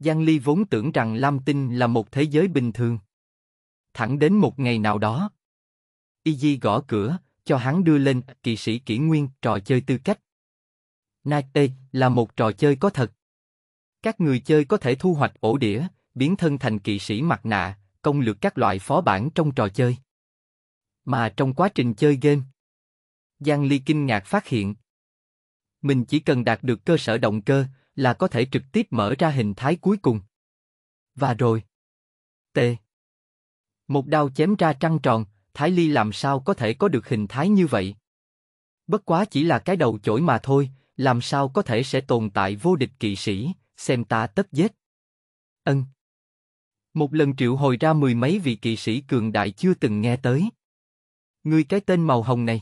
Giang Ly vốn tưởng rằng Lam Tinh là một thế giới bình thường. Thẳng đến một ngày nào đó, Y Di gõ cửa, cho hắn đưa lên kỳ sĩ kỷ nguyên trò chơi tư cách. Nate là một trò chơi có thật. Các người chơi có thể thu hoạch ổ đĩa, biến thân thành kỵ sĩ mặt nạ, công lược các loại phó bản trong trò chơi. Mà trong quá trình chơi game, Giang Ly kinh ngạc phát hiện, mình chỉ cần đạt được cơ sở động cơ, là có thể trực tiếp mở ra hình thái cuối cùng. Và rồi. T. Một đao chém ra trăng tròn, Thái Ly làm sao có thể có được hình thái như vậy? Bất quá chỉ là cái đầu chổi mà thôi, làm sao có thể sẽ tồn tại vô địch kỵ sĩ, xem ta tất giết. Ân. Một lần triệu hồi ra mười mấy vị kỵ sĩ cường đại chưa từng nghe tới. người cái tên màu hồng này.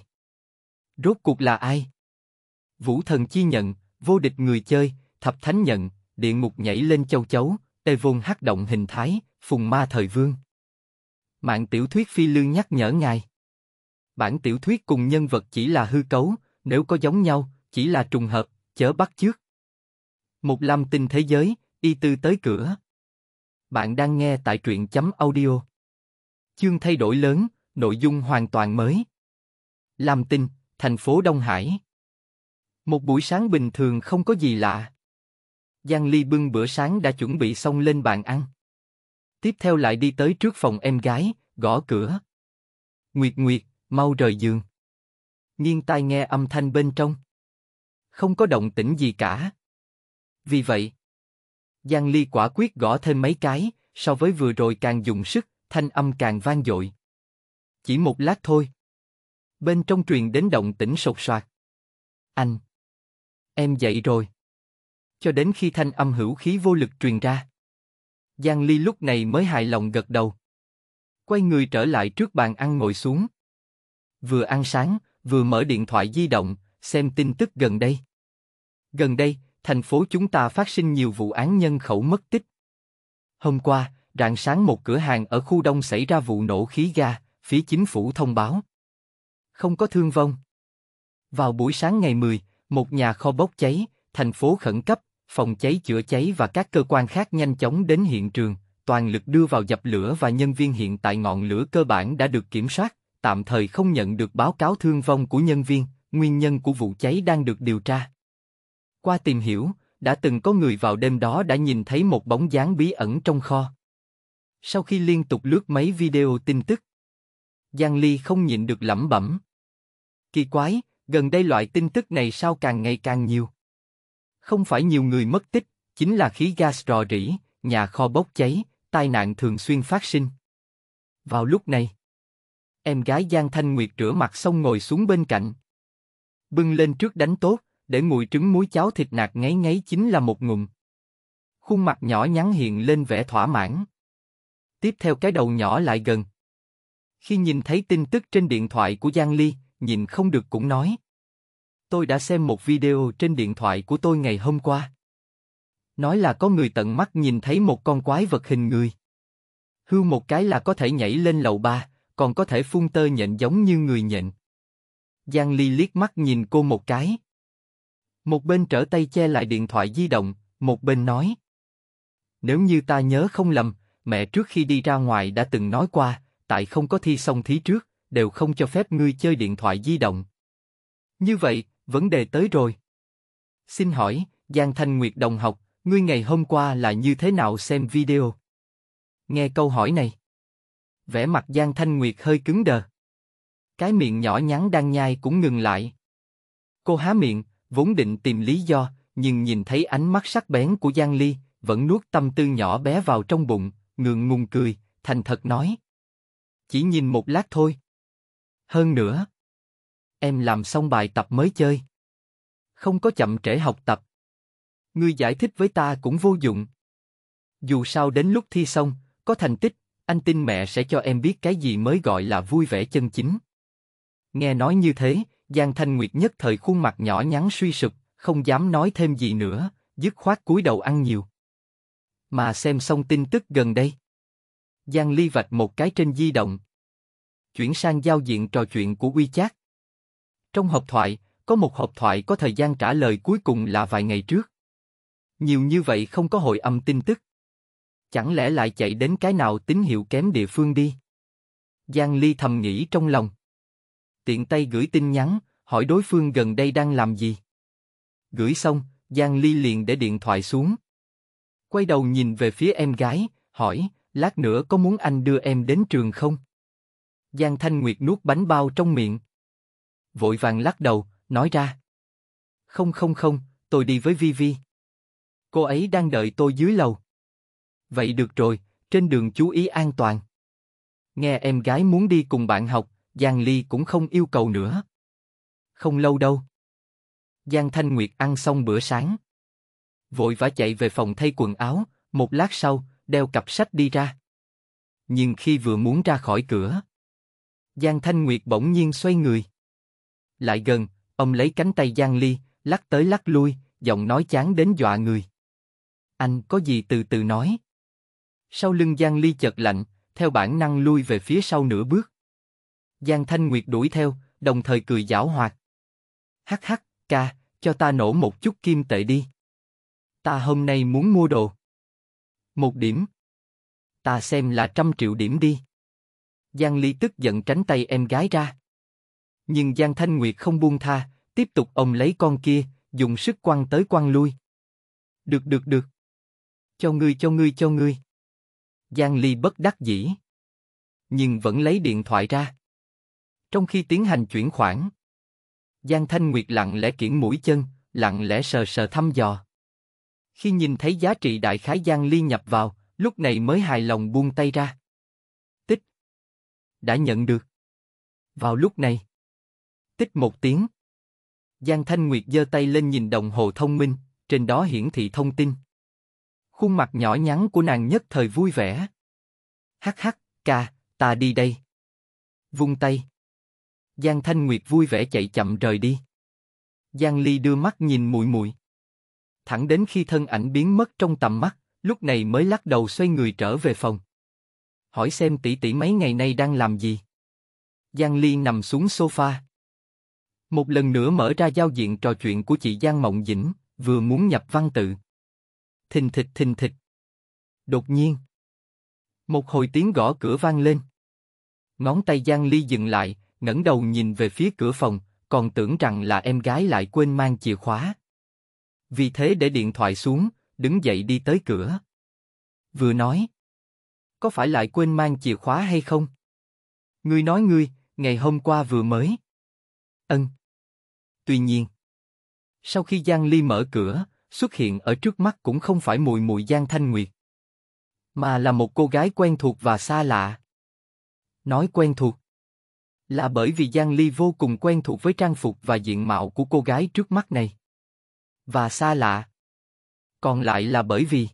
Rốt cuộc là ai? Vũ thần chi nhận, vô địch người chơi, thập thánh nhận, địa ngục nhảy lên châu chấu, tê vôn hắc động hình thái, phùng ma thời vương. Mạng tiểu thuyết phi lương nhắc nhở ngài. Bản tiểu thuyết cùng nhân vật chỉ là hư cấu, nếu có giống nhau, chỉ là trùng hợp, chớ bắt trước Một lâm tinh thế giới, y tư tới cửa. Bạn đang nghe tại truyện chấm audio. Chương thay đổi lớn, nội dung hoàn toàn mới. Lam tinh, thành phố Đông Hải. Một buổi sáng bình thường không có gì lạ. Giang Ly bưng bữa sáng đã chuẩn bị xong lên bàn ăn. Tiếp theo lại đi tới trước phòng em gái, gõ cửa. Nguyệt Nguyệt, mau rời giường. Nghiêng tai nghe âm thanh bên trong. Không có động tĩnh gì cả. Vì vậy, Giang Ly quả quyết gõ thêm mấy cái, so với vừa rồi càng dùng sức, thanh âm càng vang dội. Chỉ một lát thôi. Bên trong truyền đến động tĩnh sột soạt. Anh. Em dậy rồi cho đến khi thanh âm hữu khí vô lực truyền ra. Giang Ly lúc này mới hài lòng gật đầu. Quay người trở lại trước bàn ăn ngồi xuống. Vừa ăn sáng, vừa mở điện thoại di động, xem tin tức gần đây. Gần đây, thành phố chúng ta phát sinh nhiều vụ án nhân khẩu mất tích. Hôm qua, rạng sáng một cửa hàng ở khu đông xảy ra vụ nổ khí ga, phía chính phủ thông báo. Không có thương vong. Vào buổi sáng ngày 10, một nhà kho bốc cháy, thành phố khẩn cấp, phòng cháy chữa cháy và các cơ quan khác nhanh chóng đến hiện trường, toàn lực đưa vào dập lửa và nhân viên hiện tại ngọn lửa cơ bản đã được kiểm soát, tạm thời không nhận được báo cáo thương vong của nhân viên, nguyên nhân của vụ cháy đang được điều tra. Qua tìm hiểu, đã từng có người vào đêm đó đã nhìn thấy một bóng dáng bí ẩn trong kho. Sau khi liên tục lướt mấy video tin tức, Giang Ly không nhịn được lẩm bẩm. Kỳ quái, gần đây loại tin tức này sao càng ngày càng nhiều. Không phải nhiều người mất tích, chính là khí gas rò rỉ, nhà kho bốc cháy, tai nạn thường xuyên phát sinh. Vào lúc này, em gái Giang Thanh Nguyệt rửa mặt xong ngồi xuống bên cạnh. Bưng lên trước đánh tốt, để nguội trứng muối cháo thịt nạc ngáy ngáy chính là một ngụm. Khuôn mặt nhỏ nhắn hiện lên vẻ thỏa mãn. Tiếp theo cái đầu nhỏ lại gần. Khi nhìn thấy tin tức trên điện thoại của Giang Ly, nhìn không được cũng nói tôi đã xem một video trên điện thoại của tôi ngày hôm qua. Nói là có người tận mắt nhìn thấy một con quái vật hình người. Hưu một cái là có thể nhảy lên lầu ba, còn có thể phun tơ nhện giống như người nhện. Giang Ly liếc mắt nhìn cô một cái. Một bên trở tay che lại điện thoại di động, một bên nói. Nếu như ta nhớ không lầm, mẹ trước khi đi ra ngoài đã từng nói qua, tại không có thi xong thí trước, đều không cho phép ngươi chơi điện thoại di động. Như vậy, vấn đề tới rồi. Xin hỏi, Giang Thanh Nguyệt đồng học, ngươi ngày hôm qua là như thế nào xem video? Nghe câu hỏi này, vẻ mặt Giang Thanh Nguyệt hơi cứng đờ. Cái miệng nhỏ nhắn đang nhai cũng ngừng lại. Cô há miệng, vốn định tìm lý do, nhưng nhìn thấy ánh mắt sắc bén của Giang Ly, vẫn nuốt tâm tư nhỏ bé vào trong bụng, ngượng ngùng cười, thành thật nói. Chỉ nhìn một lát thôi. Hơn nữa, Em làm xong bài tập mới chơi. Không có chậm trễ học tập. Ngươi giải thích với ta cũng vô dụng. Dù sao đến lúc thi xong, có thành tích, anh tin mẹ sẽ cho em biết cái gì mới gọi là vui vẻ chân chính. Nghe nói như thế, Giang Thanh Nguyệt nhất thời khuôn mặt nhỏ nhắn suy sụp, không dám nói thêm gì nữa, dứt khoát cúi đầu ăn nhiều. Mà xem xong tin tức gần đây. Giang Ly vạch một cái trên di động. Chuyển sang giao diện trò chuyện của WeChat. Trong hộp thoại, có một hộp thoại có thời gian trả lời cuối cùng là vài ngày trước. Nhiều như vậy không có hội âm tin tức. Chẳng lẽ lại chạy đến cái nào tín hiệu kém địa phương đi? Giang Ly thầm nghĩ trong lòng. Tiện tay gửi tin nhắn, hỏi đối phương gần đây đang làm gì. Gửi xong, Giang Ly liền để điện thoại xuống. Quay đầu nhìn về phía em gái, hỏi, lát nữa có muốn anh đưa em đến trường không? Giang Thanh Nguyệt nuốt bánh bao trong miệng vội vàng lắc đầu, nói ra. Không không không, tôi đi với Vi Vi. Cô ấy đang đợi tôi dưới lầu. Vậy được rồi, trên đường chú ý an toàn. Nghe em gái muốn đi cùng bạn học, Giang Ly cũng không yêu cầu nữa. Không lâu đâu. Giang Thanh Nguyệt ăn xong bữa sáng. Vội vã chạy về phòng thay quần áo, một lát sau, đeo cặp sách đi ra. Nhưng khi vừa muốn ra khỏi cửa, Giang Thanh Nguyệt bỗng nhiên xoay người lại gần, ông lấy cánh tay Giang Ly, lắc tới lắc lui, giọng nói chán đến dọa người. Anh có gì từ từ nói. Sau lưng Giang Ly chợt lạnh, theo bản năng lui về phía sau nửa bước. Giang Thanh Nguyệt đuổi theo, đồng thời cười giảo hoạt. Hắc hắc, ca, cho ta nổ một chút kim tệ đi. Ta hôm nay muốn mua đồ. Một điểm. Ta xem là trăm triệu điểm đi. Giang Ly tức giận tránh tay em gái ra nhưng Giang Thanh Nguyệt không buông tha, tiếp tục ông lấy con kia, dùng sức quăng tới quăng lui. Được được được. Cho ngươi cho ngươi cho ngươi. Giang Ly bất đắc dĩ. Nhưng vẫn lấy điện thoại ra. Trong khi tiến hành chuyển khoản, Giang Thanh Nguyệt lặng lẽ kiển mũi chân, lặng lẽ sờ sờ thăm dò. Khi nhìn thấy giá trị đại khái Giang Ly nhập vào, lúc này mới hài lòng buông tay ra. Tích. Đã nhận được. Vào lúc này, Tích một tiếng. Giang Thanh Nguyệt giơ tay lên nhìn đồng hồ thông minh, trên đó hiển thị thông tin. Khuôn mặt nhỏ nhắn của nàng nhất thời vui vẻ. Hắc hắc, ca, ta đi đây. Vung tay. Giang Thanh Nguyệt vui vẻ chạy chậm rời đi. Giang Ly đưa mắt nhìn muội muội. Thẳng đến khi thân ảnh biến mất trong tầm mắt, lúc này mới lắc đầu xoay người trở về phòng. Hỏi xem tỷ tỷ mấy ngày nay đang làm gì. Giang Ly nằm xuống sofa, một lần nữa mở ra giao diện trò chuyện của chị Giang Mộng Dĩnh, vừa muốn nhập văn tự. Thình thịch thình thịch. Đột nhiên. Một hồi tiếng gõ cửa vang lên. Ngón tay Giang Ly dừng lại, ngẩng đầu nhìn về phía cửa phòng, còn tưởng rằng là em gái lại quên mang chìa khóa. Vì thế để điện thoại xuống, đứng dậy đi tới cửa. Vừa nói. Có phải lại quên mang chìa khóa hay không? Ngươi nói ngươi, ngày hôm qua vừa mới. Ân. Tuy nhiên, sau khi Giang Ly mở cửa, xuất hiện ở trước mắt cũng không phải mùi mùi Giang Thanh Nguyệt, mà là một cô gái quen thuộc và xa lạ. Nói quen thuộc là bởi vì Giang Ly vô cùng quen thuộc với trang phục và diện mạo của cô gái trước mắt này. Và xa lạ. Còn lại là bởi vì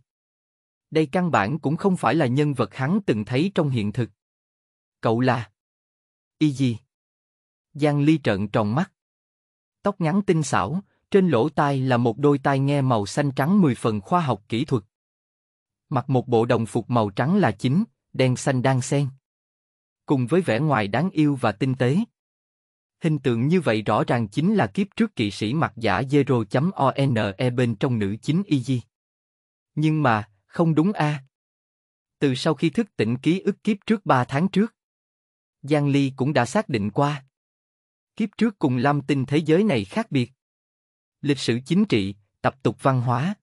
đây căn bản cũng không phải là nhân vật hắn từng thấy trong hiện thực. Cậu là y gì? Giang Ly trợn tròn mắt tóc ngắn tinh xảo, trên lỗ tai là một đôi tai nghe màu xanh trắng mười phần khoa học kỹ thuật. Mặc một bộ đồng phục màu trắng là chính, đen xanh đang xen. Cùng với vẻ ngoài đáng yêu và tinh tế. Hình tượng như vậy rõ ràng chính là kiếp trước kỵ sĩ mặc giả Zero.one bên trong nữ chính Eiji. Nhưng mà, không đúng a. À. Từ sau khi thức tỉnh ký ức kiếp trước 3 tháng trước, Giang Ly cũng đã xác định qua kiếp trước cùng lam tinh thế giới này khác biệt. Lịch sử chính trị, tập tục văn hóa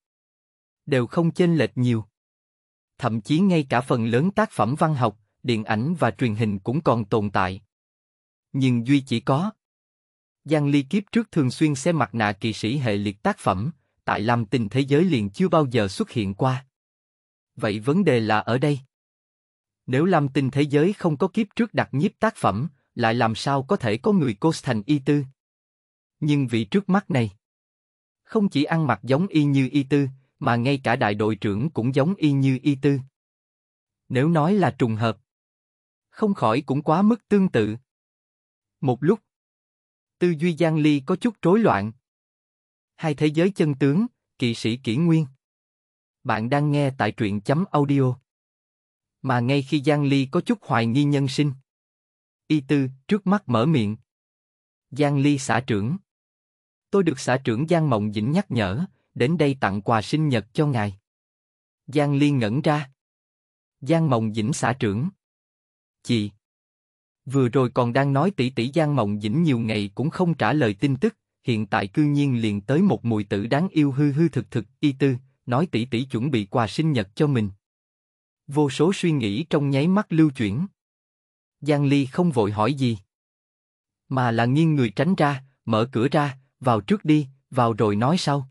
đều không chênh lệch nhiều. Thậm chí ngay cả phần lớn tác phẩm văn học, điện ảnh và truyền hình cũng còn tồn tại. Nhưng duy chỉ có Giang Ly kiếp trước thường xuyên xem mặt nạ kỳ sĩ hệ liệt tác phẩm, tại Lam Tinh thế giới liền chưa bao giờ xuất hiện qua. Vậy vấn đề là ở đây. Nếu Lam Tinh thế giới không có kiếp trước đặt nhiếp tác phẩm, lại làm sao có thể có người cô thành y tư? Nhưng vị trước mắt này, không chỉ ăn mặc giống y như y tư, mà ngay cả đại đội trưởng cũng giống y như y tư. Nếu nói là trùng hợp, không khỏi cũng quá mức tương tự. Một lúc, tư duy Giang Ly có chút rối loạn. Hai thế giới chân tướng, kỵ sĩ kỷ nguyên. Bạn đang nghe tại truyện chấm audio. Mà ngay khi Giang Ly có chút hoài nghi nhân sinh, Y Tư trước mắt mở miệng. Giang Ly xã trưởng. Tôi được xã trưởng Giang Mộng Dĩnh nhắc nhở, đến đây tặng quà sinh nhật cho ngài. Giang Ly ngẩn ra. Giang Mộng Dĩnh xã trưởng. Chị. Vừa rồi còn đang nói tỷ tỷ Giang Mộng Dĩnh nhiều ngày cũng không trả lời tin tức, hiện tại cư nhiên liền tới một mùi tử đáng yêu hư hư thực thực, y tư, nói tỷ tỷ chuẩn bị quà sinh nhật cho mình. Vô số suy nghĩ trong nháy mắt lưu chuyển. Giang Ly không vội hỏi gì, mà là nghiêng người tránh ra, mở cửa ra, vào trước đi, vào rồi nói sau.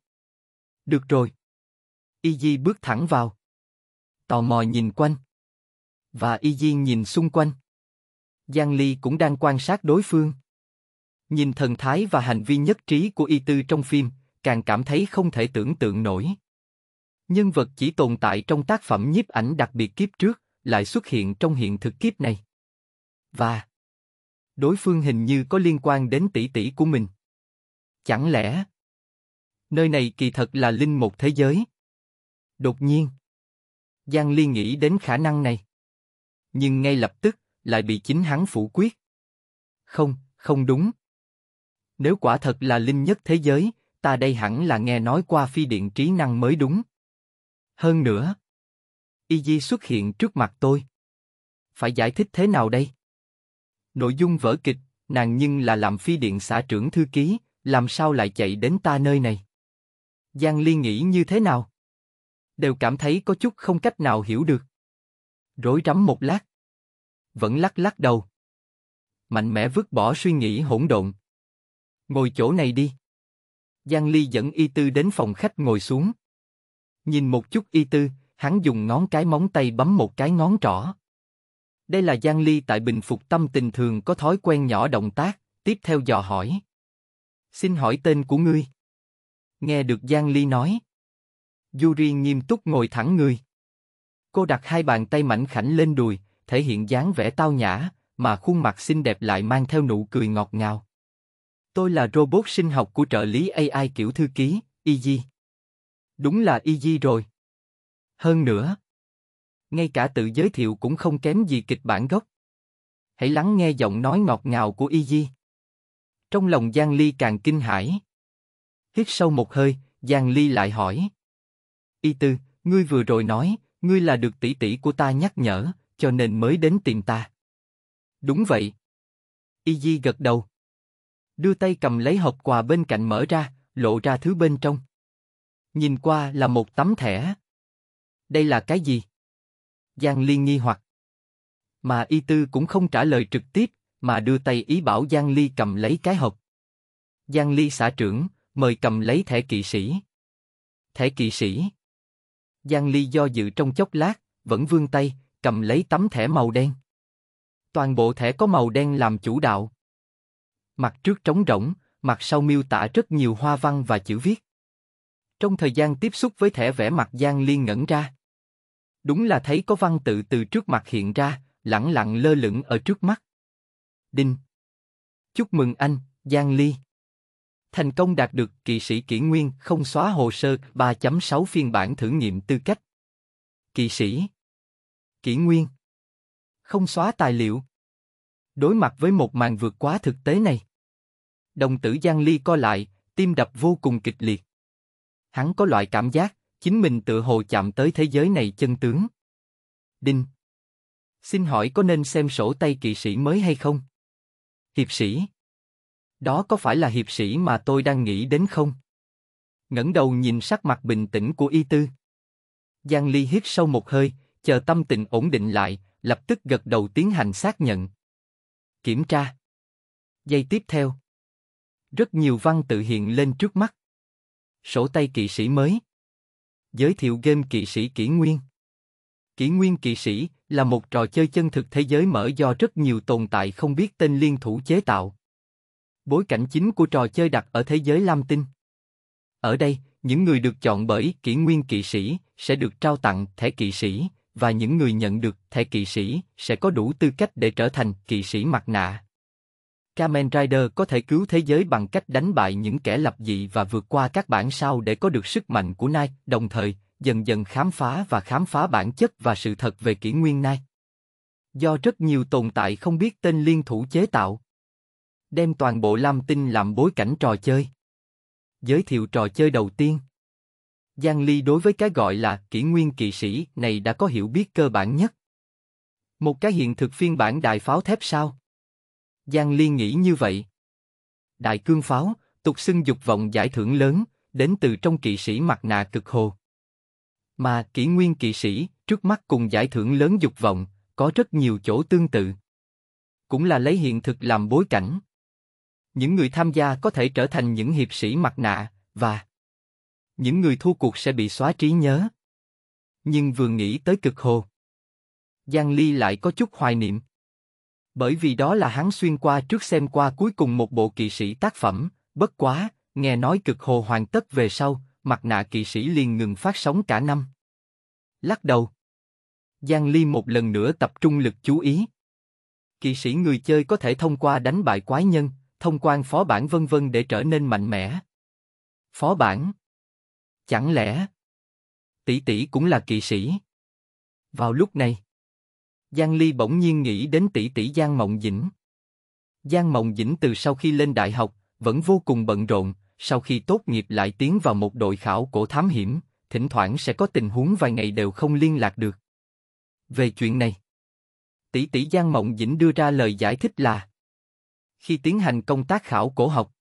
Được rồi. Y Di bước thẳng vào. Tò mò nhìn quanh. Và Y Di nhìn xung quanh. Giang Ly cũng đang quan sát đối phương. Nhìn thần thái và hành vi nhất trí của Y Tư trong phim, càng cảm thấy không thể tưởng tượng nổi. Nhân vật chỉ tồn tại trong tác phẩm nhiếp ảnh đặc biệt kiếp trước, lại xuất hiện trong hiện thực kiếp này và đối phương hình như có liên quan đến tỷ tỷ của mình. Chẳng lẽ nơi này kỳ thật là linh một thế giới? Đột nhiên, Giang Ly nghĩ đến khả năng này, nhưng ngay lập tức lại bị chính hắn phủ quyết. Không, không đúng. Nếu quả thật là linh nhất thế giới, ta đây hẳn là nghe nói qua phi điện trí năng mới đúng. Hơn nữa, Y Di xuất hiện trước mặt tôi. Phải giải thích thế nào đây? Nội dung vở kịch, nàng nhưng là làm phi điện xã trưởng thư ký, làm sao lại chạy đến ta nơi này? Giang Ly nghĩ như thế nào? Đều cảm thấy có chút không cách nào hiểu được. Rối rắm một lát. Vẫn lắc lắc đầu. Mạnh mẽ vứt bỏ suy nghĩ hỗn độn. Ngồi chỗ này đi. Giang Ly dẫn Y Tư đến phòng khách ngồi xuống. Nhìn một chút Y Tư, hắn dùng ngón cái móng tay bấm một cái ngón trỏ. Đây là Giang Ly tại Bình Phục Tâm tình thường có thói quen nhỏ động tác, tiếp theo dò hỏi. Xin hỏi tên của ngươi. Nghe được Giang Ly nói. Yuri nghiêm túc ngồi thẳng người. Cô đặt hai bàn tay mảnh khảnh lên đùi, thể hiện dáng vẻ tao nhã, mà khuôn mặt xinh đẹp lại mang theo nụ cười ngọt ngào. Tôi là robot sinh học của trợ lý AI kiểu thư ký, Easy. Đúng là Easy rồi. Hơn nữa, ngay cả tự giới thiệu cũng không kém gì kịch bản gốc. Hãy lắng nghe giọng nói ngọt ngào của Y Di. Trong lòng Giang Ly càng kinh hãi. Hít sâu một hơi, Giang Ly lại hỏi. Y Tư, ngươi vừa rồi nói, ngươi là được tỷ tỷ của ta nhắc nhở, cho nên mới đến tìm ta. Đúng vậy. Y Di gật đầu. Đưa tay cầm lấy hộp quà bên cạnh mở ra, lộ ra thứ bên trong. Nhìn qua là một tấm thẻ. Đây là cái gì? Giang Ly nghi hoặc. Mà Y Tư cũng không trả lời trực tiếp, mà đưa tay ý bảo Giang Ly cầm lấy cái hộp. Giang Ly xã trưởng, mời cầm lấy thẻ kỵ sĩ. Thẻ kỵ sĩ. Giang Ly do dự trong chốc lát, vẫn vươn tay, cầm lấy tấm thẻ màu đen. Toàn bộ thẻ có màu đen làm chủ đạo. Mặt trước trống rỗng, mặt sau miêu tả rất nhiều hoa văn và chữ viết. Trong thời gian tiếp xúc với thẻ vẽ mặt Giang Ly ngẩn ra đúng là thấy có văn tự từ trước mặt hiện ra, lẳng lặng lơ lửng ở trước mắt. Đinh. Chúc mừng anh, Giang Ly. Thành công đạt được kỵ sĩ kỷ nguyên không xóa hồ sơ 3.6 phiên bản thử nghiệm tư cách. Kỵ sĩ. Kỷ nguyên. Không xóa tài liệu. Đối mặt với một màn vượt quá thực tế này. Đồng tử Giang Ly co lại, tim đập vô cùng kịch liệt. Hắn có loại cảm giác, chính mình tự hồ chạm tới thế giới này chân tướng. Đinh. Xin hỏi có nên xem sổ tay kỵ sĩ mới hay không? Hiệp sĩ. Đó có phải là hiệp sĩ mà tôi đang nghĩ đến không? ngẩng đầu nhìn sắc mặt bình tĩnh của Y Tư. Giang Ly hít sâu một hơi, chờ tâm tình ổn định lại, lập tức gật đầu tiến hành xác nhận. Kiểm tra. Giây tiếp theo. Rất nhiều văn tự hiện lên trước mắt. Sổ tay kỵ sĩ mới giới thiệu game kỵ sĩ kỷ nguyên. Kỷ nguyên kỵ sĩ là một trò chơi chân thực thế giới mở do rất nhiều tồn tại không biết tên liên thủ chế tạo. Bối cảnh chính của trò chơi đặt ở thế giới Lam Tinh. Ở đây, những người được chọn bởi kỷ nguyên kỵ sĩ sẽ được trao tặng thẻ kỵ sĩ và những người nhận được thẻ kỵ sĩ sẽ có đủ tư cách để trở thành kỵ sĩ mặt nạ. Kamen Rider có thể cứu thế giới bằng cách đánh bại những kẻ lập dị và vượt qua các bản sao để có được sức mạnh của Nai, đồng thời, dần dần khám phá và khám phá bản chất và sự thật về kỷ nguyên Nai. Do rất nhiều tồn tại không biết tên liên thủ chế tạo. Đem toàn bộ Lam Tinh làm bối cảnh trò chơi. Giới thiệu trò chơi đầu tiên. Giang Ly đối với cái gọi là kỷ nguyên kỵ sĩ này đã có hiểu biết cơ bản nhất. Một cái hiện thực phiên bản đại pháo thép sao? Giang Liên nghĩ như vậy. Đại cương pháo, tục xưng dục vọng giải thưởng lớn, đến từ trong kỵ sĩ mặt nạ cực hồ. Mà kỷ nguyên kỵ sĩ, trước mắt cùng giải thưởng lớn dục vọng, có rất nhiều chỗ tương tự. Cũng là lấy hiện thực làm bối cảnh. Những người tham gia có thể trở thành những hiệp sĩ mặt nạ, và những người thua cuộc sẽ bị xóa trí nhớ. Nhưng vừa nghĩ tới cực hồ, Giang Ly lại có chút hoài niệm bởi vì đó là hắn xuyên qua trước xem qua cuối cùng một bộ kỵ sĩ tác phẩm, bất quá, nghe nói cực hồ hoàn tất về sau, mặt nạ kỵ sĩ liền ngừng phát sóng cả năm. Lắc đầu. Giang Ly một lần nữa tập trung lực chú ý. Kỵ sĩ người chơi có thể thông qua đánh bại quái nhân, thông quan phó bản vân vân để trở nên mạnh mẽ. Phó bản. Chẳng lẽ tỷ tỷ cũng là kỵ sĩ? Vào lúc này, Giang Ly bỗng nhiên nghĩ đến tỷ tỷ Giang Mộng Dĩnh. Giang Mộng Dĩnh từ sau khi lên đại học vẫn vô cùng bận rộn, sau khi tốt nghiệp lại tiến vào một đội khảo cổ thám hiểm, thỉnh thoảng sẽ có tình huống vài ngày đều không liên lạc được. Về chuyện này, tỷ tỷ Giang Mộng Dĩnh đưa ra lời giải thích là khi tiến hành công tác khảo cổ học,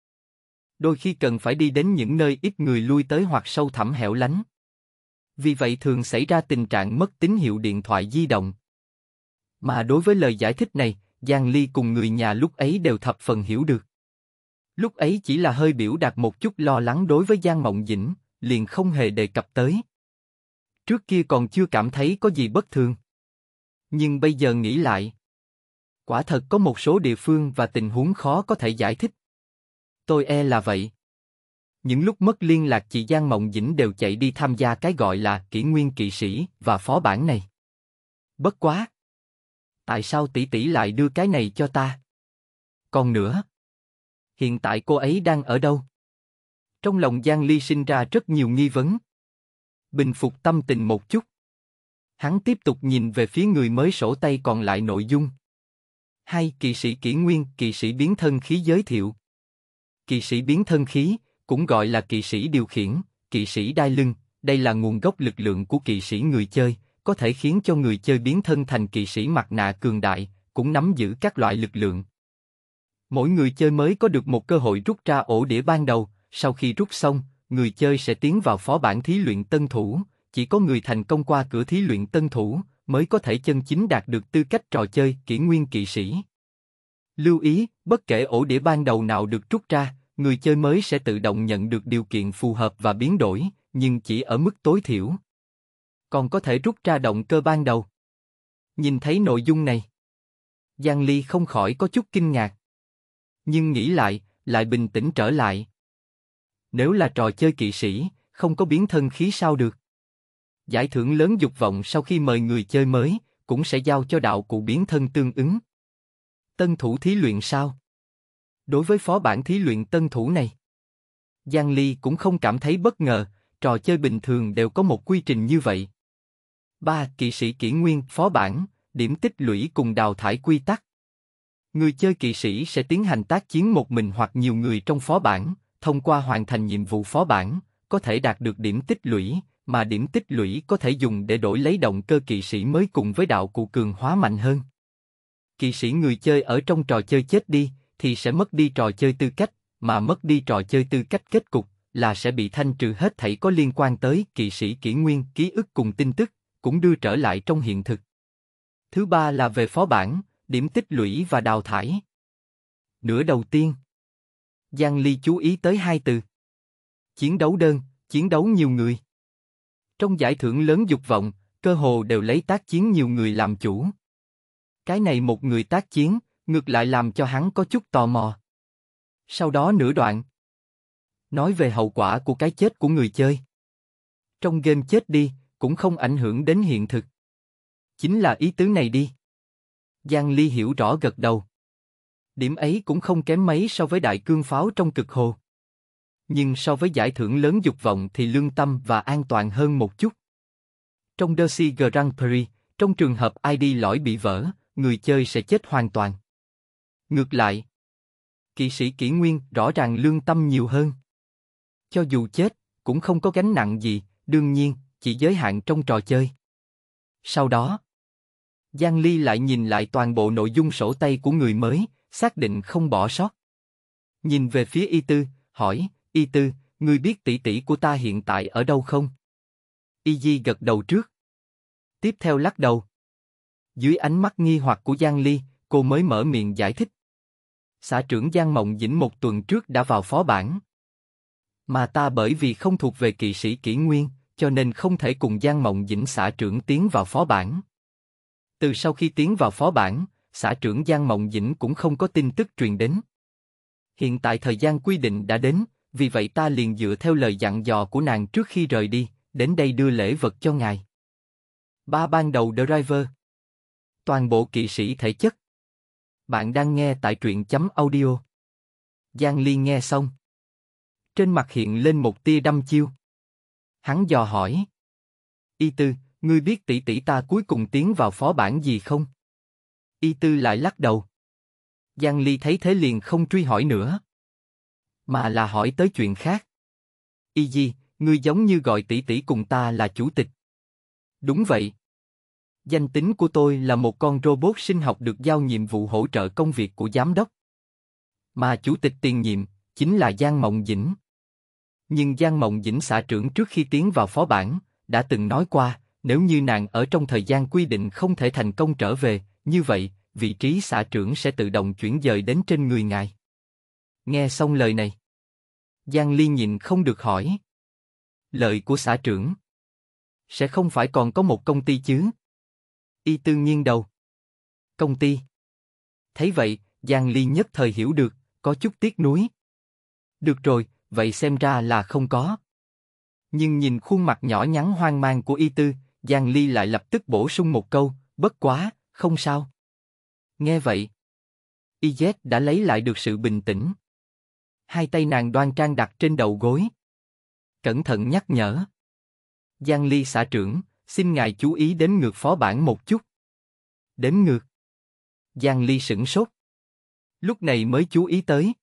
đôi khi cần phải đi đến những nơi ít người lui tới hoặc sâu thẳm hẻo lánh. Vì vậy thường xảy ra tình trạng mất tín hiệu điện thoại di động, mà đối với lời giải thích này, Giang Ly cùng người nhà lúc ấy đều thập phần hiểu được. Lúc ấy chỉ là hơi biểu đạt một chút lo lắng đối với Giang Mộng Dĩnh, liền không hề đề cập tới. Trước kia còn chưa cảm thấy có gì bất thường. Nhưng bây giờ nghĩ lại, quả thật có một số địa phương và tình huống khó có thể giải thích. Tôi e là vậy. Những lúc mất liên lạc chị Giang Mộng Dĩnh đều chạy đi tham gia cái gọi là kỷ nguyên kỵ sĩ và phó bản này. Bất quá! tại sao tỷ tỷ lại đưa cái này cho ta? Còn nữa, hiện tại cô ấy đang ở đâu? Trong lòng Giang Ly sinh ra rất nhiều nghi vấn. Bình phục tâm tình một chút. Hắn tiếp tục nhìn về phía người mới sổ tay còn lại nội dung. Hai kỵ sĩ kỷ nguyên, kỵ sĩ biến thân khí giới thiệu. Kỵ sĩ biến thân khí, cũng gọi là kỵ sĩ điều khiển, kỵ sĩ đai lưng, đây là nguồn gốc lực lượng của kỵ sĩ người chơi, có thể khiến cho người chơi biến thân thành kỵ sĩ mặt nạ cường đại, cũng nắm giữ các loại lực lượng. Mỗi người chơi mới có được một cơ hội rút ra ổ đĩa ban đầu, sau khi rút xong, người chơi sẽ tiến vào phó bản thí luyện tân thủ, chỉ có người thành công qua cửa thí luyện tân thủ mới có thể chân chính đạt được tư cách trò chơi kỷ nguyên kỵ sĩ. Lưu ý, bất kể ổ đĩa ban đầu nào được rút ra, người chơi mới sẽ tự động nhận được điều kiện phù hợp và biến đổi, nhưng chỉ ở mức tối thiểu còn có thể rút ra động cơ ban đầu. Nhìn thấy nội dung này, Giang Ly không khỏi có chút kinh ngạc. Nhưng nghĩ lại, lại bình tĩnh trở lại. Nếu là trò chơi kỵ sĩ, không có biến thân khí sao được. Giải thưởng lớn dục vọng sau khi mời người chơi mới, cũng sẽ giao cho đạo cụ biến thân tương ứng. Tân thủ thí luyện sao? Đối với phó bản thí luyện tân thủ này, Giang Ly cũng không cảm thấy bất ngờ, trò chơi bình thường đều có một quy trình như vậy. 3. Kỵ sĩ kỷ nguyên, phó bản, điểm tích lũy cùng đào thải quy tắc. Người chơi kỵ sĩ sẽ tiến hành tác chiến một mình hoặc nhiều người trong phó bản, thông qua hoàn thành nhiệm vụ phó bản, có thể đạt được điểm tích lũy, mà điểm tích lũy có thể dùng để đổi lấy động cơ kỵ sĩ mới cùng với đạo cụ cường hóa mạnh hơn. Kỵ sĩ người chơi ở trong trò chơi chết đi thì sẽ mất đi trò chơi tư cách, mà mất đi trò chơi tư cách kết cục là sẽ bị thanh trừ hết thảy có liên quan tới kỵ sĩ kỷ nguyên, ký ức cùng tin tức, cũng đưa trở lại trong hiện thực. Thứ ba là về phó bản, điểm tích lũy và đào thải. Nửa đầu tiên, Giang Ly chú ý tới hai từ. Chiến đấu đơn, chiến đấu nhiều người. Trong giải thưởng lớn dục vọng, cơ hồ đều lấy tác chiến nhiều người làm chủ. Cái này một người tác chiến, ngược lại làm cho hắn có chút tò mò. Sau đó nửa đoạn. Nói về hậu quả của cái chết của người chơi. Trong game chết đi, cũng không ảnh hưởng đến hiện thực. Chính là ý tứ này đi. Giang Ly hiểu rõ gật đầu. Điểm ấy cũng không kém mấy so với đại cương pháo trong cực hồ. Nhưng so với giải thưởng lớn dục vọng thì lương tâm và an toàn hơn một chút. Trong Dercy Grand Prix, trong trường hợp ID lõi bị vỡ, người chơi sẽ chết hoàn toàn. Ngược lại, kỵ sĩ kỷ nguyên rõ ràng lương tâm nhiều hơn. Cho dù chết, cũng không có gánh nặng gì, đương nhiên, chỉ giới hạn trong trò chơi. Sau đó, Giang Ly lại nhìn lại toàn bộ nội dung sổ tay của người mới, xác định không bỏ sót. Nhìn về phía Y Tư, hỏi, Y Tư, ngươi biết tỷ tỷ của ta hiện tại ở đâu không? Y Di gật đầu trước. Tiếp theo lắc đầu. Dưới ánh mắt nghi hoặc của Giang Ly, cô mới mở miệng giải thích. Xã trưởng Giang Mộng Dĩnh một tuần trước đã vào phó bản. Mà ta bởi vì không thuộc về kỵ sĩ kỷ nguyên, cho nên không thể cùng Giang Mộng Dĩnh xã trưởng tiến vào phó bản. Từ sau khi tiến vào phó bản, xã trưởng Giang Mộng Dĩnh cũng không có tin tức truyền đến. Hiện tại thời gian quy định đã đến, vì vậy ta liền dựa theo lời dặn dò của nàng trước khi rời đi, đến đây đưa lễ vật cho ngài. Ba ban đầu Driver Toàn bộ kỵ sĩ thể chất Bạn đang nghe tại truyện chấm audio. Giang Ly nghe xong. Trên mặt hiện lên một tia đăm chiêu. Hắn dò hỏi. Y Tư, ngươi biết tỷ tỷ ta cuối cùng tiến vào phó bản gì không? Y Tư lại lắc đầu. Giang Ly thấy thế liền không truy hỏi nữa. Mà là hỏi tới chuyện khác. Y Di, ngươi giống như gọi tỷ tỷ cùng ta là chủ tịch. Đúng vậy. Danh tính của tôi là một con robot sinh học được giao nhiệm vụ hỗ trợ công việc của giám đốc. Mà chủ tịch tiền nhiệm chính là Giang Mộng Dĩnh. Nhưng Giang Mộng Dĩnh xã trưởng trước khi tiến vào phó bản, đã từng nói qua, nếu như nàng ở trong thời gian quy định không thể thành công trở về, như vậy, vị trí xã trưởng sẽ tự động chuyển dời đến trên người ngài. Nghe xong lời này, Giang Ly nhìn không được hỏi. Lời của xã trưởng sẽ không phải còn có một công ty chứ? Y tư nhiên đầu. Công ty. Thấy vậy, Giang Ly nhất thời hiểu được, có chút tiếc nuối. Được rồi, vậy xem ra là không có. Nhưng nhìn khuôn mặt nhỏ nhắn hoang mang của Y Tư, Giang Ly lại lập tức bổ sung một câu, bất quá, không sao. Nghe vậy, Y z đã lấy lại được sự bình tĩnh. Hai tay nàng đoan trang đặt trên đầu gối. Cẩn thận nhắc nhở. Giang Ly xã trưởng, xin ngài chú ý đến ngược phó bản một chút. Đếm ngược. Giang Ly sửng sốt. Lúc này mới chú ý tới,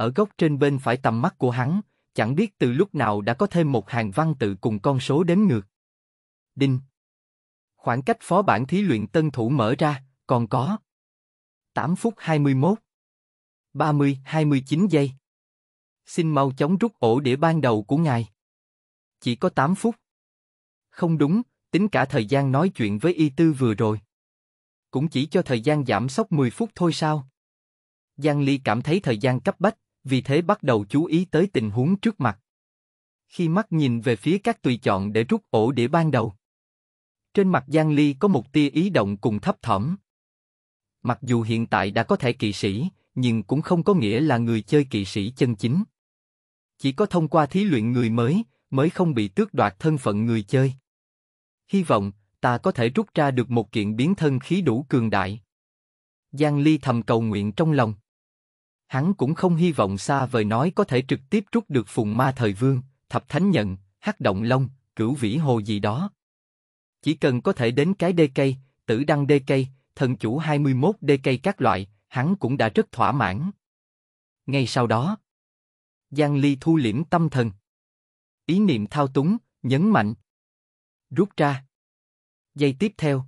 ở góc trên bên phải tầm mắt của hắn, chẳng biết từ lúc nào đã có thêm một hàng văn tự cùng con số đếm ngược. Đinh. Khoảng cách phó bản thí luyện tân thủ mở ra, còn có 8 phút 21, 30, 29 giây. Xin mau chóng rút ổ đĩa ban đầu của ngài. Chỉ có 8 phút. Không đúng, tính cả thời gian nói chuyện với y tư vừa rồi. Cũng chỉ cho thời gian giảm sốc 10 phút thôi sao? Giang Ly cảm thấy thời gian cấp bách, vì thế bắt đầu chú ý tới tình huống trước mặt. Khi mắt nhìn về phía các tùy chọn để rút ổ đĩa ban đầu. Trên mặt Giang Ly có một tia ý động cùng thấp thỏm. Mặc dù hiện tại đã có thể kỵ sĩ, nhưng cũng không có nghĩa là người chơi kỵ sĩ chân chính. Chỉ có thông qua thí luyện người mới, mới không bị tước đoạt thân phận người chơi. Hy vọng, ta có thể rút ra được một kiện biến thân khí đủ cường đại. Giang Ly thầm cầu nguyện trong lòng. Hắn cũng không hy vọng xa vời nói có thể trực tiếp rút được phùng ma thời vương, thập thánh nhận, hắc động long, cửu vĩ hồ gì đó. Chỉ cần có thể đến cái đê cây, tử đăng đê cây, thần chủ 21 đê cây các loại, hắn cũng đã rất thỏa mãn. Ngay sau đó, Giang Ly thu liễm tâm thần. Ý niệm thao túng, nhấn mạnh. Rút ra. Giây tiếp theo.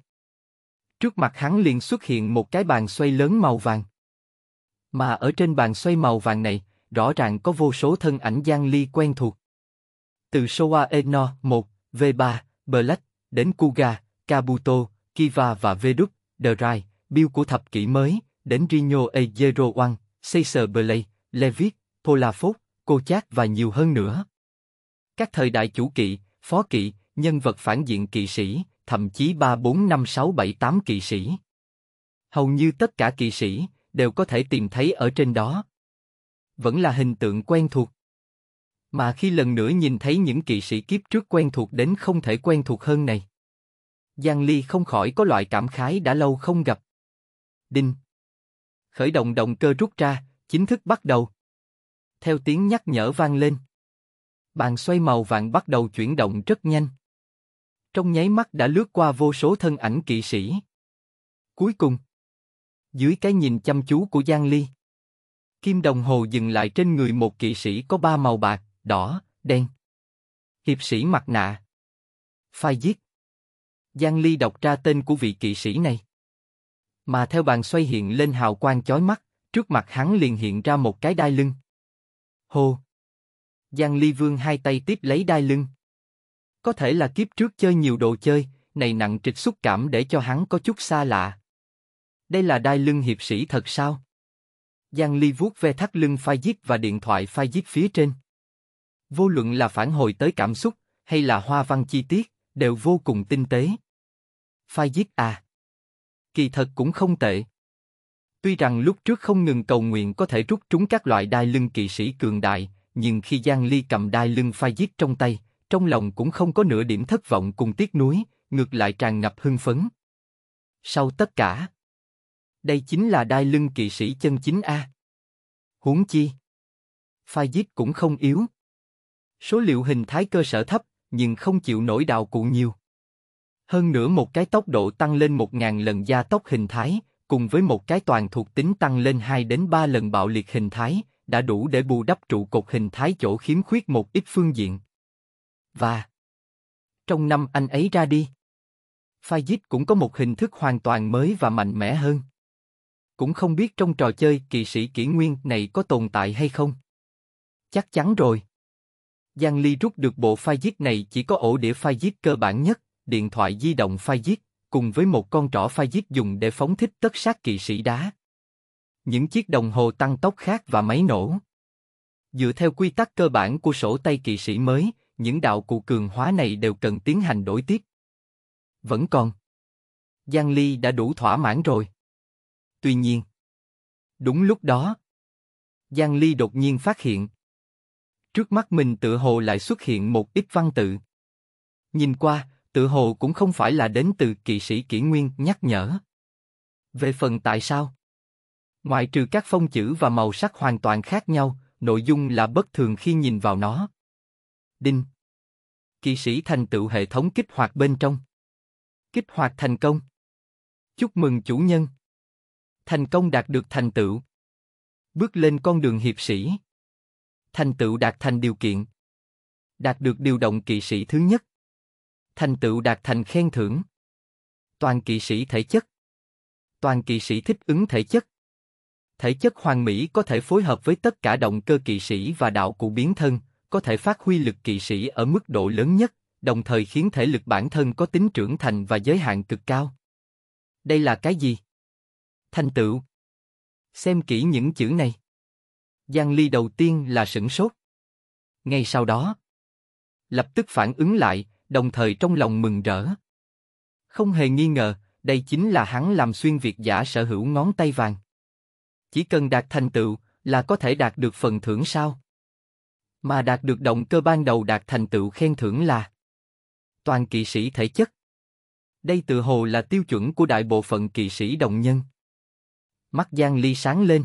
Trước mặt hắn liền xuất hiện một cái bàn xoay lớn màu vàng. Mà ở trên bàn xoay màu vàng này, rõ ràng có vô số thân ảnh Giang Ly quen thuộc. Từ Showa Eno 1, V3, Black, đến Kuga, Kabuto, Kiva và Veduk, The Rai, Bill của thập kỷ mới, đến Rino A01, Caesar Blade, Levitt, Polafos, Cô và nhiều hơn nữa. Các thời đại chủ kỵ, phó kỵ, nhân vật phản diện kỵ sĩ, thậm chí 3, 4, 5, 6, 7, 8 kỵ sĩ. Hầu như tất cả kỵ sĩ, đều có thể tìm thấy ở trên đó. Vẫn là hình tượng quen thuộc. Mà khi lần nữa nhìn thấy những kỵ sĩ kiếp trước quen thuộc đến không thể quen thuộc hơn này. Giang Ly không khỏi có loại cảm khái đã lâu không gặp. Đinh. Khởi động động cơ rút ra, chính thức bắt đầu. Theo tiếng nhắc nhở vang lên. Bàn xoay màu vàng bắt đầu chuyển động rất nhanh. Trong nháy mắt đã lướt qua vô số thân ảnh kỵ sĩ. Cuối cùng, dưới cái nhìn chăm chú của Giang Ly, kim đồng hồ dừng lại trên người một kỵ sĩ có ba màu bạc, đỏ, đen. Hiệp sĩ mặt nạ. Phai giết. Giang Ly đọc ra tên của vị kỵ sĩ này. Mà theo bàn xoay hiện lên hào quang chói mắt, trước mặt hắn liền hiện ra một cái đai lưng. Hô! Giang Ly vương hai tay tiếp lấy đai lưng. Có thể là kiếp trước chơi nhiều đồ chơi, này nặng trịch xúc cảm để cho hắn có chút xa lạ. Đây là đai lưng hiệp sĩ thật sao? Giang Ly vuốt ve thắt lưng phai giết và điện thoại phai giết phía trên. Vô luận là phản hồi tới cảm xúc, hay là hoa văn chi tiết, đều vô cùng tinh tế. Phai giết à? Kỳ thật cũng không tệ. Tuy rằng lúc trước không ngừng cầu nguyện có thể rút trúng các loại đai lưng kỵ sĩ cường đại, nhưng khi Giang Ly cầm đai lưng phai giết trong tay, trong lòng cũng không có nửa điểm thất vọng cùng tiếc nuối, ngược lại tràn ngập hưng phấn. Sau tất cả, đây chính là đai lưng kỵ sĩ chân chính A. Huống chi. Phai giết cũng không yếu. Số liệu hình thái cơ sở thấp, nhưng không chịu nổi đào cụ nhiều. Hơn nữa một cái tốc độ tăng lên 1.000 lần gia tốc hình thái, cùng với một cái toàn thuộc tính tăng lên 2 đến 3 lần bạo liệt hình thái, đã đủ để bù đắp trụ cột hình thái chỗ khiếm khuyết một ít phương diện. Và trong năm anh ấy ra đi, Phai Dít cũng có một hình thức hoàn toàn mới và mạnh mẽ hơn cũng không biết trong trò chơi kỵ sĩ kỷ nguyên này có tồn tại hay không. Chắc chắn rồi. Giang Ly rút được bộ phai giết này chỉ có ổ đĩa phai giết cơ bản nhất, điện thoại di động phai giết, cùng với một con trỏ phai giết dùng để phóng thích tất sát kỵ sĩ đá. Những chiếc đồng hồ tăng tốc khác và máy nổ. Dựa theo quy tắc cơ bản của sổ tay kỵ sĩ mới, những đạo cụ cường hóa này đều cần tiến hành đổi tiếp. Vẫn còn. Giang Ly đã đủ thỏa mãn rồi. Tuy nhiên, đúng lúc đó, Giang Ly đột nhiên phát hiện trước mắt mình tựa hồ lại xuất hiện một ít văn tự. Nhìn qua, tựa hồ cũng không phải là đến từ kỵ sĩ kỷ nguyên nhắc nhở. Về phần tại sao? Ngoại trừ các phong chữ và màu sắc hoàn toàn khác nhau, nội dung là bất thường khi nhìn vào nó. Đinh. Kỵ sĩ thành tựu hệ thống kích hoạt bên trong. Kích hoạt thành công. Chúc mừng chủ nhân thành công đạt được thành tựu. Bước lên con đường hiệp sĩ. Thành tựu đạt thành điều kiện. Đạt được điều động kỵ sĩ thứ nhất. Thành tựu đạt thành khen thưởng. Toàn kỵ sĩ thể chất. Toàn kỵ sĩ thích ứng thể chất. Thể chất hoàn mỹ có thể phối hợp với tất cả động cơ kỵ sĩ và đạo cụ biến thân, có thể phát huy lực kỵ sĩ ở mức độ lớn nhất, đồng thời khiến thể lực bản thân có tính trưởng thành và giới hạn cực cao. Đây là cái gì? thành tựu. Xem kỹ những chữ này. Giang Ly đầu tiên là sửng sốt. Ngay sau đó, lập tức phản ứng lại, đồng thời trong lòng mừng rỡ. Không hề nghi ngờ, đây chính là hắn làm xuyên việt giả sở hữu ngón tay vàng. Chỉ cần đạt thành tựu là có thể đạt được phần thưởng sao? Mà đạt được động cơ ban đầu đạt thành tựu khen thưởng là toàn kỵ sĩ thể chất. Đây tự hồ là tiêu chuẩn của đại bộ phận kỵ sĩ đồng nhân. Mắt Giang Ly sáng lên.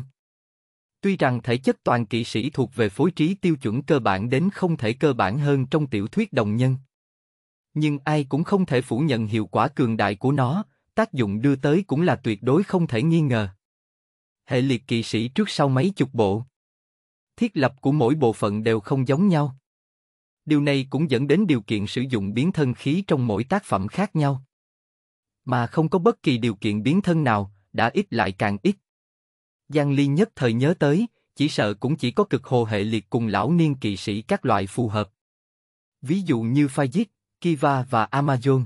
Tuy rằng thể chất toàn kỵ sĩ thuộc về phối trí tiêu chuẩn cơ bản đến không thể cơ bản hơn trong tiểu thuyết đồng nhân. Nhưng ai cũng không thể phủ nhận hiệu quả cường đại của nó, tác dụng đưa tới cũng là tuyệt đối không thể nghi ngờ. Hệ liệt kỵ sĩ trước sau mấy chục bộ. Thiết lập của mỗi bộ phận đều không giống nhau. Điều này cũng dẫn đến điều kiện sử dụng biến thân khí trong mỗi tác phẩm khác nhau. Mà không có bất kỳ điều kiện biến thân nào, đã ít lại càng ít. Giang Ly nhất thời nhớ tới, chỉ sợ cũng chỉ có cực hồ hệ liệt cùng lão niên kỵ sĩ các loại phù hợp. Ví dụ như Phajit, Kiva và Amazon.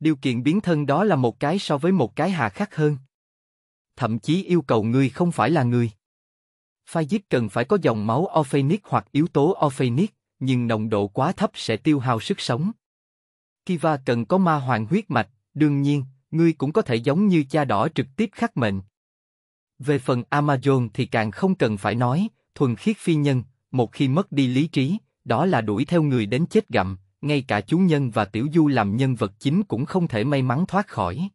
Điều kiện biến thân đó là một cái so với một cái hà khắc hơn. Thậm chí yêu cầu người không phải là người. Phajit cần phải có dòng máu Orphanic hoặc yếu tố Orphanic, nhưng nồng độ quá thấp sẽ tiêu hao sức sống. Kiva cần có ma hoàng huyết mạch, đương nhiên, ngươi cũng có thể giống như cha đỏ trực tiếp khắc mệnh. Về phần Amazon thì càng không cần phải nói, thuần khiết phi nhân, một khi mất đi lý trí, đó là đuổi theo người đến chết gặm, ngay cả chú nhân và tiểu du làm nhân vật chính cũng không thể may mắn thoát khỏi.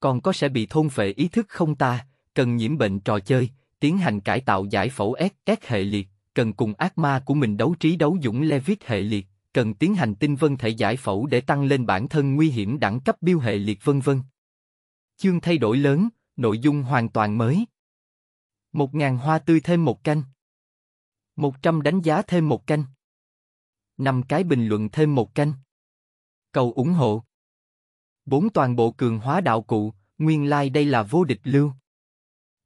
Còn có sẽ bị thôn phệ ý thức không ta, cần nhiễm bệnh trò chơi, tiến hành cải tạo giải phẫu S, S hệ liệt, cần cùng ác ma của mình đấu trí đấu dũng Levit hệ liệt, cần tiến hành tinh vân thể giải phẫu để tăng lên bản thân nguy hiểm đẳng cấp biêu hệ liệt vân vân. Chương thay đổi lớn, nội dung hoàn toàn mới. Một ngàn hoa tươi thêm một canh. Một trăm đánh giá thêm một canh. Năm cái bình luận thêm một canh. Cầu ủng hộ. Bốn toàn bộ cường hóa đạo cụ, nguyên lai like đây là vô địch lưu.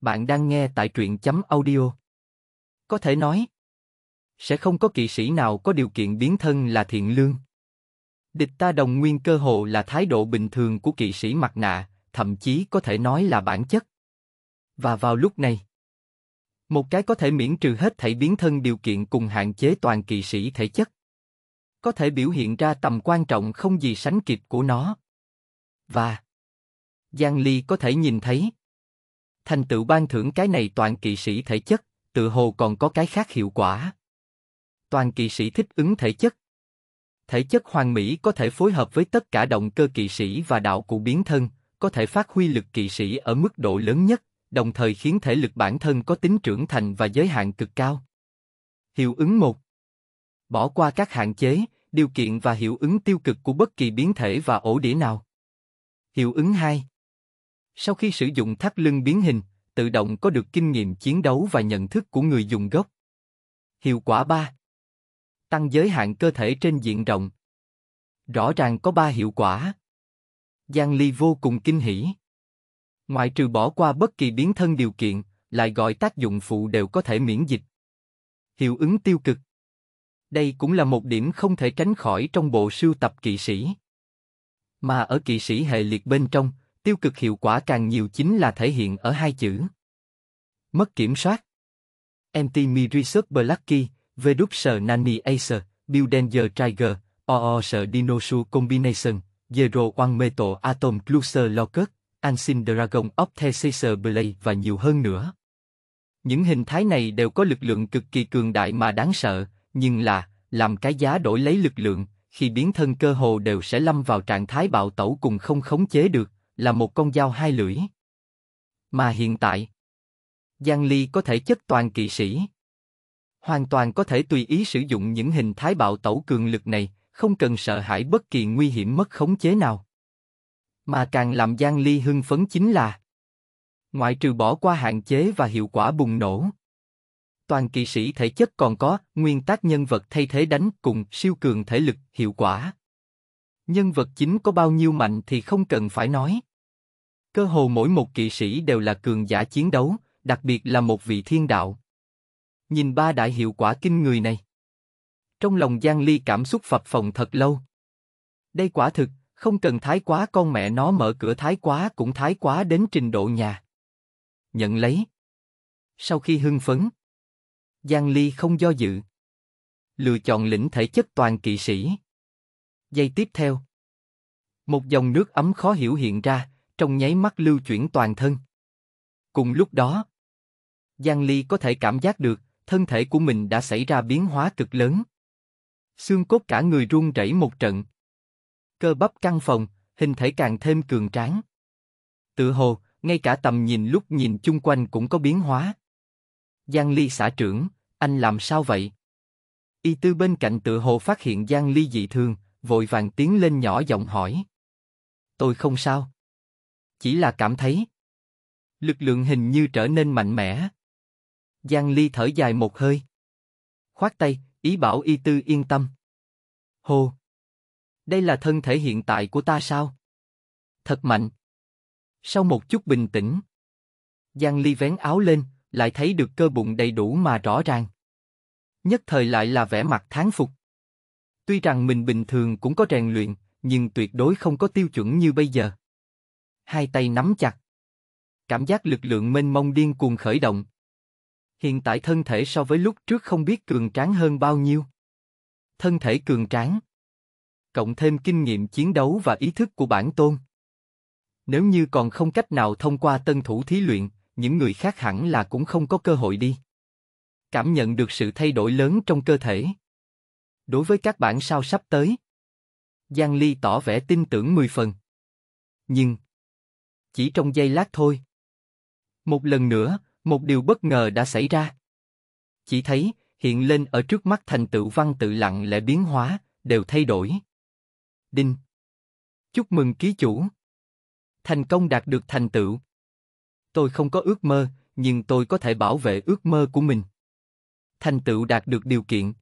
Bạn đang nghe tại truyện chấm audio. Có thể nói, sẽ không có kỵ sĩ nào có điều kiện biến thân là thiện lương. Địch ta đồng nguyên cơ hồ là thái độ bình thường của kỵ sĩ mặt nạ, thậm chí có thể nói là bản chất. Và vào lúc này, một cái có thể miễn trừ hết thảy biến thân điều kiện cùng hạn chế toàn kỵ sĩ thể chất, có thể biểu hiện ra tầm quan trọng không gì sánh kịp của nó. Và Giang Ly có thể nhìn thấy thành tựu ban thưởng cái này toàn kỵ sĩ thể chất, tự hồ còn có cái khác hiệu quả toàn kỵ sĩ thích ứng thể chất. Thể chất hoàn mỹ có thể phối hợp với tất cả động cơ kỵ sĩ và đạo cụ biến thân, có thể phát huy lực kỵ sĩ ở mức độ lớn nhất, đồng thời khiến thể lực bản thân có tính trưởng thành và giới hạn cực cao. Hiệu ứng 1 Bỏ qua các hạn chế, điều kiện và hiệu ứng tiêu cực của bất kỳ biến thể và ổ đĩa nào. Hiệu ứng 2 Sau khi sử dụng thắt lưng biến hình, tự động có được kinh nghiệm chiến đấu và nhận thức của người dùng gốc. Hiệu quả 3 tăng giới hạn cơ thể trên diện rộng. Rõ ràng có ba hiệu quả. Giang Ly vô cùng kinh hỉ. Ngoại trừ bỏ qua bất kỳ biến thân điều kiện, lại gọi tác dụng phụ đều có thể miễn dịch. Hiệu ứng tiêu cực. Đây cũng là một điểm không thể tránh khỏi trong bộ sưu tập kỵ sĩ. Mà ở kỵ sĩ hệ liệt bên trong, tiêu cực hiệu quả càng nhiều chính là thể hiện ở hai chữ. Mất kiểm soát. MT Mi Research Blackie, Veduxer Nani Acer, Builder Tiger, OOS Dinosaur Combination, Zero One Metal Atom Cluster Locus, Ansin Dragon Opticizer Blade và nhiều hơn nữa. Những hình thái này đều có lực lượng cực kỳ cường đại mà đáng sợ, nhưng là, làm cái giá đổi lấy lực lượng, khi biến thân cơ hồ đều sẽ lâm vào trạng thái bạo tẩu cùng không khống chế được, là một con dao hai lưỡi. Mà hiện tại, Giang Ly có thể chất toàn kỵ sĩ hoàn toàn có thể tùy ý sử dụng những hình thái bạo tẩu cường lực này, không cần sợ hãi bất kỳ nguy hiểm mất khống chế nào. Mà càng làm Giang Ly hưng phấn chính là ngoại trừ bỏ qua hạn chế và hiệu quả bùng nổ. Toàn kỵ sĩ thể chất còn có nguyên tắc nhân vật thay thế đánh cùng siêu cường thể lực, hiệu quả. Nhân vật chính có bao nhiêu mạnh thì không cần phải nói. Cơ hồ mỗi một kỵ sĩ đều là cường giả chiến đấu, đặc biệt là một vị thiên đạo. Nhìn ba đại hiệu quả kinh người này. Trong lòng Giang Ly cảm xúc phập phồng thật lâu. Đây quả thực, không cần thái quá con mẹ nó mở cửa thái quá cũng thái quá đến trình độ nhà. Nhận lấy. Sau khi hưng phấn, Giang Ly không do dự. Lựa chọn lĩnh thể chất toàn kỵ sĩ. Giây tiếp theo. Một dòng nước ấm khó hiểu hiện ra, trong nháy mắt lưu chuyển toàn thân. Cùng lúc đó, Giang Ly có thể cảm giác được, thân thể của mình đã xảy ra biến hóa cực lớn. Xương cốt cả người run rẩy một trận. Cơ bắp căng phòng, hình thể càng thêm cường tráng. Tự hồ, ngay cả tầm nhìn lúc nhìn chung quanh cũng có biến hóa. Giang Ly xã trưởng, anh làm sao vậy? Y tư bên cạnh tự hồ phát hiện Giang Ly dị thường, vội vàng tiến lên nhỏ giọng hỏi. Tôi không sao. Chỉ là cảm thấy. Lực lượng hình như trở nên mạnh mẽ, Giang Ly thở dài một hơi. Khoát tay, ý bảo y tư yên tâm. Hồ! Đây là thân thể hiện tại của ta sao? Thật mạnh! Sau một chút bình tĩnh, Giang Ly vén áo lên, lại thấy được cơ bụng đầy đủ mà rõ ràng. Nhất thời lại là vẻ mặt tháng phục. Tuy rằng mình bình thường cũng có rèn luyện, nhưng tuyệt đối không có tiêu chuẩn như bây giờ. Hai tay nắm chặt. Cảm giác lực lượng mênh mông điên cuồng khởi động. Hiện tại thân thể so với lúc trước không biết cường tráng hơn bao nhiêu. Thân thể cường tráng. Cộng thêm kinh nghiệm chiến đấu và ý thức của bản tôn. Nếu như còn không cách nào thông qua tân thủ thí luyện, những người khác hẳn là cũng không có cơ hội đi. Cảm nhận được sự thay đổi lớn trong cơ thể. Đối với các bản sao sắp tới, Giang Ly tỏ vẻ tin tưởng mười phần. Nhưng, chỉ trong giây lát thôi. Một lần nữa, một điều bất ngờ đã xảy ra. Chỉ thấy, hiện lên ở trước mắt thành tựu văn tự lặng lẽ biến hóa, đều thay đổi. Đinh. Chúc mừng ký chủ. Thành công đạt được thành tựu. Tôi không có ước mơ, nhưng tôi có thể bảo vệ ước mơ của mình. Thành tựu đạt được điều kiện.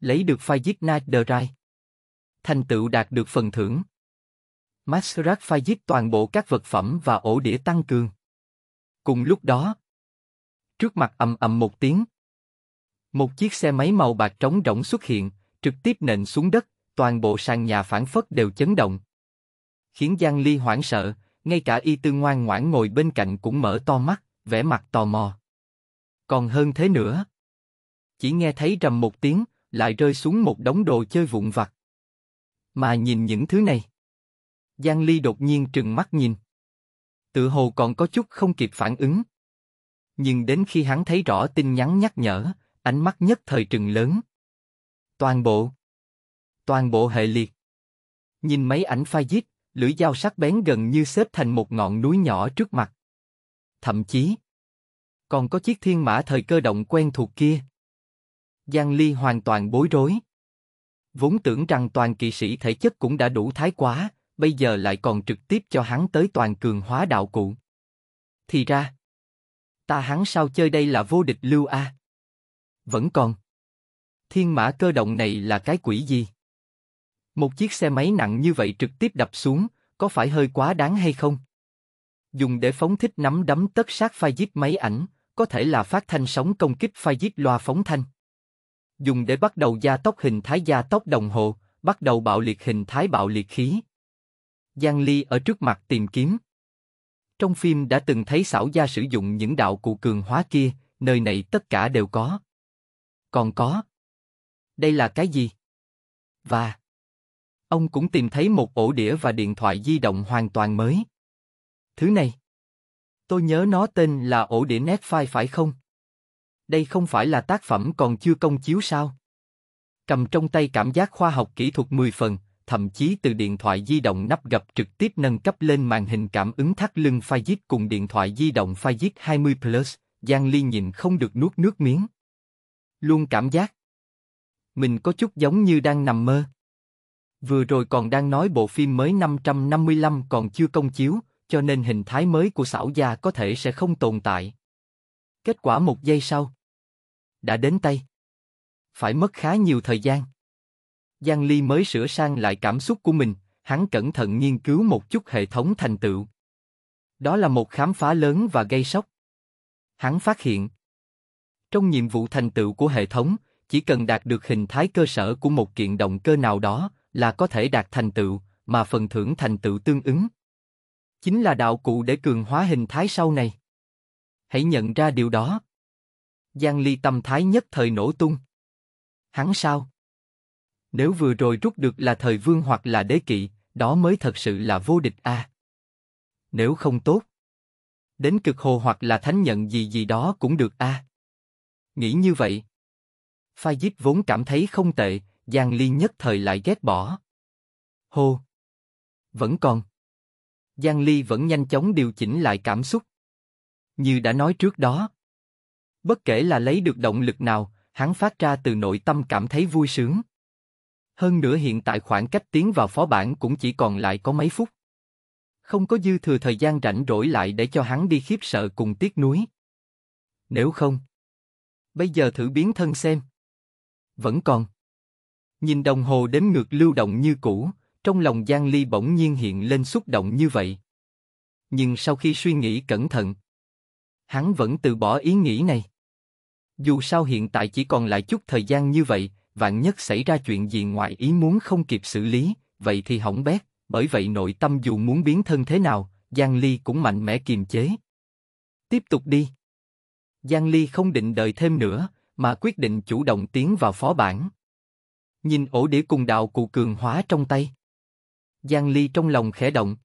Lấy được Fajit Night The Thành tựu đạt được phần thưởng. Maserat Fajit toàn bộ các vật phẩm và ổ đĩa tăng cường. Cùng lúc đó, Trước mặt ầm ầm một tiếng. Một chiếc xe máy màu bạc trống rỗng xuất hiện, trực tiếp nện xuống đất, toàn bộ sàn nhà phản phất đều chấn động. Khiến Giang Ly hoảng sợ, ngay cả y tư ngoan ngoãn ngồi bên cạnh cũng mở to mắt, vẻ mặt tò mò. Còn hơn thế nữa. Chỉ nghe thấy rầm một tiếng, lại rơi xuống một đống đồ chơi vụn vặt. Mà nhìn những thứ này. Giang Ly đột nhiên trừng mắt nhìn. Tự hồ còn có chút không kịp phản ứng nhưng đến khi hắn thấy rõ tin nhắn nhắc nhở, ánh mắt nhất thời trừng lớn. Toàn bộ. Toàn bộ hệ liệt. Nhìn mấy ảnh phai dít, lưỡi dao sắc bén gần như xếp thành một ngọn núi nhỏ trước mặt. Thậm chí, còn có chiếc thiên mã thời cơ động quen thuộc kia. Giang Ly hoàn toàn bối rối. Vốn tưởng rằng toàn kỵ sĩ thể chất cũng đã đủ thái quá, bây giờ lại còn trực tiếp cho hắn tới toàn cường hóa đạo cụ. Thì ra, Ta hắn sao chơi đây là vô địch lưu a. Vẫn còn. Thiên mã cơ động này là cái quỷ gì? Một chiếc xe máy nặng như vậy trực tiếp đập xuống, có phải hơi quá đáng hay không? Dùng để phóng thích nắm đấm tất sát phai giết máy ảnh, có thể là phát thanh sóng công kích phai giết loa phóng thanh. Dùng để bắt đầu gia tốc hình thái gia tốc đồng hồ, bắt đầu bạo liệt hình thái bạo liệt khí. Giang Ly ở trước mặt tìm kiếm. Trong phim đã từng thấy xảo gia sử dụng những đạo cụ cường hóa kia, nơi này tất cả đều có. Còn có. Đây là cái gì? Và ông cũng tìm thấy một ổ đĩa và điện thoại di động hoàn toàn mới. Thứ này, tôi nhớ nó tên là ổ đĩa Netflix phải không? Đây không phải là tác phẩm còn chưa công chiếu sao? Cầm trong tay cảm giác khoa học kỹ thuật 10 phần, thậm chí từ điện thoại di động nắp gập trực tiếp nâng cấp lên màn hình cảm ứng thắt lưng Fajit cùng điện thoại di động Fajit 20 Plus, Giang Ly nhìn không được nuốt nước miếng. Luôn cảm giác mình có chút giống như đang nằm mơ. Vừa rồi còn đang nói bộ phim mới 555 còn chưa công chiếu, cho nên hình thái mới của xảo gia có thể sẽ không tồn tại. Kết quả một giây sau, đã đến tay. Phải mất khá nhiều thời gian. Giang Ly mới sửa sang lại cảm xúc của mình, hắn cẩn thận nghiên cứu một chút hệ thống thành tựu. Đó là một khám phá lớn và gây sốc. Hắn phát hiện, trong nhiệm vụ thành tựu của hệ thống, chỉ cần đạt được hình thái cơ sở của một kiện động cơ nào đó là có thể đạt thành tựu, mà phần thưởng thành tựu tương ứng. Chính là đạo cụ để cường hóa hình thái sau này. Hãy nhận ra điều đó. Giang Ly tâm thái nhất thời nổ tung. Hắn sao? Nếu vừa rồi rút được là thời vương hoặc là đế kỵ, đó mới thật sự là vô địch a. Nếu không tốt, đến cực hồ hoặc là thánh nhận gì gì đó cũng được a. Nghĩ như vậy, Phai Diếp vốn cảm thấy không tệ, Giang ly nhất thời lại ghét bỏ. Hô! Vẫn còn. Giang Ly vẫn nhanh chóng điều chỉnh lại cảm xúc. Như đã nói trước đó, bất kể là lấy được động lực nào, hắn phát ra từ nội tâm cảm thấy vui sướng. Hơn nữa hiện tại khoảng cách tiến vào phó bản cũng chỉ còn lại có mấy phút. Không có dư thừa thời gian rảnh rỗi lại để cho hắn đi khiếp sợ cùng tiếc núi Nếu không, bây giờ thử biến thân xem. Vẫn còn. Nhìn đồng hồ đếm ngược lưu động như cũ, trong lòng Giang Ly bỗng nhiên hiện lên xúc động như vậy. Nhưng sau khi suy nghĩ cẩn thận, hắn vẫn từ bỏ ý nghĩ này. Dù sao hiện tại chỉ còn lại chút thời gian như vậy, vạn nhất xảy ra chuyện gì ngoài ý muốn không kịp xử lý, vậy thì hỏng bét, bởi vậy nội tâm dù muốn biến thân thế nào, Giang Ly cũng mạnh mẽ kiềm chế. Tiếp tục đi. Giang Ly không định đợi thêm nữa, mà quyết định chủ động tiến vào phó bản. Nhìn ổ đĩa cùng đạo cụ cường hóa trong tay. Giang Ly trong lòng khẽ động.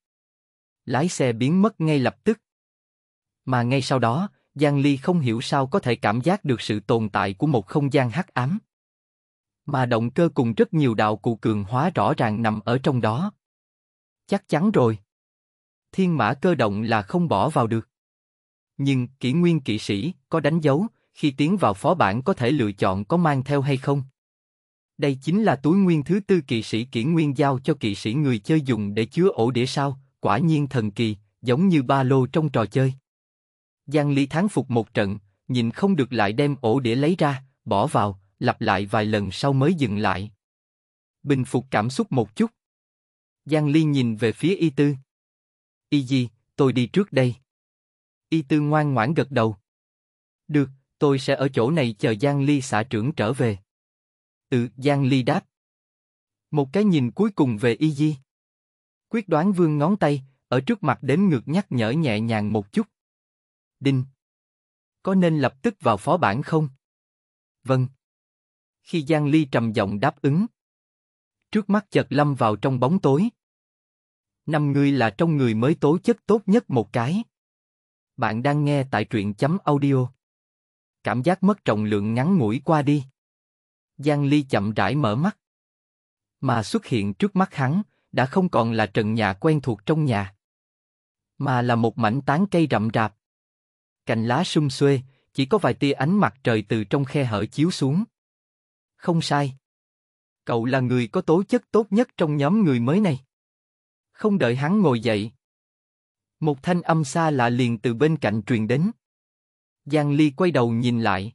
Lái xe biến mất ngay lập tức. Mà ngay sau đó, Giang Ly không hiểu sao có thể cảm giác được sự tồn tại của một không gian hắc ám. Mà động cơ cùng rất nhiều đạo cụ cường hóa rõ ràng nằm ở trong đó. Chắc chắn rồi. Thiên mã cơ động là không bỏ vào được. Nhưng kỷ nguyên kỵ sĩ có đánh dấu khi tiến vào phó bản có thể lựa chọn có mang theo hay không. Đây chính là túi nguyên thứ tư kỵ sĩ kỷ nguyên giao cho kỵ sĩ người chơi dùng để chứa ổ đĩa sao, quả nhiên thần kỳ, giống như ba lô trong trò chơi. Giang Ly thắng phục một trận, nhìn không được lại đem ổ đĩa lấy ra, bỏ vào, lặp lại vài lần sau mới dừng lại. Bình phục cảm xúc một chút. Giang Ly nhìn về phía Y Tư. Y Di, tôi đi trước đây. Y Tư ngoan ngoãn gật đầu. Được, tôi sẽ ở chỗ này chờ Giang Ly xã trưởng trở về. Ừ, Giang Ly đáp. Một cái nhìn cuối cùng về Y Di. Quyết đoán vương ngón tay, ở trước mặt đến ngược nhắc nhở nhẹ nhàng một chút. Đinh. Có nên lập tức vào phó bản không? Vâng khi Giang Ly trầm giọng đáp ứng. Trước mắt chợt lâm vào trong bóng tối. Năm người là trong người mới tố chất tốt nhất một cái. Bạn đang nghe tại truyện chấm audio. Cảm giác mất trọng lượng ngắn ngủi qua đi. Giang Ly chậm rãi mở mắt. Mà xuất hiện trước mắt hắn, đã không còn là trần nhà quen thuộc trong nhà. Mà là một mảnh tán cây rậm rạp. Cành lá sum xuê, chỉ có vài tia ánh mặt trời từ trong khe hở chiếu xuống không sai. Cậu là người có tố chất tốt nhất trong nhóm người mới này. Không đợi hắn ngồi dậy. Một thanh âm xa lạ liền từ bên cạnh truyền đến. Giang Ly quay đầu nhìn lại.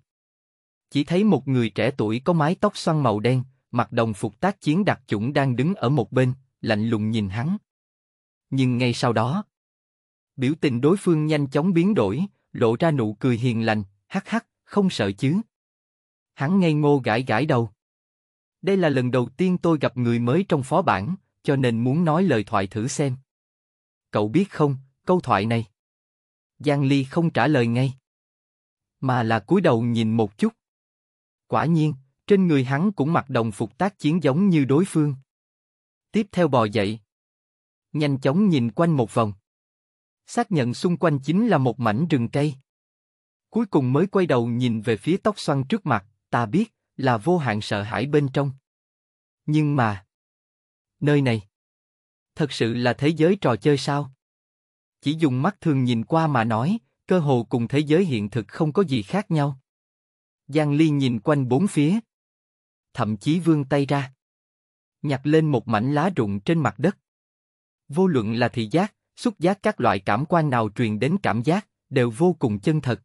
Chỉ thấy một người trẻ tuổi có mái tóc xoăn màu đen, mặc đồng phục tác chiến đặc chủng đang đứng ở một bên, lạnh lùng nhìn hắn. Nhưng ngay sau đó, biểu tình đối phương nhanh chóng biến đổi, lộ ra nụ cười hiền lành, hắc hắc, không sợ chứ. Hắn ngây ngô gãi gãi đầu. Đây là lần đầu tiên tôi gặp người mới trong phó bản, cho nên muốn nói lời thoại thử xem. Cậu biết không, câu thoại này. Giang Ly không trả lời ngay. Mà là cúi đầu nhìn một chút. Quả nhiên, trên người hắn cũng mặc đồng phục tác chiến giống như đối phương. Tiếp theo bò dậy. Nhanh chóng nhìn quanh một vòng. Xác nhận xung quanh chính là một mảnh rừng cây. Cuối cùng mới quay đầu nhìn về phía tóc xoăn trước mặt, ta biết, là vô hạn sợ hãi bên trong. Nhưng mà... Nơi này... Thật sự là thế giới trò chơi sao? Chỉ dùng mắt thường nhìn qua mà nói, cơ hồ cùng thế giới hiện thực không có gì khác nhau. Giang Ly nhìn quanh bốn phía. Thậm chí vươn tay ra. Nhặt lên một mảnh lá rụng trên mặt đất. Vô luận là thị giác, xúc giác các loại cảm quan nào truyền đến cảm giác, đều vô cùng chân thật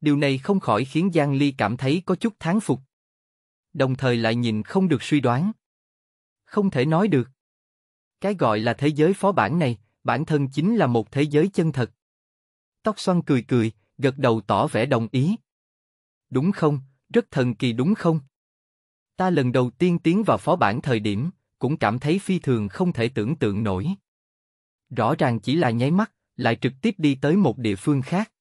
điều này không khỏi khiến Giang Ly cảm thấy có chút tháng phục. Đồng thời lại nhìn không được suy đoán. Không thể nói được. Cái gọi là thế giới phó bản này, bản thân chính là một thế giới chân thật. Tóc xoăn cười cười, gật đầu tỏ vẻ đồng ý. Đúng không, rất thần kỳ đúng không? Ta lần đầu tiên tiến vào phó bản thời điểm, cũng cảm thấy phi thường không thể tưởng tượng nổi. Rõ ràng chỉ là nháy mắt, lại trực tiếp đi tới một địa phương khác.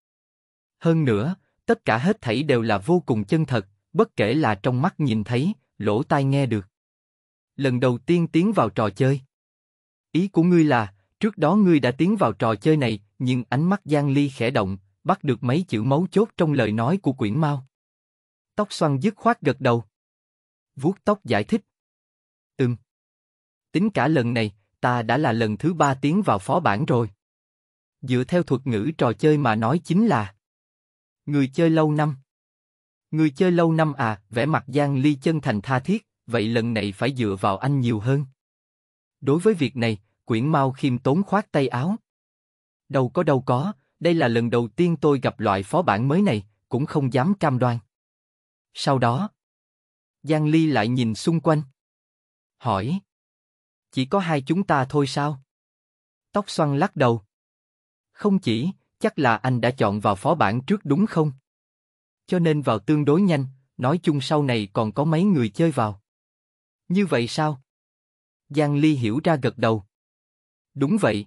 Hơn nữa, tất cả hết thảy đều là vô cùng chân thật, bất kể là trong mắt nhìn thấy, lỗ tai nghe được. Lần đầu tiên tiến vào trò chơi. Ý của ngươi là, trước đó ngươi đã tiến vào trò chơi này, nhưng ánh mắt Giang Ly khẽ động, bắt được mấy chữ máu chốt trong lời nói của Quyển Mao. Tóc xoăn dứt khoát gật đầu. Vuốt tóc giải thích. Ừm. Tính cả lần này, ta đã là lần thứ ba tiến vào phó bản rồi. Dựa theo thuật ngữ trò chơi mà nói chính là Người chơi lâu năm. Người chơi lâu năm à, vẻ mặt Giang Ly chân thành tha thiết, vậy lần này phải dựa vào anh nhiều hơn. Đối với việc này, Quyển Mao khiêm tốn khoát tay áo. Đâu có đâu có, đây là lần đầu tiên tôi gặp loại phó bản mới này, cũng không dám cam đoan. Sau đó, Giang Ly lại nhìn xung quanh. Hỏi. Chỉ có hai chúng ta thôi sao? Tóc xoăn lắc đầu. Không chỉ, chắc là anh đã chọn vào phó bản trước đúng không? Cho nên vào tương đối nhanh, nói chung sau này còn có mấy người chơi vào. Như vậy sao? Giang Ly hiểu ra gật đầu. Đúng vậy.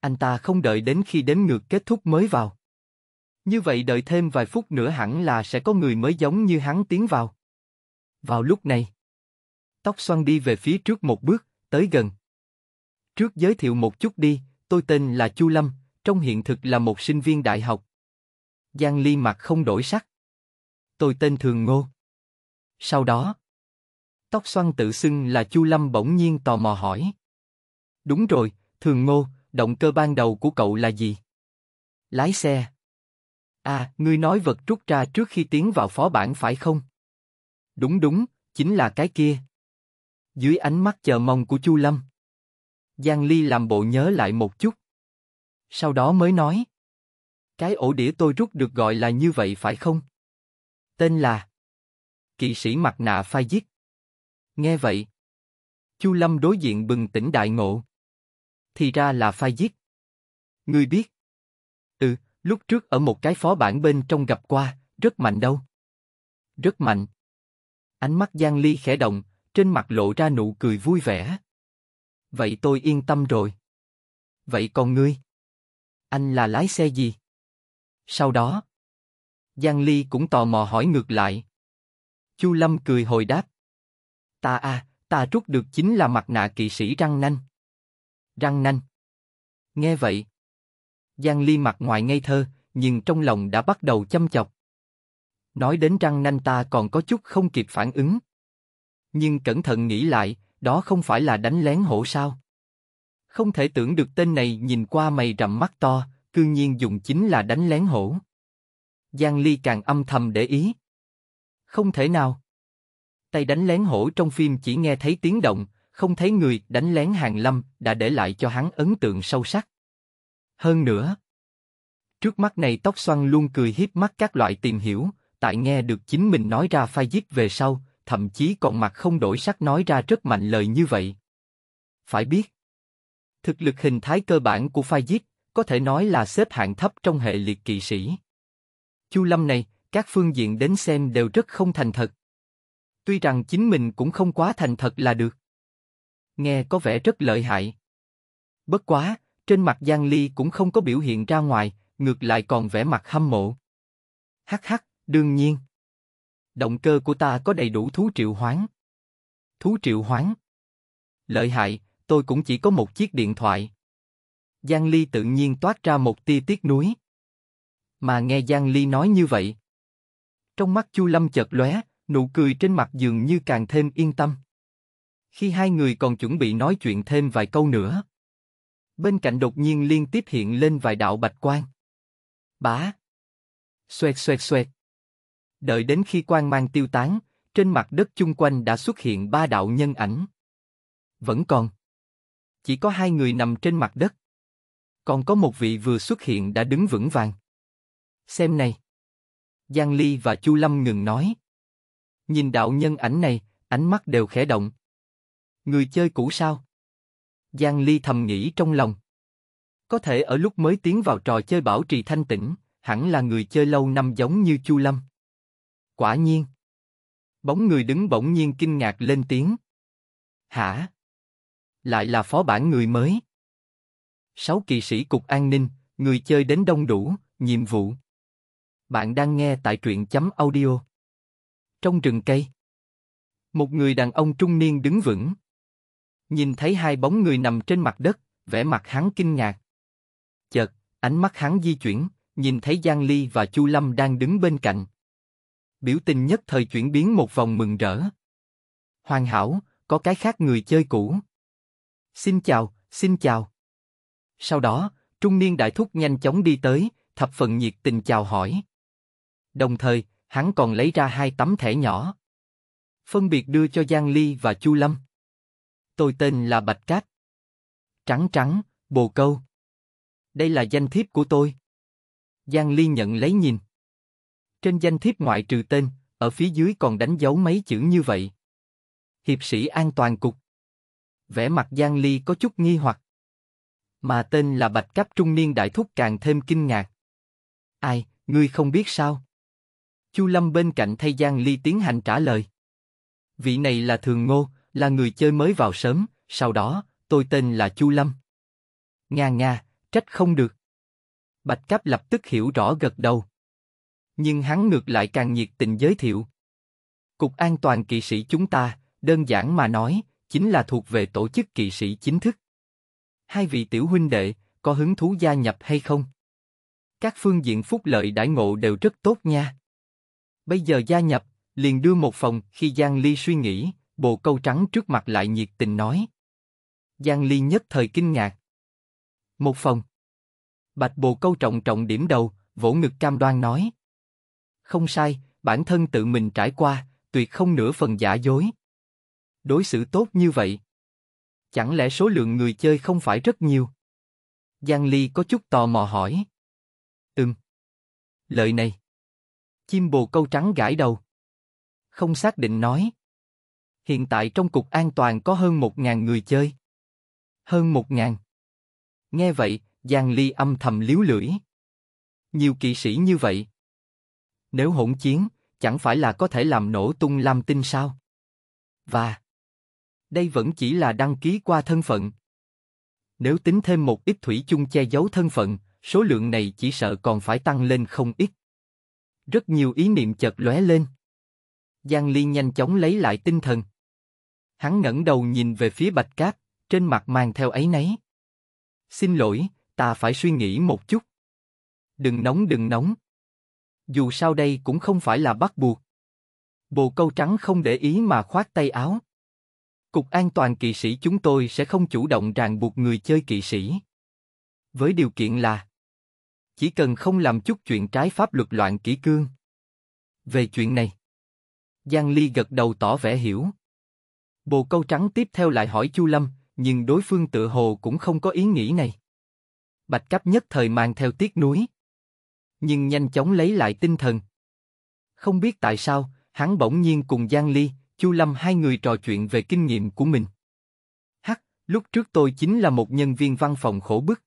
Anh ta không đợi đến khi đến ngược kết thúc mới vào. Như vậy đợi thêm vài phút nữa hẳn là sẽ có người mới giống như hắn tiến vào. Vào lúc này, tóc xoăn đi về phía trước một bước, tới gần. Trước giới thiệu một chút đi, tôi tên là Chu Lâm, trong hiện thực là một sinh viên đại học. Giang Ly mặt không đổi sắc. Tôi tên Thường Ngô. Sau đó, tóc xoăn tự xưng là Chu Lâm bỗng nhiên tò mò hỏi. Đúng rồi, Thường Ngô, động cơ ban đầu của cậu là gì? Lái xe. À, ngươi nói vật rút ra trước khi tiến vào phó bản phải không? Đúng đúng, chính là cái kia. Dưới ánh mắt chờ mong của Chu Lâm, Giang Ly làm bộ nhớ lại một chút. Sau đó mới nói. Cái ổ đĩa tôi rút được gọi là như vậy phải không? Tên là Kỵ sĩ mặt nạ phai giết. Nghe vậy. Chu Lâm đối diện bừng tỉnh đại ngộ. Thì ra là phai giết. Ngươi biết. Ừ, lúc trước ở một cái phó bản bên trong gặp qua, rất mạnh đâu. Rất mạnh. Ánh mắt Giang Ly khẽ động, trên mặt lộ ra nụ cười vui vẻ. Vậy tôi yên tâm rồi. Vậy còn ngươi? Anh là lái xe gì? Sau đó, Giang Ly cũng tò mò hỏi ngược lại. Chu Lâm cười hồi đáp. Ta à, ta rút được chính là mặt nạ kỵ sĩ răng nanh. Răng nanh. Nghe vậy. Giang Ly mặt ngoài ngây thơ, nhưng trong lòng đã bắt đầu chăm chọc. Nói đến răng nanh ta còn có chút không kịp phản ứng. Nhưng cẩn thận nghĩ lại, đó không phải là đánh lén hổ sao? Không thể tưởng được tên này nhìn qua mày rậm mắt to, cương nhiên dùng chính là đánh lén hổ. Giang Ly càng âm thầm để ý. Không thể nào. Tay đánh lén hổ trong phim chỉ nghe thấy tiếng động, không thấy người đánh lén hàng lâm đã để lại cho hắn ấn tượng sâu sắc. Hơn nữa, trước mắt này tóc xoăn luôn cười hiếp mắt các loại tìm hiểu, tại nghe được chính mình nói ra phai giết về sau, thậm chí còn mặt không đổi sắc nói ra rất mạnh lời như vậy. Phải biết, Thực lực hình thái cơ bản của Phai Diết, có thể nói là xếp hạng thấp trong hệ liệt kỵ sĩ. Chu Lâm này, các phương diện đến xem đều rất không thành thật. Tuy rằng chính mình cũng không quá thành thật là được. Nghe có vẻ rất lợi hại. Bất quá, trên mặt Giang Ly cũng không có biểu hiện ra ngoài, ngược lại còn vẻ mặt hâm mộ. Hắc hắc, đương nhiên. Động cơ của ta có đầy đủ thú triệu hoán. Thú triệu hoán. Lợi hại, tôi cũng chỉ có một chiếc điện thoại. Giang Ly tự nhiên toát ra một tia tiếc nuối. Mà nghe Giang Ly nói như vậy, trong mắt Chu Lâm chợt lóe, nụ cười trên mặt dường như càng thêm yên tâm. Khi hai người còn chuẩn bị nói chuyện thêm vài câu nữa, bên cạnh đột nhiên liên tiếp hiện lên vài đạo bạch quang. Bá. Xoẹt xoẹt xoẹt. Đợi đến khi quang mang tiêu tán, trên mặt đất chung quanh đã xuất hiện ba đạo nhân ảnh. Vẫn còn chỉ có hai người nằm trên mặt đất. Còn có một vị vừa xuất hiện đã đứng vững vàng. Xem này. Giang Ly và Chu Lâm ngừng nói. Nhìn đạo nhân ảnh này, ánh mắt đều khẽ động. Người chơi cũ sao? Giang Ly thầm nghĩ trong lòng. Có thể ở lúc mới tiến vào trò chơi bảo trì thanh tĩnh, hẳn là người chơi lâu năm giống như Chu Lâm. Quả nhiên. Bóng người đứng bỗng nhiên kinh ngạc lên tiếng. Hả? lại là phó bản người mới. Sáu kỳ sĩ cục an ninh, người chơi đến đông đủ, nhiệm vụ. Bạn đang nghe tại truyện chấm audio. Trong rừng cây, một người đàn ông trung niên đứng vững. Nhìn thấy hai bóng người nằm trên mặt đất, vẻ mặt hắn kinh ngạc. Chợt, ánh mắt hắn di chuyển, nhìn thấy Giang Ly và Chu Lâm đang đứng bên cạnh. Biểu tình nhất thời chuyển biến một vòng mừng rỡ. Hoàn hảo, có cái khác người chơi cũ. Xin chào, xin chào. Sau đó, trung niên đại thúc nhanh chóng đi tới, thập phần nhiệt tình chào hỏi. Đồng thời, hắn còn lấy ra hai tấm thẻ nhỏ. Phân biệt đưa cho Giang Ly và Chu Lâm. Tôi tên là Bạch Cát. Trắng trắng, bồ câu. Đây là danh thiếp của tôi. Giang Ly nhận lấy nhìn. Trên danh thiếp ngoại trừ tên, ở phía dưới còn đánh dấu mấy chữ như vậy. Hiệp sĩ an toàn cục vẻ mặt Giang Ly có chút nghi hoặc. Mà tên là Bạch Cấp trung niên đại thúc càng thêm kinh ngạc. Ai, ngươi không biết sao? Chu Lâm bên cạnh thay Giang Ly tiến hành trả lời. Vị này là Thường Ngô, là người chơi mới vào sớm, sau đó, tôi tên là Chu Lâm. Nga nga, trách không được. Bạch Cáp lập tức hiểu rõ gật đầu. Nhưng hắn ngược lại càng nhiệt tình giới thiệu. Cục an toàn kỵ sĩ chúng ta, đơn giản mà nói, chính là thuộc về tổ chức kỵ sĩ chính thức. Hai vị tiểu huynh đệ, có hứng thú gia nhập hay không? Các phương diện phúc lợi đãi ngộ đều rất tốt nha. Bây giờ gia nhập, liền đưa một phòng khi Giang Ly suy nghĩ, bộ câu trắng trước mặt lại nhiệt tình nói. Giang Ly nhất thời kinh ngạc. Một phòng. Bạch bồ câu trọng trọng điểm đầu, vỗ ngực cam đoan nói. Không sai, bản thân tự mình trải qua, tuyệt không nửa phần giả dối. Đối xử tốt như vậy. Chẳng lẽ số lượng người chơi không phải rất nhiều? Giang Ly có chút tò mò hỏi. Ừm. Lời này. Chim bồ câu trắng gãi đầu. Không xác định nói. Hiện tại trong cục an toàn có hơn một ngàn người chơi. Hơn một ngàn. Nghe vậy, Giang Ly âm thầm liếu lưỡi. Nhiều kỵ sĩ như vậy. Nếu hỗn chiến, chẳng phải là có thể làm nổ tung Lam Tinh sao? Và đây vẫn chỉ là đăng ký qua thân phận. Nếu tính thêm một ít thủy chung che giấu thân phận, số lượng này chỉ sợ còn phải tăng lên không ít. Rất nhiều ý niệm chợt lóe lên. Giang Ly nhanh chóng lấy lại tinh thần. Hắn ngẩng đầu nhìn về phía Bạch Cát, trên mặt mang theo ấy nấy. Xin lỗi, ta phải suy nghĩ một chút. Đừng nóng đừng nóng. Dù sao đây cũng không phải là bắt buộc. Bồ câu trắng không để ý mà khoát tay áo. Cục an toàn kỵ sĩ chúng tôi sẽ không chủ động ràng buộc người chơi kỵ sĩ. Với điều kiện là chỉ cần không làm chút chuyện trái pháp luật loạn kỷ cương. Về chuyện này, Giang Ly gật đầu tỏ vẻ hiểu. Bồ câu trắng tiếp theo lại hỏi Chu Lâm, nhưng đối phương tựa hồ cũng không có ý nghĩ này. Bạch Cáp nhất thời mang theo tiếc núi, nhưng nhanh chóng lấy lại tinh thần. Không biết tại sao, hắn bỗng nhiên cùng Giang Ly, Chu Lâm hai người trò chuyện về kinh nghiệm của mình. Hắc, lúc trước tôi chính là một nhân viên văn phòng khổ bức.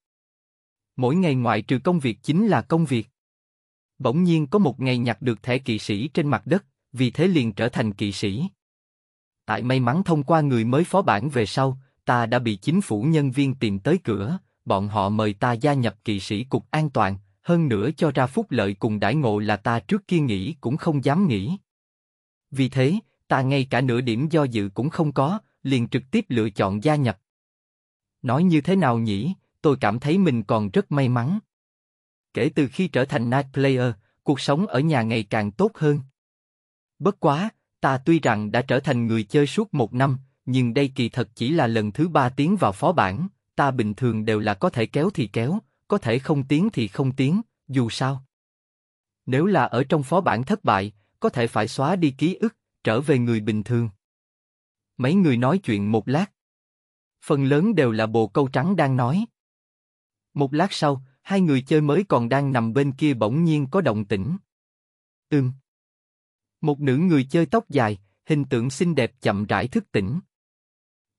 Mỗi ngày ngoại trừ công việc chính là công việc. Bỗng nhiên có một ngày nhặt được thẻ kỵ sĩ trên mặt đất, vì thế liền trở thành kỵ sĩ. Tại may mắn thông qua người mới phó bản về sau, ta đã bị chính phủ nhân viên tìm tới cửa, bọn họ mời ta gia nhập kỵ sĩ cục an toàn, hơn nữa cho ra phúc lợi cùng đãi ngộ là ta trước kia nghĩ cũng không dám nghĩ. Vì thế, ta ngay cả nửa điểm do dự cũng không có, liền trực tiếp lựa chọn gia nhập. Nói như thế nào nhỉ, tôi cảm thấy mình còn rất may mắn. Kể từ khi trở thành night player, cuộc sống ở nhà ngày càng tốt hơn. Bất quá, ta tuy rằng đã trở thành người chơi suốt một năm, nhưng đây kỳ thật chỉ là lần thứ ba tiến vào phó bản, ta bình thường đều là có thể kéo thì kéo, có thể không tiến thì không tiến, dù sao. Nếu là ở trong phó bản thất bại, có thể phải xóa đi ký ức, trở về người bình thường. Mấy người nói chuyện một lát. Phần lớn đều là bộ câu trắng đang nói. Một lát sau, hai người chơi mới còn đang nằm bên kia bỗng nhiên có động tĩnh. Ừm. Một nữ người chơi tóc dài, hình tượng xinh đẹp chậm rãi thức tỉnh.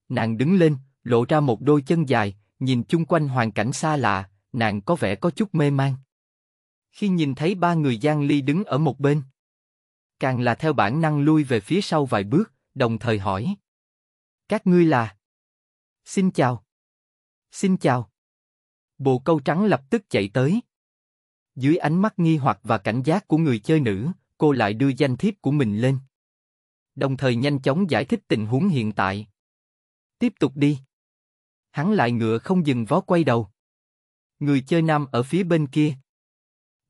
Nàng đứng lên, lộ ra một đôi chân dài, nhìn chung quanh hoàn cảnh xa lạ, nàng có vẻ có chút mê man. Khi nhìn thấy ba người Giang Ly đứng ở một bên, càng là theo bản năng lui về phía sau vài bước, đồng thời hỏi. Các ngươi là? Xin chào. Xin chào. Bộ câu trắng lập tức chạy tới. Dưới ánh mắt nghi hoặc và cảnh giác của người chơi nữ, cô lại đưa danh thiếp của mình lên. Đồng thời nhanh chóng giải thích tình huống hiện tại. Tiếp tục đi. Hắn lại ngựa không dừng vó quay đầu. Người chơi nam ở phía bên kia.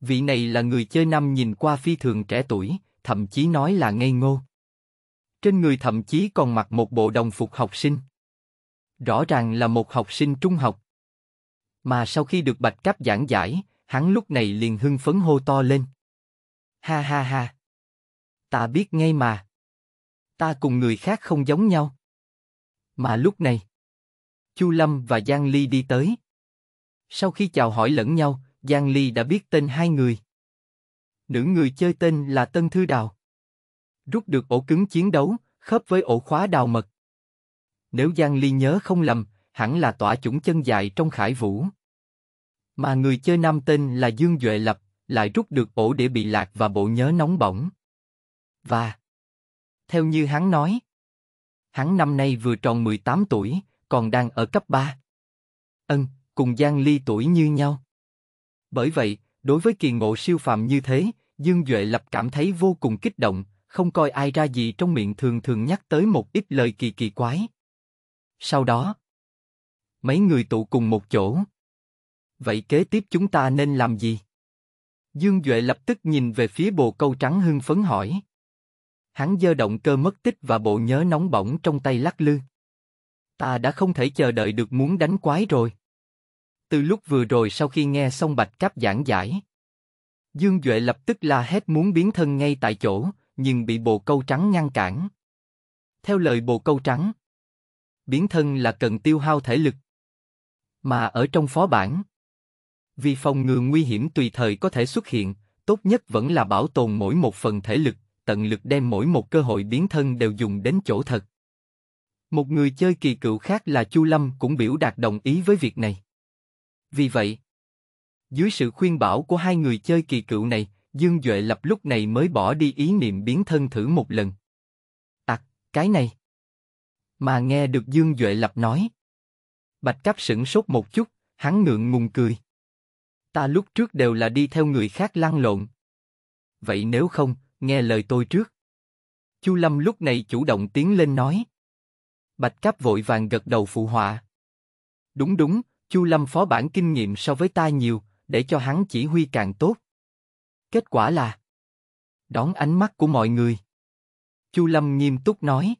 Vị này là người chơi nam nhìn qua phi thường trẻ tuổi, thậm chí nói là ngây ngô. Trên người thậm chí còn mặc một bộ đồng phục học sinh. Rõ ràng là một học sinh trung học. Mà sau khi được Bạch Cáp giảng giải, hắn lúc này liền hưng phấn hô to lên. Ha ha ha! Ta biết ngay mà! Ta cùng người khác không giống nhau. Mà lúc này, Chu Lâm và Giang Ly đi tới. Sau khi chào hỏi lẫn nhau, Giang Ly đã biết tên hai người nữ người chơi tên là Tân Thư Đào. Rút được ổ cứng chiến đấu, khớp với ổ khóa đào mật. Nếu Giang Ly nhớ không lầm, hẳn là tỏa chủng chân dài trong khải vũ. Mà người chơi nam tên là Dương Duệ Lập, lại rút được ổ để bị lạc và bộ nhớ nóng bỏng. Và, theo như hắn nói, hắn năm nay vừa tròn 18 tuổi, còn đang ở cấp 3. Ân, cùng Giang Ly tuổi như nhau. Bởi vậy, Đối với kỳ ngộ siêu phàm như thế, Dương Duệ lập cảm thấy vô cùng kích động, không coi ai ra gì trong miệng thường thường nhắc tới một ít lời kỳ kỳ quái. Sau đó, mấy người tụ cùng một chỗ. Vậy kế tiếp chúng ta nên làm gì? Dương Duệ lập tức nhìn về phía bồ câu trắng hưng phấn hỏi. Hắn dơ động cơ mất tích và bộ nhớ nóng bỏng trong tay lắc lư. Ta đã không thể chờ đợi được muốn đánh quái rồi. Từ lúc vừa rồi sau khi nghe xong Bạch Cáp giảng giải, Dương Duệ lập tức la hét muốn biến thân ngay tại chỗ, nhưng bị bồ câu trắng ngăn cản. Theo lời bồ câu trắng, biến thân là cần tiêu hao thể lực. Mà ở trong phó bản, vì phòng ngừa nguy hiểm tùy thời có thể xuất hiện, tốt nhất vẫn là bảo tồn mỗi một phần thể lực, tận lực đem mỗi một cơ hội biến thân đều dùng đến chỗ thật. Một người chơi kỳ cựu khác là Chu Lâm cũng biểu đạt đồng ý với việc này. Vì vậy, dưới sự khuyên bảo của hai người chơi kỳ cựu này, Dương Duệ lập lúc này mới bỏ đi ý niệm biến thân thử một lần. Tặc, cái này. Mà nghe được Dương Duệ lập nói. Bạch Cáp sững sốt một chút, hắn ngượng ngùng cười. Ta lúc trước đều là đi theo người khác lăn lộn. Vậy nếu không, nghe lời tôi trước. Chu Lâm lúc này chủ động tiến lên nói. Bạch Cáp vội vàng gật đầu phụ họa. Đúng đúng, Chu Lâm phó bản kinh nghiệm so với ta nhiều, để cho hắn chỉ huy càng tốt. Kết quả là đón ánh mắt của mọi người. Chu Lâm nghiêm túc nói.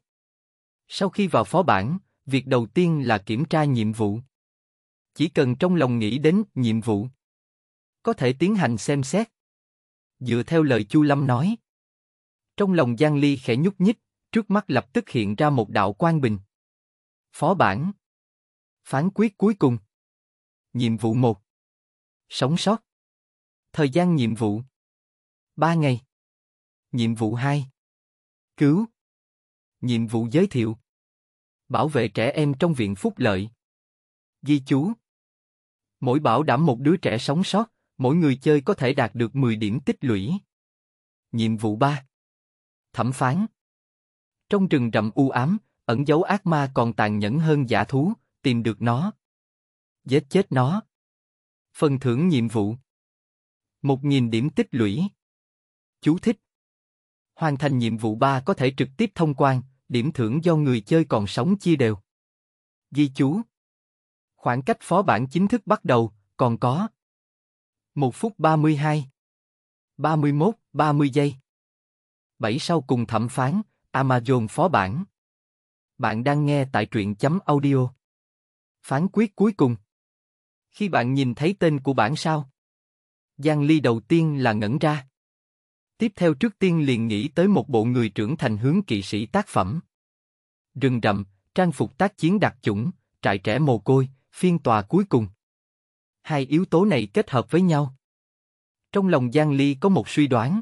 Sau khi vào phó bản, việc đầu tiên là kiểm tra nhiệm vụ. Chỉ cần trong lòng nghĩ đến nhiệm vụ, có thể tiến hành xem xét. Dựa theo lời Chu Lâm nói, trong lòng Giang Ly khẽ nhúc nhích, trước mắt lập tức hiện ra một đạo quan bình. Phó bản, phán quyết cuối cùng. Nhiệm vụ 1. Sống sót. Thời gian nhiệm vụ. 3 ngày. Nhiệm vụ 2. Cứu. Nhiệm vụ giới thiệu. Bảo vệ trẻ em trong viện phúc lợi. Ghi chú. Mỗi bảo đảm một đứa trẻ sống sót, mỗi người chơi có thể đạt được 10 điểm tích lũy. Nhiệm vụ 3. Thẩm phán. Trong rừng rậm u ám, ẩn dấu ác ma còn tàn nhẫn hơn giả thú, tìm được nó, Giết chết nó. Phần thưởng nhiệm vụ. 1.000 điểm tích lũy. Chú thích. Hoàn thành nhiệm vụ 3 có thể trực tiếp thông quan, điểm thưởng do người chơi còn sống chia đều. Ghi chú. Khoảng cách phó bản chính thức bắt đầu, còn có 1 phút 32, 31, 30 giây. 7 sau cùng thẩm phán, Amazon phó bản. Bạn đang nghe tại truyện chấm audio. Phán quyết cuối cùng khi bạn nhìn thấy tên của bản sao? Giang Ly đầu tiên là ngẩn ra. Tiếp theo trước tiên liền nghĩ tới một bộ người trưởng thành hướng kỵ sĩ tác phẩm. Rừng rậm, trang phục tác chiến đặc chủng, trại trẻ mồ côi, phiên tòa cuối cùng. Hai yếu tố này kết hợp với nhau. Trong lòng Giang Ly có một suy đoán.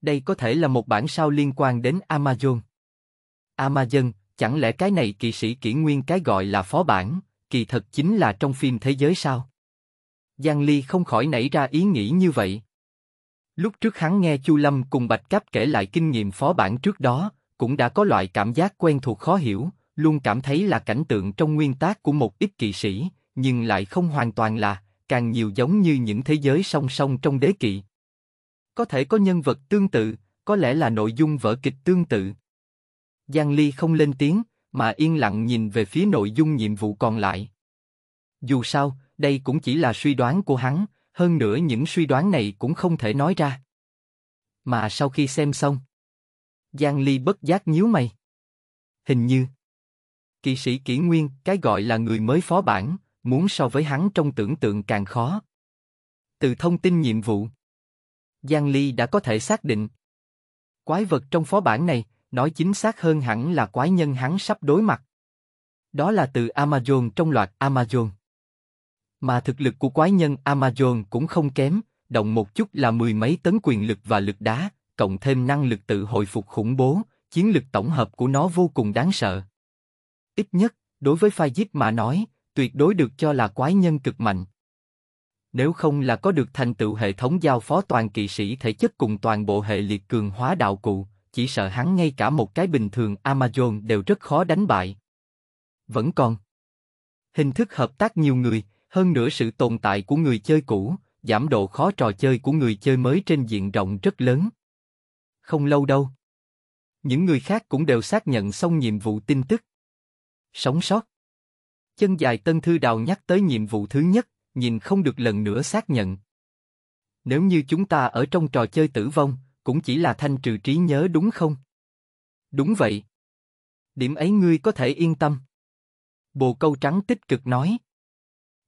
Đây có thể là một bản sao liên quan đến Amazon. Amazon, chẳng lẽ cái này kỵ sĩ kỷ nguyên cái gọi là phó bản, kỳ thật chính là trong phim thế giới sao? Giang Ly không khỏi nảy ra ý nghĩ như vậy. Lúc trước hắn nghe Chu Lâm cùng Bạch Cáp kể lại kinh nghiệm phó bản trước đó, cũng đã có loại cảm giác quen thuộc khó hiểu, luôn cảm thấy là cảnh tượng trong nguyên tác của một ít kỵ sĩ, nhưng lại không hoàn toàn là, càng nhiều giống như những thế giới song song trong đế kỵ. Có thể có nhân vật tương tự, có lẽ là nội dung vở kịch tương tự. Giang Ly không lên tiếng, mà yên lặng nhìn về phía nội dung nhiệm vụ còn lại. Dù sao, đây cũng chỉ là suy đoán của hắn, hơn nữa những suy đoán này cũng không thể nói ra. Mà sau khi xem xong, Giang Ly bất giác nhíu mày. Hình như, kỵ sĩ kỷ nguyên, cái gọi là người mới phó bản, muốn so với hắn trong tưởng tượng càng khó. Từ thông tin nhiệm vụ, Giang Ly đã có thể xác định. Quái vật trong phó bản này, nói chính xác hơn hẳn là quái nhân hắn sắp đối mặt. Đó là từ Amazon trong loạt Amazon. Mà thực lực của quái nhân Amazon cũng không kém, động một chút là mười mấy tấn quyền lực và lực đá, cộng thêm năng lực tự hồi phục khủng bố, chiến lực tổng hợp của nó vô cùng đáng sợ. Ít nhất, đối với Phai Diếp mà nói, tuyệt đối được cho là quái nhân cực mạnh. Nếu không là có được thành tựu hệ thống giao phó toàn kỵ sĩ thể chất cùng toàn bộ hệ liệt cường hóa đạo cụ, chỉ sợ hắn ngay cả một cái bình thường Amazon đều rất khó đánh bại. Vẫn còn. Hình thức hợp tác nhiều người, hơn nữa sự tồn tại của người chơi cũ, giảm độ khó trò chơi của người chơi mới trên diện rộng rất lớn. Không lâu đâu. Những người khác cũng đều xác nhận xong nhiệm vụ tin tức. Sống sót. Chân dài Tân Thư Đào nhắc tới nhiệm vụ thứ nhất, nhìn không được lần nữa xác nhận. Nếu như chúng ta ở trong trò chơi tử vong, cũng chỉ là thanh trừ trí nhớ đúng không? Đúng vậy. Điểm ấy ngươi có thể yên tâm. Bồ câu trắng tích cực nói.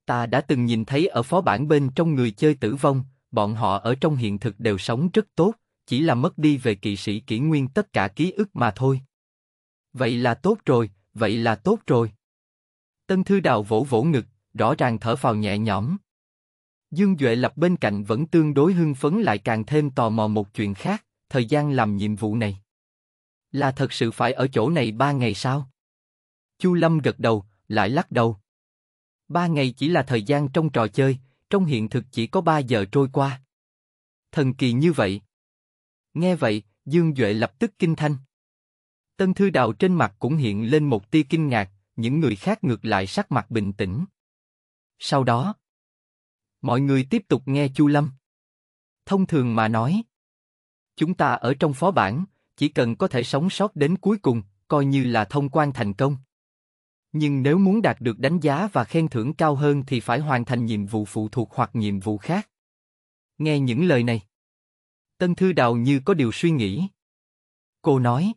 Ta đã từng nhìn thấy ở phó bản bên trong người chơi tử vong, bọn họ ở trong hiện thực đều sống rất tốt, chỉ là mất đi về kỵ sĩ kỷ nguyên tất cả ký ức mà thôi. Vậy là tốt rồi, vậy là tốt rồi. Tân Thư Đào vỗ vỗ ngực, rõ ràng thở phào nhẹ nhõm. Dương Duệ Lập bên cạnh vẫn tương đối hưng phấn lại càng thêm tò mò một chuyện khác, thời gian làm nhiệm vụ này. Là thật sự phải ở chỗ này ba ngày sao? Chu Lâm gật đầu, lại lắc đầu. Ba ngày chỉ là thời gian trong trò chơi, trong hiện thực chỉ có ba giờ trôi qua. Thần kỳ như vậy. Nghe vậy, Dương Duệ lập tức kinh thanh. Tân Thư Đào trên mặt cũng hiện lên một tia kinh ngạc, những người khác ngược lại sắc mặt bình tĩnh. Sau đó, Mọi người tiếp tục nghe Chu Lâm. Thông thường mà nói, chúng ta ở trong phó bản, chỉ cần có thể sống sót đến cuối cùng, coi như là thông quan thành công. Nhưng nếu muốn đạt được đánh giá và khen thưởng cao hơn thì phải hoàn thành nhiệm vụ phụ thuộc hoặc nhiệm vụ khác. Nghe những lời này, Tân Thư Đào như có điều suy nghĩ. Cô nói,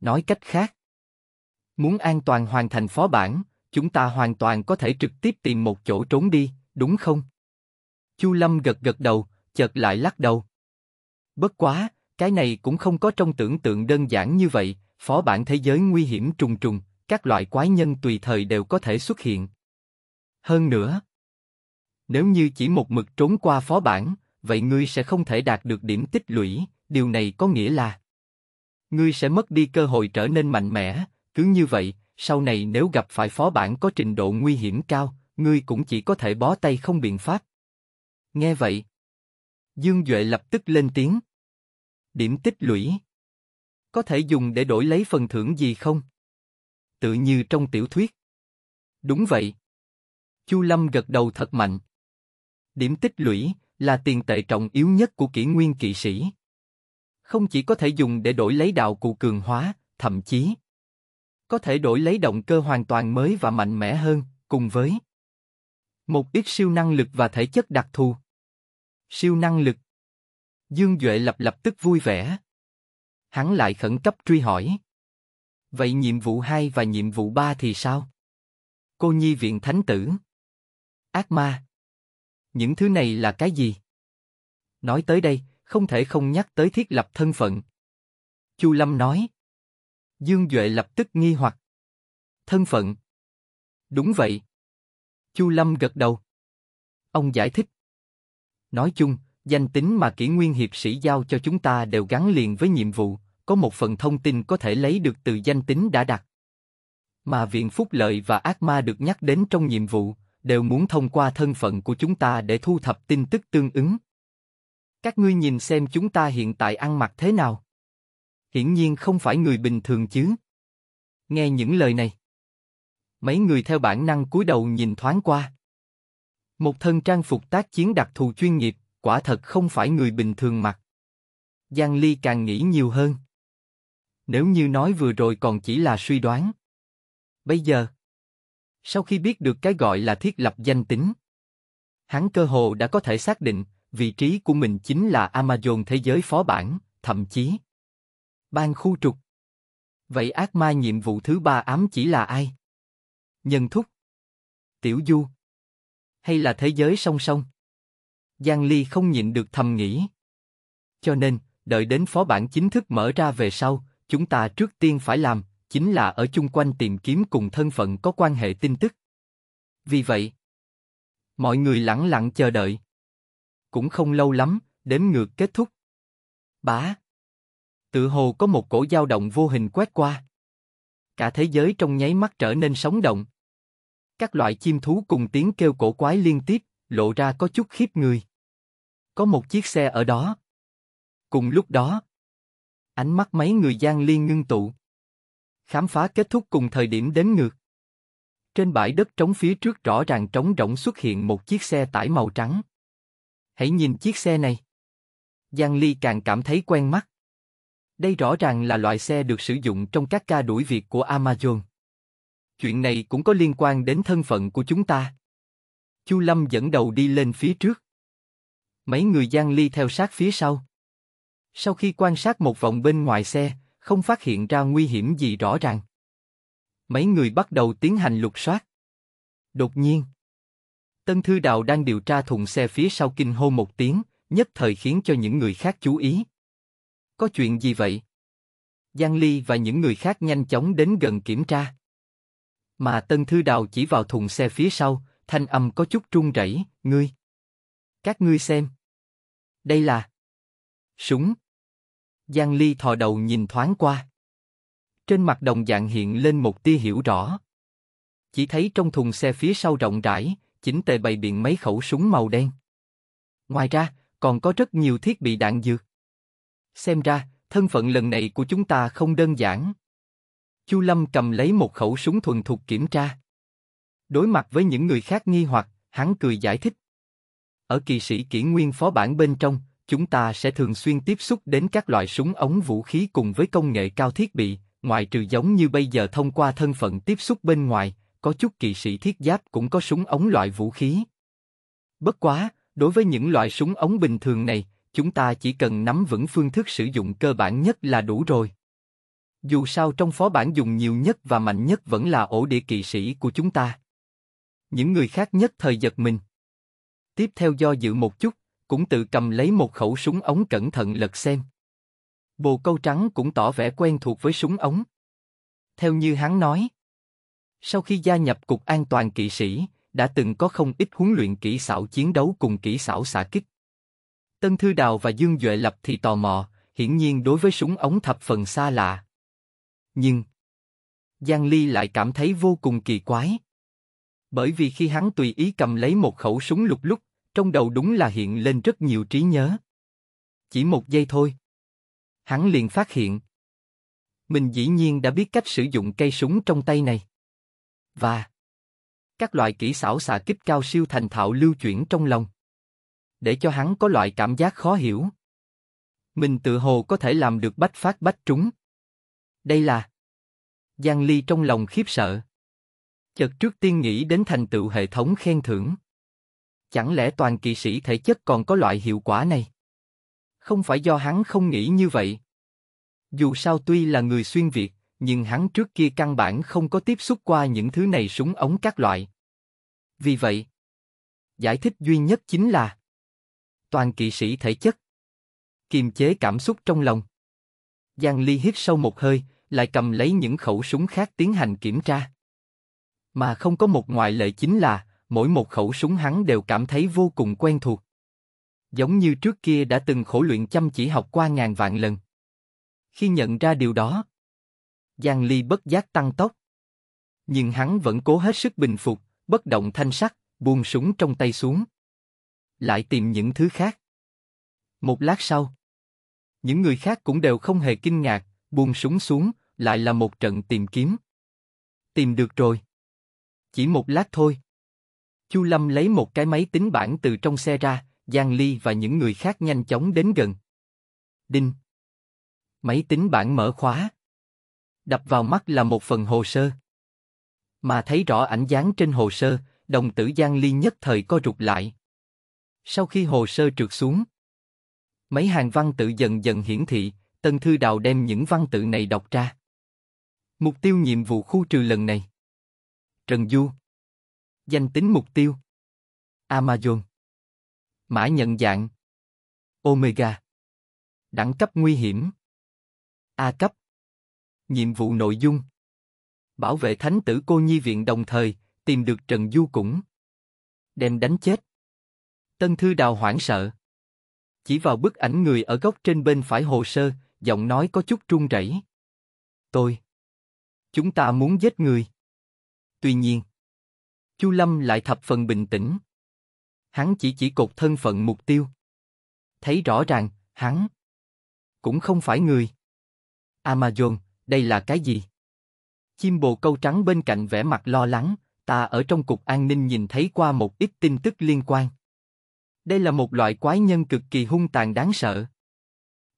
nói cách khác, muốn an toàn hoàn thành phó bản, chúng ta hoàn toàn có thể trực tiếp tìm một chỗ trốn đi, đúng không? Chu Lâm gật gật đầu, chợt lại lắc đầu. Bất quá, cái này cũng không có trong tưởng tượng đơn giản như vậy, phó bản thế giới nguy hiểm trùng trùng, các loại quái nhân tùy thời đều có thể xuất hiện. Hơn nữa, nếu như chỉ một mực trốn qua phó bản, vậy ngươi sẽ không thể đạt được điểm tích lũy, điều này có nghĩa là ngươi sẽ mất đi cơ hội trở nên mạnh mẽ, cứ như vậy, sau này nếu gặp phải phó bản có trình độ nguy hiểm cao, ngươi cũng chỉ có thể bó tay không biện pháp. Nghe vậy, Dương Duệ lập tức lên tiếng. Điểm tích lũy. Có thể dùng để đổi lấy phần thưởng gì không? Tự như trong tiểu thuyết. Đúng vậy. Chu Lâm gật đầu thật mạnh. Điểm tích lũy là tiền tệ trọng yếu nhất của kỷ nguyên kỵ sĩ. Không chỉ có thể dùng để đổi lấy đạo cụ cường hóa, thậm chí có thể đổi lấy động cơ hoàn toàn mới và mạnh mẽ hơn, cùng với một ít siêu năng lực và thể chất đặc thù. Siêu năng lực. Dương Duệ lập lập tức vui vẻ. Hắn lại khẩn cấp truy hỏi. Vậy nhiệm vụ 2 và nhiệm vụ 3 thì sao? Cô nhi viện thánh tử. Ác ma. Những thứ này là cái gì? Nói tới đây, không thể không nhắc tới thiết lập thân phận. Chu Lâm nói. Dương Duệ lập tức nghi hoặc. Thân phận. Đúng vậy. Chu Lâm gật đầu. Ông giải thích. Nói chung, danh tính mà kỷ nguyên hiệp sĩ giao cho chúng ta đều gắn liền với nhiệm vụ, có một phần thông tin có thể lấy được từ danh tính đã đặt. Mà viện phúc lợi và ác ma được nhắc đến trong nhiệm vụ, đều muốn thông qua thân phận của chúng ta để thu thập tin tức tương ứng. Các ngươi nhìn xem chúng ta hiện tại ăn mặc thế nào. Hiển nhiên không phải người bình thường chứ. Nghe những lời này, mấy người theo bản năng cúi đầu nhìn thoáng qua. Một thân trang phục tác chiến đặc thù chuyên nghiệp, quả thật không phải người bình thường mặc. Giang Ly càng nghĩ nhiều hơn. Nếu như nói vừa rồi còn chỉ là suy đoán. Bây giờ, sau khi biết được cái gọi là thiết lập danh tính, hắn cơ hồ đã có thể xác định vị trí của mình chính là Amazon thế giới phó bản, thậm chí ban khu trục. Vậy ác ma nhiệm vụ thứ ba ám chỉ là ai? nhân thúc, tiểu du, hay là thế giới song song. Giang Ly không nhịn được thầm nghĩ. Cho nên, đợi đến phó bản chính thức mở ra về sau, chúng ta trước tiên phải làm, chính là ở chung quanh tìm kiếm cùng thân phận có quan hệ tin tức. Vì vậy, mọi người lặng lặng chờ đợi. Cũng không lâu lắm, đếm ngược kết thúc. Bá. Tự hồ có một cổ dao động vô hình quét qua. Cả thế giới trong nháy mắt trở nên sóng động. Các loại chim thú cùng tiếng kêu cổ quái liên tiếp, lộ ra có chút khiếp người. Có một chiếc xe ở đó. Cùng lúc đó, ánh mắt mấy người gian liên ngưng tụ. Khám phá kết thúc cùng thời điểm đến ngược. Trên bãi đất trống phía trước rõ ràng trống rỗng xuất hiện một chiếc xe tải màu trắng. Hãy nhìn chiếc xe này. Giang Ly càng cảm thấy quen mắt. Đây rõ ràng là loại xe được sử dụng trong các ca đuổi việc của Amazon chuyện này cũng có liên quan đến thân phận của chúng ta. Chu Lâm dẫn đầu đi lên phía trước. Mấy người Giang Ly theo sát phía sau. Sau khi quan sát một vòng bên ngoài xe, không phát hiện ra nguy hiểm gì rõ ràng. Mấy người bắt đầu tiến hành lục soát. Đột nhiên, Tân Thư Đào đang điều tra thùng xe phía sau kinh hô một tiếng, nhất thời khiến cho những người khác chú ý. Có chuyện gì vậy? Giang Ly và những người khác nhanh chóng đến gần kiểm tra. Mà Tân Thư Đào chỉ vào thùng xe phía sau, thanh âm có chút run rẩy, ngươi. Các ngươi xem. Đây là... Súng. Giang Ly thò đầu nhìn thoáng qua. Trên mặt đồng dạng hiện lên một tia hiểu rõ. Chỉ thấy trong thùng xe phía sau rộng rãi, chỉnh tề bày biện mấy khẩu súng màu đen. Ngoài ra, còn có rất nhiều thiết bị đạn dược. Xem ra, thân phận lần này của chúng ta không đơn giản. Chu Lâm cầm lấy một khẩu súng thuần thục kiểm tra. Đối mặt với những người khác nghi hoặc, hắn cười giải thích. Ở kỳ sĩ kỷ nguyên phó bản bên trong, chúng ta sẽ thường xuyên tiếp xúc đến các loại súng ống vũ khí cùng với công nghệ cao thiết bị, ngoại trừ giống như bây giờ thông qua thân phận tiếp xúc bên ngoài, có chút kỳ sĩ thiết giáp cũng có súng ống loại vũ khí. Bất quá, đối với những loại súng ống bình thường này, chúng ta chỉ cần nắm vững phương thức sử dụng cơ bản nhất là đủ rồi. Dù sao trong phó bản dùng nhiều nhất và mạnh nhất vẫn là ổ địa kỵ sĩ của chúng ta. Những người khác nhất thời giật mình. Tiếp theo do dự một chút, cũng tự cầm lấy một khẩu súng ống cẩn thận lật xem. Bồ câu trắng cũng tỏ vẻ quen thuộc với súng ống. Theo như hắn nói, sau khi gia nhập cục an toàn kỵ sĩ, đã từng có không ít huấn luyện kỹ xảo chiến đấu cùng kỹ xảo xạ kích. Tân Thư Đào và Dương Duệ Lập thì tò mò, hiển nhiên đối với súng ống thập phần xa lạ, nhưng Giang Ly lại cảm thấy vô cùng kỳ quái. Bởi vì khi hắn tùy ý cầm lấy một khẩu súng lục lúc, trong đầu đúng là hiện lên rất nhiều trí nhớ. Chỉ một giây thôi. Hắn liền phát hiện. Mình dĩ nhiên đã biết cách sử dụng cây súng trong tay này. Và các loại kỹ xảo xạ kích cao siêu thành thạo lưu chuyển trong lòng. Để cho hắn có loại cảm giác khó hiểu. Mình tự hồ có thể làm được bách phát bách trúng. Đây là Giang Ly trong lòng khiếp sợ. Chợt trước tiên nghĩ đến thành tựu hệ thống khen thưởng. Chẳng lẽ toàn kỵ sĩ thể chất còn có loại hiệu quả này? Không phải do hắn không nghĩ như vậy. Dù sao tuy là người xuyên Việt, nhưng hắn trước kia căn bản không có tiếp xúc qua những thứ này súng ống các loại. Vì vậy, giải thích duy nhất chính là toàn kỵ sĩ thể chất kiềm chế cảm xúc trong lòng. Giang Ly hít sâu một hơi, lại cầm lấy những khẩu súng khác tiến hành kiểm tra. Mà không có một ngoại lệ chính là, mỗi một khẩu súng hắn đều cảm thấy vô cùng quen thuộc. Giống như trước kia đã từng khổ luyện chăm chỉ học qua ngàn vạn lần. Khi nhận ra điều đó, Giang Ly bất giác tăng tốc. Nhưng hắn vẫn cố hết sức bình phục, bất động thanh sắc, buông súng trong tay xuống. Lại tìm những thứ khác. Một lát sau, những người khác cũng đều không hề kinh ngạc, buông súng xuống, lại là một trận tìm kiếm. Tìm được rồi. Chỉ một lát thôi. Chu Lâm lấy một cái máy tính bảng từ trong xe ra, Giang Ly và những người khác nhanh chóng đến gần. Đinh. Máy tính bảng mở khóa. Đập vào mắt là một phần hồ sơ. Mà thấy rõ ảnh dáng trên hồ sơ, đồng tử Giang Ly nhất thời co rụt lại. Sau khi hồ sơ trượt xuống, mấy hàng văn tự dần dần hiển thị, Tân Thư Đào đem những văn tự này đọc ra. Mục tiêu nhiệm vụ khu trừ lần này. Trần Du. Danh tính mục tiêu. Amazon. Mã nhận dạng. Omega. Đẳng cấp nguy hiểm. A cấp. Nhiệm vụ nội dung. Bảo vệ thánh tử cô nhi viện đồng thời, tìm được Trần Du cũng. Đem đánh chết. Tân Thư Đào hoảng sợ. Chỉ vào bức ảnh người ở góc trên bên phải hồ sơ, giọng nói có chút run rẩy. Tôi. Chúng ta muốn giết người. Tuy nhiên, Chu Lâm lại thập phần bình tĩnh. Hắn chỉ chỉ cột thân phận mục tiêu. Thấy rõ ràng, hắn cũng không phải người. Amazon, đây là cái gì? Chim bồ câu trắng bên cạnh vẻ mặt lo lắng, ta ở trong cục an ninh nhìn thấy qua một ít tin tức liên quan. Đây là một loại quái nhân cực kỳ hung tàn đáng sợ.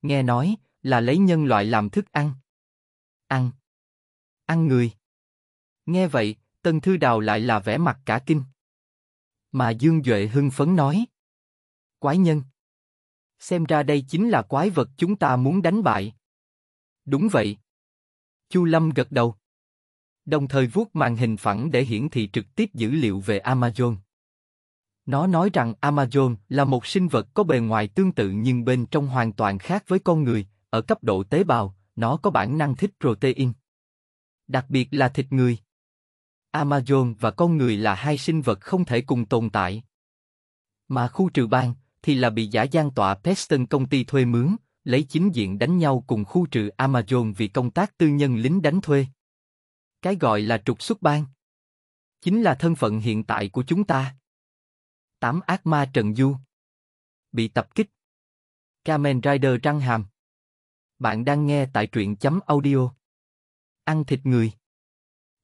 Nghe nói, là lấy nhân loại làm thức ăn. Ăn. Ăn người. Nghe vậy, Tân Thư Đào lại là vẻ mặt cả kinh. Mà Dương Duệ hưng phấn nói. Quái nhân. Xem ra đây chính là quái vật chúng ta muốn đánh bại. Đúng vậy. Chu Lâm gật đầu. Đồng thời vuốt màn hình phẳng để hiển thị trực tiếp dữ liệu về Amazon. Nó nói rằng Amazon là một sinh vật có bề ngoài tương tự nhưng bên trong hoàn toàn khác với con người, ở cấp độ tế bào, nó có bản năng thích protein. Đặc biệt là thịt người. Amazon và con người là hai sinh vật không thể cùng tồn tại. Mà khu trừ bang thì là bị giả gian tọa Peston công ty thuê mướn, lấy chính diện đánh nhau cùng khu trừ Amazon vì công tác tư nhân lính đánh thuê. Cái gọi là trục xuất bang. Chính là thân phận hiện tại của chúng ta. Tám ác ma Trần Du. Bị tập kích. Kamen Rider răng hàm. Bạn đang nghe tại truyện chấm audio. Ăn thịt người.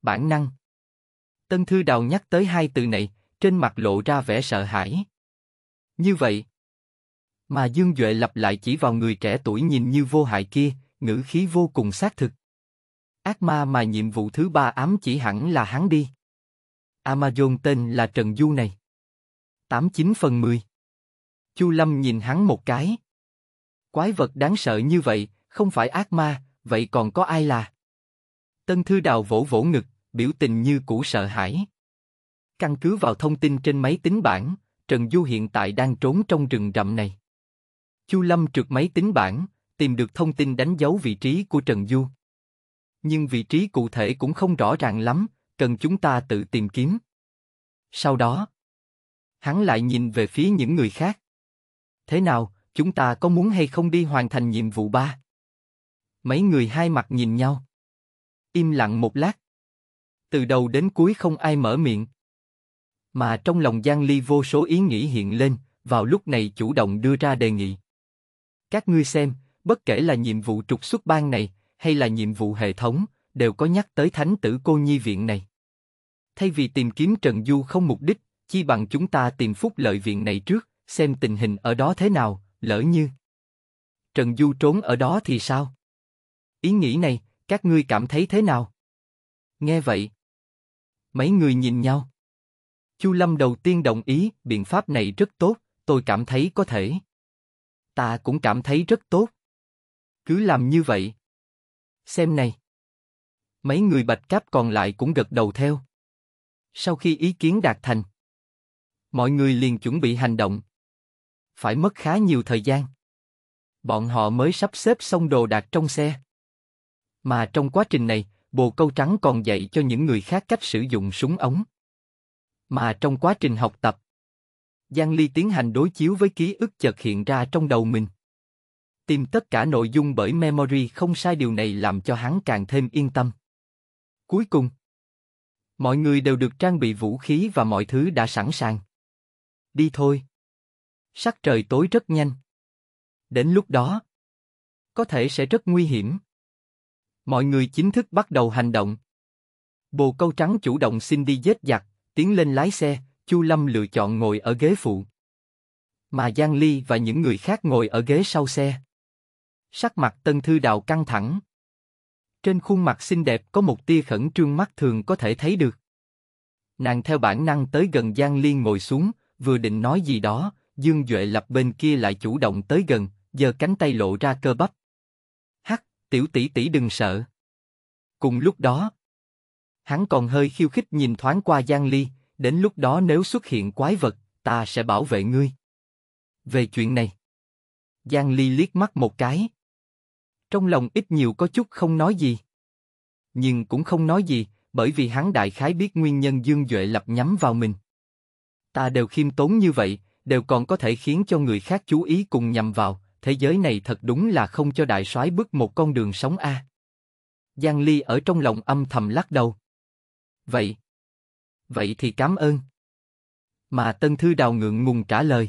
Bản năng. Tân Thư Đào nhắc tới hai từ này, trên mặt lộ ra vẻ sợ hãi. Như vậy. Mà Dương Duệ lặp lại chỉ vào người trẻ tuổi nhìn như vô hại kia, ngữ khí vô cùng xác thực. Ác ma mà nhiệm vụ thứ ba ám chỉ hẳn là hắn đi. Amazon tên là Trần Du này. 89 phần 10 Chu Lâm nhìn hắn một cái. Quái vật đáng sợ như vậy, không phải ác ma, vậy còn có ai là? Tân Thư Đào vỗ vỗ ngực, biểu tình như cũ sợ hãi. Căn cứ vào thông tin trên máy tính bảng, Trần Du hiện tại đang trốn trong rừng rậm này. Chu Lâm trượt máy tính bảng, tìm được thông tin đánh dấu vị trí của Trần Du. Nhưng vị trí cụ thể cũng không rõ ràng lắm, cần chúng ta tự tìm kiếm. Sau đó, hắn lại nhìn về phía những người khác. Thế nào, chúng ta có muốn hay không đi hoàn thành nhiệm vụ ba? Mấy người hai mặt nhìn nhau. Im lặng một lát. Từ đầu đến cuối không ai mở miệng. Mà trong lòng Giang Ly vô số ý nghĩ hiện lên, vào lúc này chủ động đưa ra đề nghị. Các ngươi xem, bất kể là nhiệm vụ trục xuất ban này, hay là nhiệm vụ hệ thống, đều có nhắc tới thánh tử cô nhi viện này. Thay vì tìm kiếm Trần Du không mục đích, chi bằng chúng ta tìm phúc lợi viện này trước, xem tình hình ở đó thế nào, lỡ như. Trần Du trốn ở đó thì sao? Ý nghĩ này, các ngươi cảm thấy thế nào? Nghe vậy, mấy người nhìn nhau. Chu Lâm đầu tiên đồng ý, biện pháp này rất tốt, tôi cảm thấy có thể. Ta cũng cảm thấy rất tốt. Cứ làm như vậy. Xem này. Mấy người bạch cáp còn lại cũng gật đầu theo. Sau khi ý kiến đạt thành, mọi người liền chuẩn bị hành động. Phải mất khá nhiều thời gian. Bọn họ mới sắp xếp xong đồ đạc trong xe. Mà trong quá trình này, Bồ Câu Trắng còn dạy cho những người khác cách sử dụng súng ống. Mà trong quá trình học tập, Giang Ly tiến hành đối chiếu với ký ức chợt hiện ra trong đầu mình. Tìm tất cả nội dung bởi memory không sai điều này làm cho hắn càng thêm yên tâm. Cuối cùng, mọi người đều được trang bị vũ khí và mọi thứ đã sẵn sàng. Đi thôi. Sắc trời tối rất nhanh. Đến lúc đó, có thể sẽ rất nguy hiểm. Mọi người chính thức bắt đầu hành động. Bồ câu trắng chủ động xin đi dết giặc, tiến lên lái xe, Chu Lâm lựa chọn ngồi ở ghế phụ. Mà Giang Ly và những người khác ngồi ở ghế sau xe. Sắc mặt Tân Thư Đào căng thẳng. Trên khuôn mặt xinh đẹp có một tia khẩn trương mắt thường có thể thấy được. Nàng theo bản năng tới gần Giang Ly ngồi xuống, vừa định nói gì đó, Dương Duệ lập bên kia lại chủ động tới gần, giờ cánh tay lộ ra cơ bắp tiểu tỷ tỷ đừng sợ. Cùng lúc đó, hắn còn hơi khiêu khích nhìn thoáng qua Giang Ly, đến lúc đó nếu xuất hiện quái vật, ta sẽ bảo vệ ngươi. Về chuyện này, Giang Ly liếc mắt một cái. Trong lòng ít nhiều có chút không nói gì. Nhưng cũng không nói gì, bởi vì hắn đại khái biết nguyên nhân Dương Duệ lập nhắm vào mình. Ta đều khiêm tốn như vậy, đều còn có thể khiến cho người khác chú ý cùng nhầm vào, thế giới này thật đúng là không cho đại soái bước một con đường sống a. Giang Ly ở trong lòng âm thầm lắc đầu. Vậy, vậy thì cảm ơn. Mà Tân Thư Đào ngượng ngùng trả lời.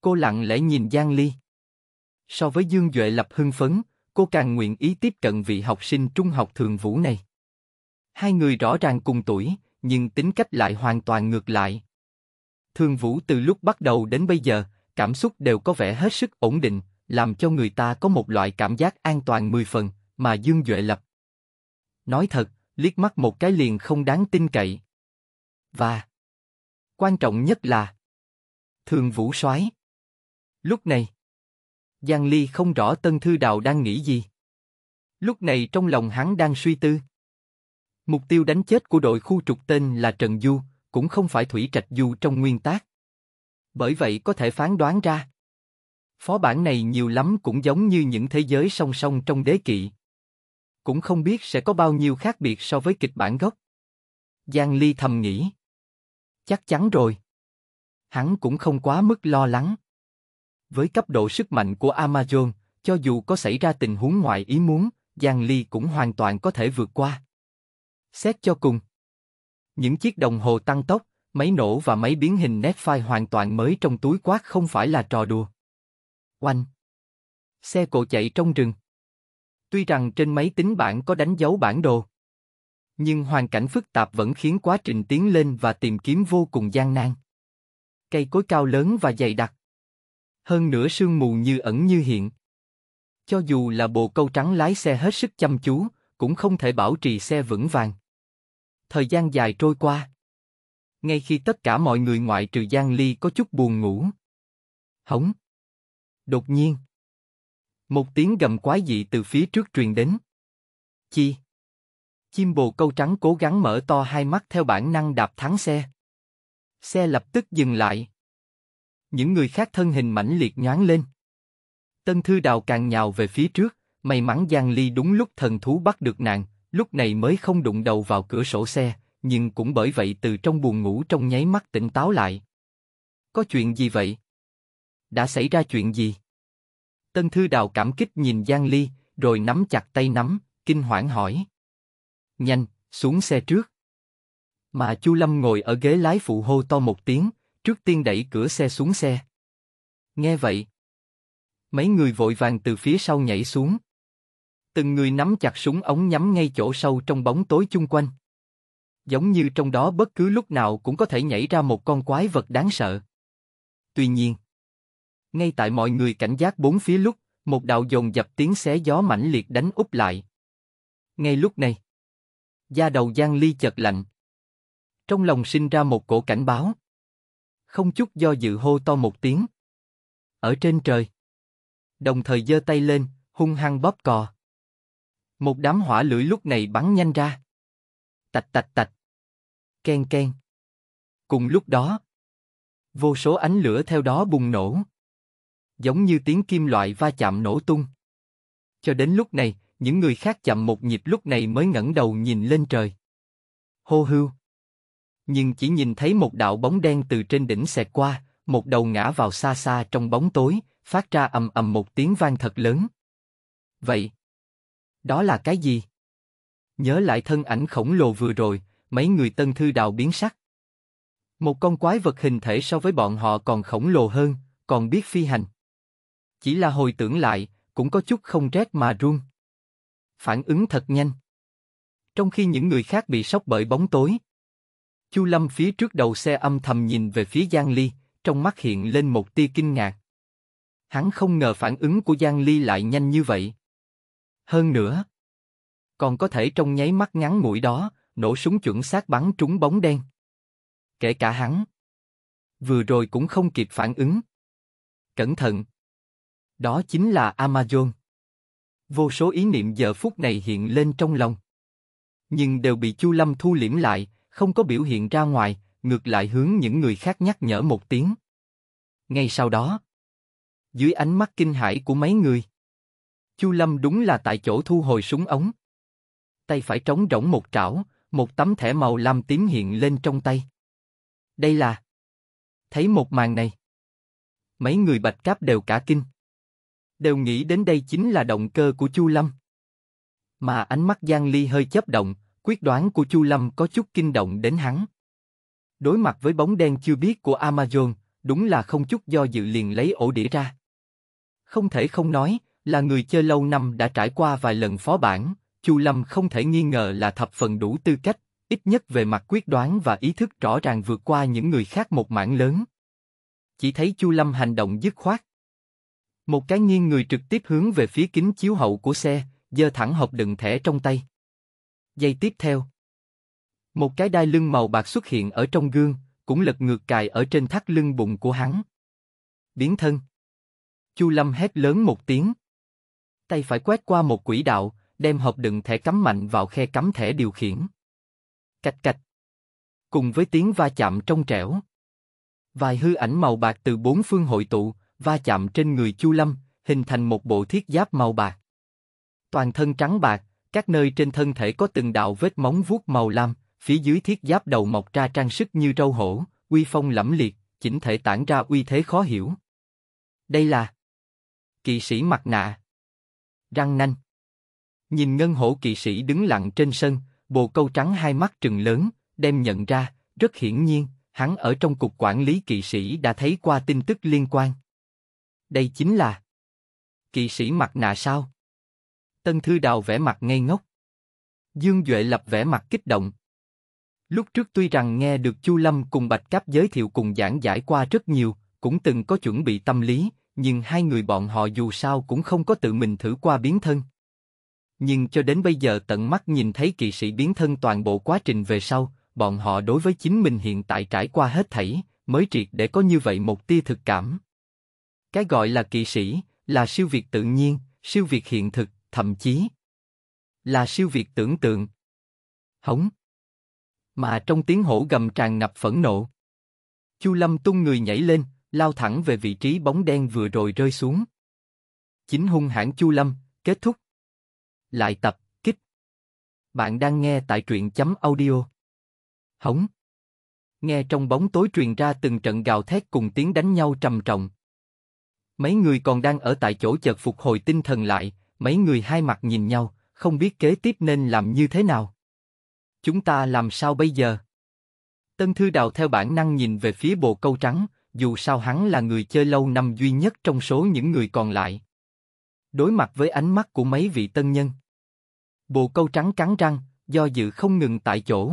Cô lặng lẽ nhìn Giang Ly. So với Dương Duệ lập hưng phấn, cô càng nguyện ý tiếp cận vị học sinh trung học thường vũ này. Hai người rõ ràng cùng tuổi, nhưng tính cách lại hoàn toàn ngược lại. Thường Vũ từ lúc bắt đầu đến bây giờ, cảm xúc đều có vẻ hết sức ổn định, làm cho người ta có một loại cảm giác an toàn mười phần, mà Dương Duệ lập. Nói thật, liếc mắt một cái liền không đáng tin cậy. Và quan trọng nhất là Thường Vũ Soái. Lúc này, Giang Ly không rõ Tân Thư Đào đang nghĩ gì. Lúc này trong lòng hắn đang suy tư. Mục tiêu đánh chết của đội khu trục tên là Trần Du, cũng không phải Thủy Trạch Du trong nguyên tác bởi vậy có thể phán đoán ra. Phó bản này nhiều lắm cũng giống như những thế giới song song trong đế kỵ. Cũng không biết sẽ có bao nhiêu khác biệt so với kịch bản gốc. Giang Ly thầm nghĩ. Chắc chắn rồi. Hắn cũng không quá mức lo lắng. Với cấp độ sức mạnh của Amazon, cho dù có xảy ra tình huống ngoài ý muốn, Giang Ly cũng hoàn toàn có thể vượt qua. Xét cho cùng. Những chiếc đồng hồ tăng tốc, Máy nổ và máy biến hình nét file hoàn toàn mới trong túi quát không phải là trò đùa. Oanh! Xe cộ chạy trong rừng. Tuy rằng trên máy tính bạn có đánh dấu bản đồ, nhưng hoàn cảnh phức tạp vẫn khiến quá trình tiến lên và tìm kiếm vô cùng gian nan. Cây cối cao lớn và dày đặc. Hơn nữa sương mù như ẩn như hiện. Cho dù là bồ câu trắng lái xe hết sức chăm chú, cũng không thể bảo trì xe vững vàng. Thời gian dài trôi qua ngay khi tất cả mọi người ngoại trừ Giang Ly có chút buồn ngủ. Hống. Đột nhiên. Một tiếng gầm quái dị từ phía trước truyền đến. Chi. Chim bồ câu trắng cố gắng mở to hai mắt theo bản năng đạp thắng xe. Xe lập tức dừng lại. Những người khác thân hình mãnh liệt nhoáng lên. Tân Thư Đào càng nhào về phía trước, may mắn Giang Ly đúng lúc thần thú bắt được nàng, lúc này mới không đụng đầu vào cửa sổ xe, nhưng cũng bởi vậy từ trong buồn ngủ trong nháy mắt tỉnh táo lại. Có chuyện gì vậy? Đã xảy ra chuyện gì? Tân Thư Đào cảm kích nhìn Giang Ly, rồi nắm chặt tay nắm, kinh hoảng hỏi. Nhanh, xuống xe trước. Mà Chu Lâm ngồi ở ghế lái phụ hô to một tiếng, trước tiên đẩy cửa xe xuống xe. Nghe vậy. Mấy người vội vàng từ phía sau nhảy xuống. Từng người nắm chặt súng ống nhắm ngay chỗ sâu trong bóng tối chung quanh giống như trong đó bất cứ lúc nào cũng có thể nhảy ra một con quái vật đáng sợ. Tuy nhiên, ngay tại mọi người cảnh giác bốn phía lúc, một đạo dồn dập tiếng xé gió mãnh liệt đánh úp lại. Ngay lúc này, da đầu Giang Ly chợt lạnh. Trong lòng sinh ra một cổ cảnh báo. Không chút do dự hô to một tiếng. Ở trên trời. Đồng thời giơ tay lên, hung hăng bóp cò. Một đám hỏa lưỡi lúc này bắn nhanh ra. Tạch tạch tạch. Ken ken. Cùng lúc đó, vô số ánh lửa theo đó bùng nổ. Giống như tiếng kim loại va chạm nổ tung. Cho đến lúc này, những người khác chậm một nhịp lúc này mới ngẩng đầu nhìn lên trời. Hô hưu. Nhưng chỉ nhìn thấy một đạo bóng đen từ trên đỉnh xẹt qua, một đầu ngã vào xa xa trong bóng tối, phát ra ầm ầm một tiếng vang thật lớn. Vậy, đó là cái gì? Nhớ lại thân ảnh khổng lồ vừa rồi, mấy người tân thư đào biến sắc. Một con quái vật hình thể so với bọn họ còn khổng lồ hơn, còn biết phi hành. Chỉ là hồi tưởng lại, cũng có chút không rét mà run. Phản ứng thật nhanh. Trong khi những người khác bị sốc bởi bóng tối. Chu Lâm phía trước đầu xe âm thầm nhìn về phía Giang Ly, trong mắt hiện lên một tia kinh ngạc. Hắn không ngờ phản ứng của Giang Ly lại nhanh như vậy. Hơn nữa, còn có thể trong nháy mắt ngắn ngủi đó, nổ súng chuẩn xác bắn trúng bóng đen. Kể cả hắn. Vừa rồi cũng không kịp phản ứng. Cẩn thận. Đó chính là Amazon. Vô số ý niệm giờ phút này hiện lên trong lòng. Nhưng đều bị Chu Lâm thu liễm lại, không có biểu hiện ra ngoài, ngược lại hướng những người khác nhắc nhở một tiếng. Ngay sau đó, dưới ánh mắt kinh hãi của mấy người, Chu Lâm đúng là tại chỗ thu hồi súng ống tay phải trống rỗng một trảo, một tấm thẻ màu lam tím hiện lên trong tay. Đây là... Thấy một màn này. Mấy người bạch cáp đều cả kinh. Đều nghĩ đến đây chính là động cơ của Chu Lâm. Mà ánh mắt Giang Ly hơi chớp động, quyết đoán của Chu Lâm có chút kinh động đến hắn. Đối mặt với bóng đen chưa biết của Amazon, đúng là không chút do dự liền lấy ổ đĩa ra. Không thể không nói, là người chơi lâu năm đã trải qua vài lần phó bản, Chu Lâm không thể nghi ngờ là thập phần đủ tư cách, ít nhất về mặt quyết đoán và ý thức rõ ràng vượt qua những người khác một mảng lớn. Chỉ thấy Chu Lâm hành động dứt khoát. Một cái nghiêng người trực tiếp hướng về phía kính chiếu hậu của xe, giơ thẳng hộp đựng thẻ trong tay. Giây tiếp theo. Một cái đai lưng màu bạc xuất hiện ở trong gương, cũng lật ngược cài ở trên thắt lưng bụng của hắn. Biến thân. Chu Lâm hét lớn một tiếng. Tay phải quét qua một quỹ đạo, đem hộp đựng thẻ cắm mạnh vào khe cắm thẻ điều khiển. Cạch cạch. Cùng với tiếng va chạm trong trẻo. Vài hư ảnh màu bạc từ bốn phương hội tụ, va chạm trên người Chu Lâm, hình thành một bộ thiết giáp màu bạc. Toàn thân trắng bạc, các nơi trên thân thể có từng đạo vết móng vuốt màu lam, phía dưới thiết giáp đầu mọc ra trang sức như trâu hổ, uy phong lẫm liệt, chỉnh thể tản ra uy thế khó hiểu. Đây là kỵ sĩ mặt nạ, răng nanh, Nhìn ngân hổ kỵ sĩ đứng lặng trên sân, bồ câu trắng hai mắt trừng lớn, đem nhận ra, rất hiển nhiên, hắn ở trong cục quản lý kỵ sĩ đã thấy qua tin tức liên quan. Đây chính là kỵ sĩ mặt nạ sao? Tân Thư Đào vẻ mặt ngây ngốc. Dương Duệ lập vẻ mặt kích động. Lúc trước tuy rằng nghe được Chu Lâm cùng Bạch Cáp giới thiệu cùng giảng giải qua rất nhiều, cũng từng có chuẩn bị tâm lý, nhưng hai người bọn họ dù sao cũng không có tự mình thử qua biến thân nhưng cho đến bây giờ tận mắt nhìn thấy kỵ sĩ biến thân toàn bộ quá trình về sau, bọn họ đối với chính mình hiện tại trải qua hết thảy, mới triệt để có như vậy một tia thực cảm. Cái gọi là kỵ sĩ, là siêu việt tự nhiên, siêu việt hiện thực, thậm chí là siêu việt tưởng tượng. Hống. Mà trong tiếng hổ gầm tràn ngập phẫn nộ. Chu Lâm tung người nhảy lên, lao thẳng về vị trí bóng đen vừa rồi rơi xuống. Chính hung hãn Chu Lâm, kết thúc. Lại tập, kích. Bạn đang nghe tại truyện chấm audio. Hống. Nghe trong bóng tối truyền ra từng trận gào thét cùng tiếng đánh nhau trầm trọng. Mấy người còn đang ở tại chỗ chợt phục hồi tinh thần lại, mấy người hai mặt nhìn nhau, không biết kế tiếp nên làm như thế nào. Chúng ta làm sao bây giờ? Tân Thư Đào theo bản năng nhìn về phía bộ câu trắng, dù sao hắn là người chơi lâu năm duy nhất trong số những người còn lại. Đối mặt với ánh mắt của mấy vị tân nhân, Bồ câu trắng cắn răng, do dự không ngừng tại chỗ.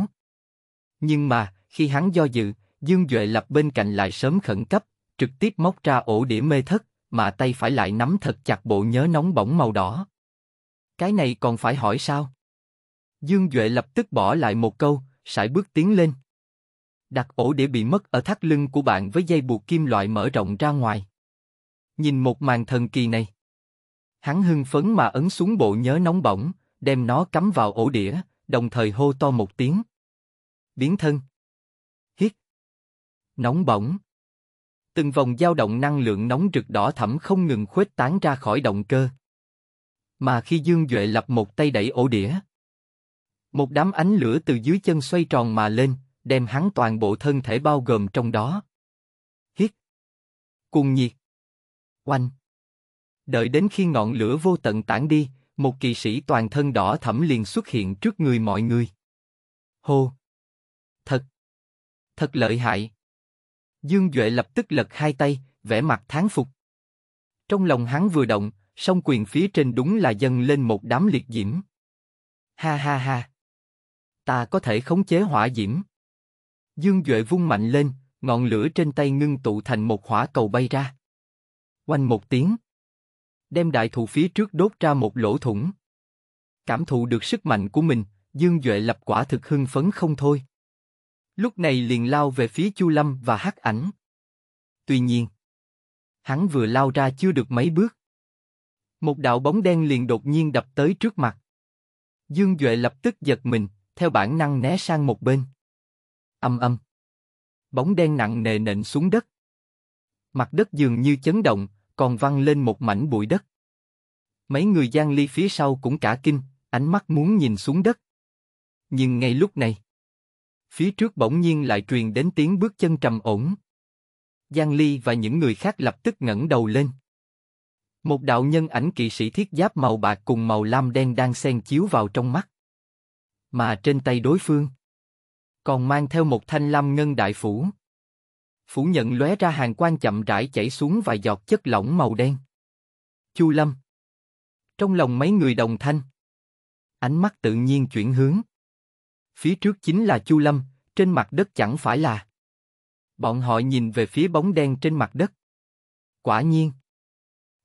Nhưng mà, khi hắn do dự, Dương Duệ lập bên cạnh lại sớm khẩn cấp, trực tiếp móc ra ổ đĩa mê thất, mà tay phải lại nắm thật chặt bộ nhớ nóng bỏng màu đỏ. Cái này còn phải hỏi sao? Dương Duệ lập tức bỏ lại một câu, sải bước tiến lên. Đặt ổ đĩa bị mất ở thắt lưng của bạn với dây buộc kim loại mở rộng ra ngoài. Nhìn một màn thần kỳ này. Hắn hưng phấn mà ấn xuống bộ nhớ nóng bỏng, đem nó cắm vào ổ đĩa, đồng thời hô to một tiếng. Biến thân. Hít. Nóng bỏng. Từng vòng dao động năng lượng nóng rực đỏ thẫm không ngừng khuếch tán ra khỏi động cơ. Mà khi Dương Duệ lập một tay đẩy ổ đĩa, một đám ánh lửa từ dưới chân xoay tròn mà lên, đem hắn toàn bộ thân thể bao gồm trong đó. Hít. Cuồng nhiệt. Oanh. Đợi đến khi ngọn lửa vô tận tản đi, một kỵ sĩ toàn thân đỏ thẫm liền xuất hiện trước người mọi người. Hô! Thật! Thật lợi hại! Dương Duệ lập tức lật hai tay, vẻ mặt tháng phục. Trong lòng hắn vừa động, song quyền phía trên đúng là dâng lên một đám liệt diễm. Ha ha ha! Ta có thể khống chế hỏa diễm. Dương Duệ vung mạnh lên, ngọn lửa trên tay ngưng tụ thành một hỏa cầu bay ra. quanh một tiếng đem đại thụ phía trước đốt ra một lỗ thủng. Cảm thụ được sức mạnh của mình, Dương Duệ lập quả thực hưng phấn không thôi. Lúc này liền lao về phía Chu Lâm và Hắc Ảnh. Tuy nhiên, hắn vừa lao ra chưa được mấy bước, một đạo bóng đen liền đột nhiên đập tới trước mặt. Dương Duệ lập tức giật mình, theo bản năng né sang một bên. Âm âm. Bóng đen nặng nề nện xuống đất. Mặt đất dường như chấn động, còn văng lên một mảnh bụi đất. Mấy người Giang Ly phía sau cũng cả kinh, ánh mắt muốn nhìn xuống đất. Nhưng ngay lúc này, phía trước bỗng nhiên lại truyền đến tiếng bước chân trầm ổn. Giang Ly và những người khác lập tức ngẩng đầu lên. Một đạo nhân ảnh kỵ sĩ thiết giáp màu bạc cùng màu lam đen đang xen chiếu vào trong mắt. Mà trên tay đối phương, còn mang theo một thanh lam ngân đại phủ phủ nhận lóe ra hàng quan chậm rãi chảy xuống vài giọt chất lỏng màu đen. Chu Lâm. Trong lòng mấy người đồng thanh. Ánh mắt tự nhiên chuyển hướng. Phía trước chính là Chu Lâm, trên mặt đất chẳng phải là. Bọn họ nhìn về phía bóng đen trên mặt đất. Quả nhiên.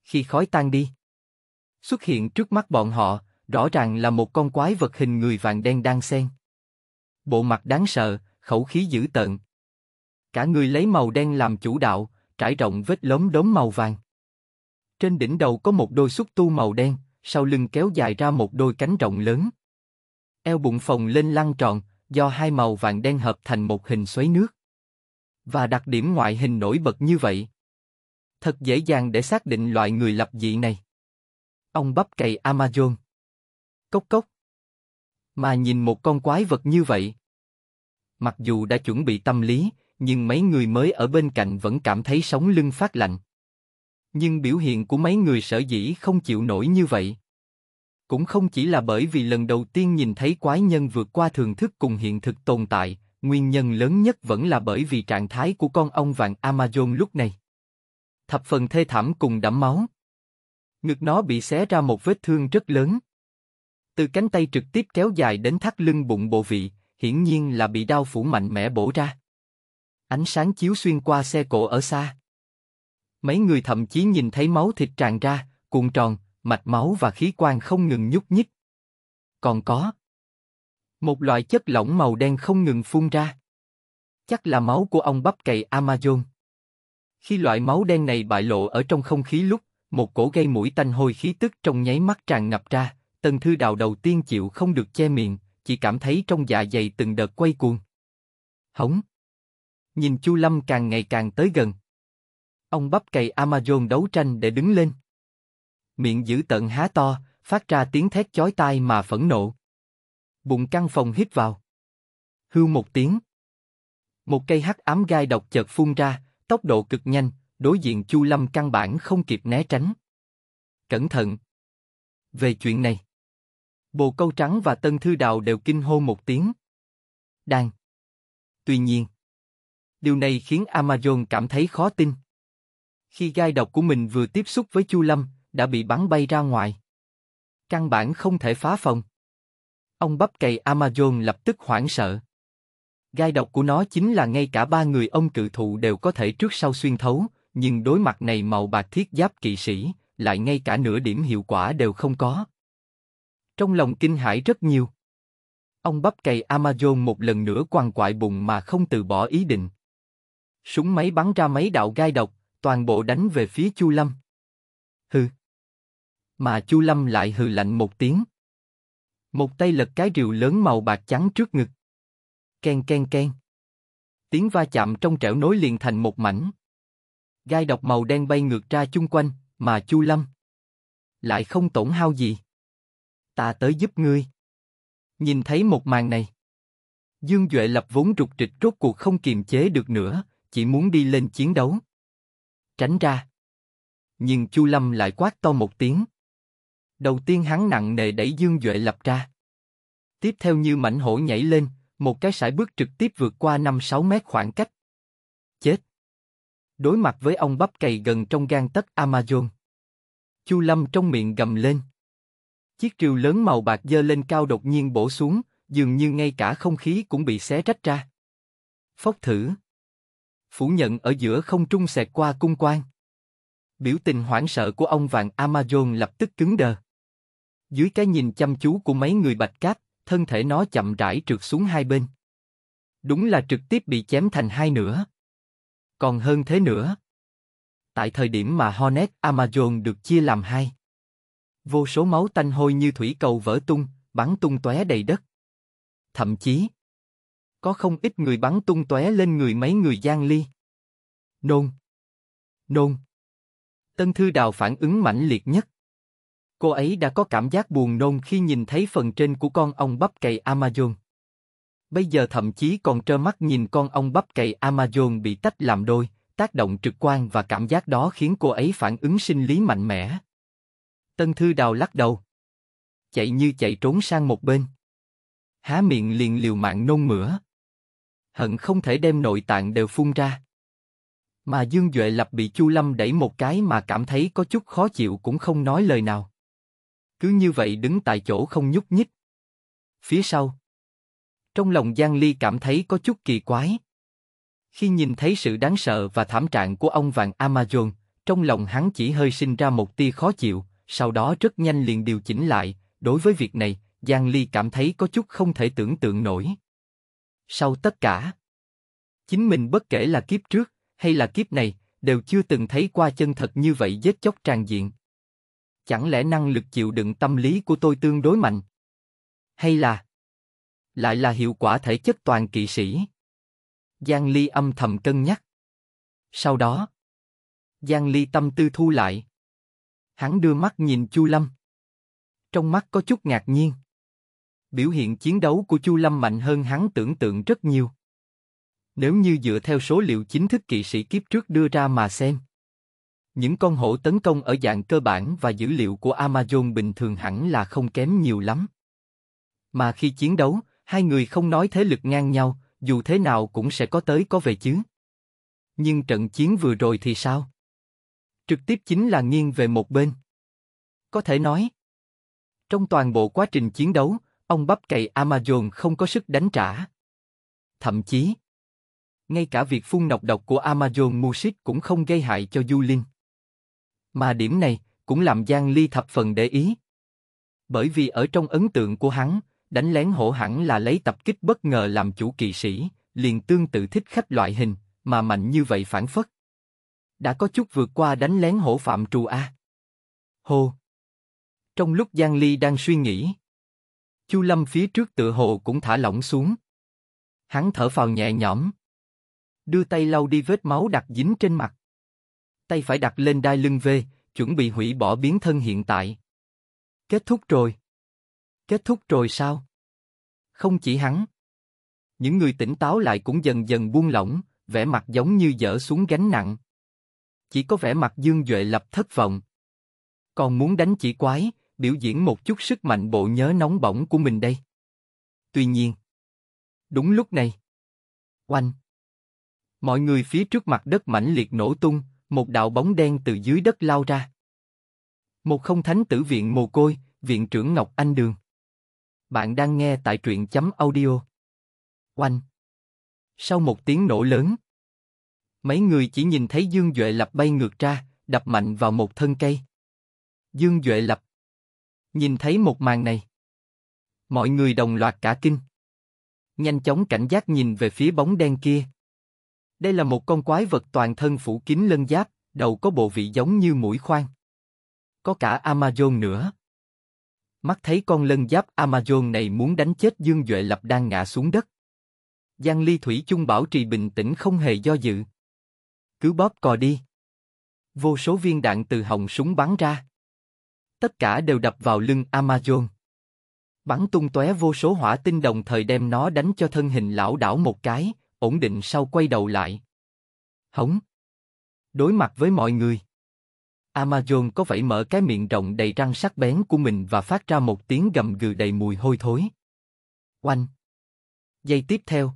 Khi khói tan đi. Xuất hiện trước mắt bọn họ, rõ ràng là một con quái vật hình người vàng đen đang xen. Bộ mặt đáng sợ, khẩu khí dữ tợn, cả người lấy màu đen làm chủ đạo, trải rộng vết lốm đốm màu vàng. Trên đỉnh đầu có một đôi xúc tu màu đen, sau lưng kéo dài ra một đôi cánh rộng lớn. Eo bụng phồng lên lăn tròn, do hai màu vàng đen hợp thành một hình xoáy nước. Và đặc điểm ngoại hình nổi bật như vậy. Thật dễ dàng để xác định loại người lập dị này. Ông bắp cày Amazon. Cốc cốc. Mà nhìn một con quái vật như vậy. Mặc dù đã chuẩn bị tâm lý, nhưng mấy người mới ở bên cạnh vẫn cảm thấy sống lưng phát lạnh. Nhưng biểu hiện của mấy người sở dĩ không chịu nổi như vậy. Cũng không chỉ là bởi vì lần đầu tiên nhìn thấy quái nhân vượt qua thường thức cùng hiện thực tồn tại, nguyên nhân lớn nhất vẫn là bởi vì trạng thái của con ong vàng Amazon lúc này. Thập phần thê thảm cùng đẫm máu. Ngực nó bị xé ra một vết thương rất lớn. Từ cánh tay trực tiếp kéo dài đến thắt lưng bụng bộ vị, hiển nhiên là bị đau phủ mạnh mẽ bổ ra. Ánh sáng chiếu xuyên qua xe cộ ở xa. Mấy người thậm chí nhìn thấy máu thịt tràn ra, cuộn tròn, mạch máu và khí quan không ngừng nhúc nhích. Còn có một loại chất lỏng màu đen không ngừng phun ra. Chắc là máu của ông bắp cày Amazon. Khi loại máu đen này bại lộ ở trong không khí lúc, một cổ gây mũi tanh hôi khí tức trong nháy mắt tràn ngập ra, tần thư đào đầu tiên chịu không được che miệng, chỉ cảm thấy trong dạ dày từng đợt quay cuồng. Hống! nhìn Chu Lâm càng ngày càng tới gần. Ông bắp cày Amazon đấu tranh để đứng lên. Miệng giữ tận há to, phát ra tiếng thét chói tai mà phẫn nộ. Bụng căn phòng hít vào. Hưu một tiếng. Một cây hắc ám gai độc chợt phun ra, tốc độ cực nhanh, đối diện Chu Lâm căn bản không kịp né tránh. Cẩn thận. Về chuyện này. Bồ Câu Trắng và Tân Thư Đào đều kinh hô một tiếng. Đang. Tuy nhiên điều này khiến Amazon cảm thấy khó tin. Khi gai độc của mình vừa tiếp xúc với Chu Lâm, đã bị bắn bay ra ngoài. Căn bản không thể phá phòng. Ông bắp cày Amazon lập tức hoảng sợ. Gai độc của nó chính là ngay cả ba người ông cự thụ đều có thể trước sau xuyên thấu, nhưng đối mặt này màu bạc thiết giáp kỵ sĩ, lại ngay cả nửa điểm hiệu quả đều không có. Trong lòng kinh hãi rất nhiều. Ông bắp cày Amazon một lần nữa quằn quại bụng mà không từ bỏ ý định, Súng máy bắn ra mấy đạo gai độc, toàn bộ đánh về phía Chu Lâm. Hừ. Mà Chu Lâm lại hừ lạnh một tiếng. Một tay lật cái rìu lớn màu bạc trắng trước ngực. Ken ken ken. Tiếng va chạm trong trẻo nối liền thành một mảnh. Gai độc màu đen bay ngược ra chung quanh, mà Chu Lâm lại không tổn hao gì. Ta tới giúp ngươi. Nhìn thấy một màn này, Dương Duệ lập vốn rụt trịch rốt cuộc không kiềm chế được nữa, chỉ muốn đi lên chiến đấu. Tránh ra. Nhưng Chu Lâm lại quát to một tiếng. Đầu tiên hắn nặng nề đẩy Dương Duệ lập ra. Tiếp theo như mảnh hổ nhảy lên, một cái sải bước trực tiếp vượt qua 5-6 mét khoảng cách. Chết! Đối mặt với ông bắp cày gần trong gan tất Amazon. Chu Lâm trong miệng gầm lên. Chiếc rìu lớn màu bạc dơ lên cao đột nhiên bổ xuống, dường như ngay cả không khí cũng bị xé rách ra. Phốc thử phủ nhận ở giữa không trung xẹt qua cung quan. Biểu tình hoảng sợ của ông vàng Amazon lập tức cứng đờ. Dưới cái nhìn chăm chú của mấy người bạch cáp, thân thể nó chậm rãi trượt xuống hai bên. Đúng là trực tiếp bị chém thành hai nửa. Còn hơn thế nữa. Tại thời điểm mà Hornet Amazon được chia làm hai. Vô số máu tanh hôi như thủy cầu vỡ tung, bắn tung tóe đầy đất. Thậm chí, có không ít người bắn tung tóe lên người mấy người Giang Ly. Nôn! Nôn! Tân Thư Đào phản ứng mãnh liệt nhất. Cô ấy đã có cảm giác buồn nôn khi nhìn thấy phần trên của con ong bắp cày Amazon. Bây giờ thậm chí còn trơ mắt nhìn con ong bắp cày Amazon bị tách làm đôi, tác động trực quan và cảm giác đó khiến cô ấy phản ứng sinh lý mạnh mẽ. Tân Thư Đào lắc đầu. Chạy như chạy trốn sang một bên. Há miệng liền liều mạng nôn mửa hận không thể đem nội tạng đều phun ra. Mà Dương Duệ Lập bị Chu Lâm đẩy một cái mà cảm thấy có chút khó chịu cũng không nói lời nào. Cứ như vậy đứng tại chỗ không nhúc nhích. Phía sau. Trong lòng Giang Ly cảm thấy có chút kỳ quái. Khi nhìn thấy sự đáng sợ và thảm trạng của ông vàng Amazon, trong lòng hắn chỉ hơi sinh ra một tia khó chịu, sau đó rất nhanh liền điều chỉnh lại, đối với việc này, Giang Ly cảm thấy có chút không thể tưởng tượng nổi sau tất cả. Chính mình bất kể là kiếp trước hay là kiếp này, đều chưa từng thấy qua chân thật như vậy giết chóc tràn diện. Chẳng lẽ năng lực chịu đựng tâm lý của tôi tương đối mạnh? Hay là... Lại là hiệu quả thể chất toàn kỵ sĩ? Giang Ly âm thầm cân nhắc. Sau đó, Giang Ly tâm tư thu lại. Hắn đưa mắt nhìn Chu Lâm. Trong mắt có chút ngạc nhiên biểu hiện chiến đấu của Chu Lâm mạnh hơn hắn tưởng tượng rất nhiều. Nếu như dựa theo số liệu chính thức kỵ sĩ kiếp trước đưa ra mà xem, những con hổ tấn công ở dạng cơ bản và dữ liệu của Amazon bình thường hẳn là không kém nhiều lắm. Mà khi chiến đấu, hai người không nói thế lực ngang nhau, dù thế nào cũng sẽ có tới có về chứ. Nhưng trận chiến vừa rồi thì sao? Trực tiếp chính là nghiêng về một bên. Có thể nói, trong toàn bộ quá trình chiến đấu, Ông bắp cày Amazon không có sức đánh trả. Thậm chí, ngay cả việc phun nọc độc của Amazon Music cũng không gây hại cho Du Linh. Mà điểm này cũng làm Giang Ly thập phần để ý. Bởi vì ở trong ấn tượng của hắn, đánh lén hổ hẳn là lấy tập kích bất ngờ làm chủ kỳ sĩ, liền tương tự thích khách loại hình, mà mạnh như vậy phản phất. Đã có chút vượt qua đánh lén hổ phạm trù A. hô Trong lúc Giang Ly đang suy nghĩ, Chu Lâm phía trước tựa hồ cũng thả lỏng xuống. Hắn thở phào nhẹ nhõm. Đưa tay lau đi vết máu đặt dính trên mặt. Tay phải đặt lên đai lưng về, chuẩn bị hủy bỏ biến thân hiện tại. Kết thúc rồi. Kết thúc rồi sao? Không chỉ hắn. Những người tỉnh táo lại cũng dần dần buông lỏng, vẻ mặt giống như dỡ xuống gánh nặng. Chỉ có vẻ mặt Dương Duệ lập thất vọng. Còn muốn đánh chỉ quái, biểu diễn một chút sức mạnh bộ nhớ nóng bỏng của mình đây. Tuy nhiên, đúng lúc này, oanh, mọi người phía trước mặt đất mãnh liệt nổ tung, một đạo bóng đen từ dưới đất lao ra. Một không thánh tử viện mồ côi, viện trưởng Ngọc Anh Đường. Bạn đang nghe tại truyện chấm audio. Oanh. Sau một tiếng nổ lớn, mấy người chỉ nhìn thấy Dương Duệ Lập bay ngược ra, đập mạnh vào một thân cây. Dương Duệ Lập Nhìn thấy một màn này, mọi người đồng loạt cả kinh, nhanh chóng cảnh giác nhìn về phía bóng đen kia. Đây là một con quái vật toàn thân phủ kín lân giáp, đầu có bộ vị giống như mũi khoan. Có cả Amazon nữa. Mắt thấy con lân giáp Amazon này muốn đánh chết Dương Duệ Lập đang ngã xuống đất. Giang Ly Thủy chung bảo trì bình tĩnh không hề do dự. Cứ bóp cò đi. Vô số viên đạn từ hồng súng bắn ra tất cả đều đập vào lưng Amazon. Bắn tung tóe vô số hỏa tinh đồng thời đem nó đánh cho thân hình lão đảo một cái, ổn định sau quay đầu lại. Hống! Đối mặt với mọi người. Amazon có vẻ mở cái miệng rộng đầy răng sắc bén của mình và phát ra một tiếng gầm gừ đầy mùi hôi thối. Oanh! Giây tiếp theo.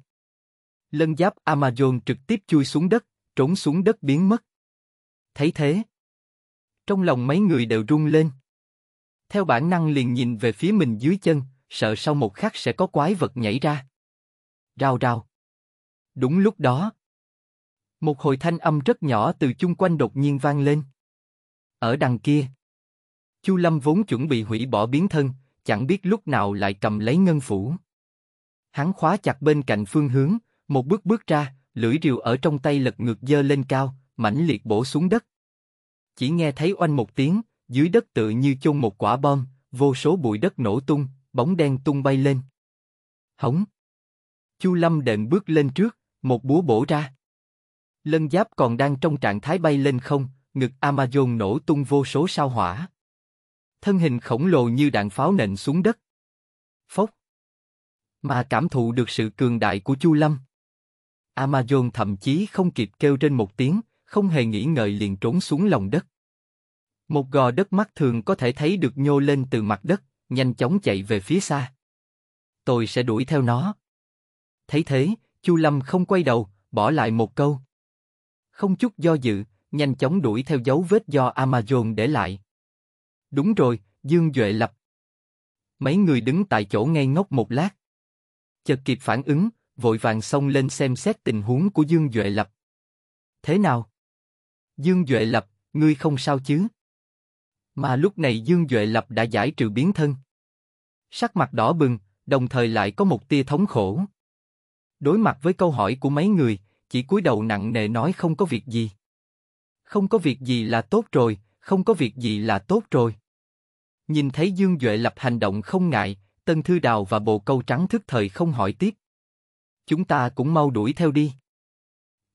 Lân giáp Amazon trực tiếp chui xuống đất, trốn xuống đất biến mất. Thấy thế, trong lòng mấy người đều rung lên theo bản năng liền nhìn về phía mình dưới chân, sợ sau một khắc sẽ có quái vật nhảy ra. Rào rào. Đúng lúc đó, một hồi thanh âm rất nhỏ từ chung quanh đột nhiên vang lên. Ở đằng kia, Chu Lâm vốn chuẩn bị hủy bỏ biến thân, chẳng biết lúc nào lại cầm lấy ngân phủ. Hắn khóa chặt bên cạnh phương hướng, một bước bước ra, lưỡi rìu ở trong tay lật ngược dơ lên cao, mãnh liệt bổ xuống đất. Chỉ nghe thấy oanh một tiếng, dưới đất tự như chôn một quả bom, vô số bụi đất nổ tung, bóng đen tung bay lên. Hống. Chu Lâm đệm bước lên trước, một búa bổ ra. Lân giáp còn đang trong trạng thái bay lên không, ngực Amazon nổ tung vô số sao hỏa. Thân hình khổng lồ như đạn pháo nện xuống đất. Phốc. Mà cảm thụ được sự cường đại của Chu Lâm. Amazon thậm chí không kịp kêu trên một tiếng, không hề nghĩ ngợi liền trốn xuống lòng đất. Một gò đất mắt thường có thể thấy được nhô lên từ mặt đất, nhanh chóng chạy về phía xa. Tôi sẽ đuổi theo nó. Thấy thế, Chu Lâm không quay đầu, bỏ lại một câu. Không chút do dự, nhanh chóng đuổi theo dấu vết do Amazon để lại. Đúng rồi, Dương Duệ lập. Mấy người đứng tại chỗ ngây ngốc một lát. Chợt kịp phản ứng, vội vàng xông lên xem xét tình huống của Dương Duệ lập. Thế nào? Dương Duệ lập, ngươi không sao chứ? Mà lúc này Dương Duệ Lập đã giải trừ biến thân. Sắc mặt đỏ bừng, đồng thời lại có một tia thống khổ. Đối mặt với câu hỏi của mấy người, chỉ cúi đầu nặng nề nói không có việc gì. Không có việc gì là tốt rồi, không có việc gì là tốt rồi. Nhìn thấy Dương Duệ Lập hành động không ngại, Tân Thư Đào và Bộ Câu Trắng thức thời không hỏi tiếp. Chúng ta cũng mau đuổi theo đi.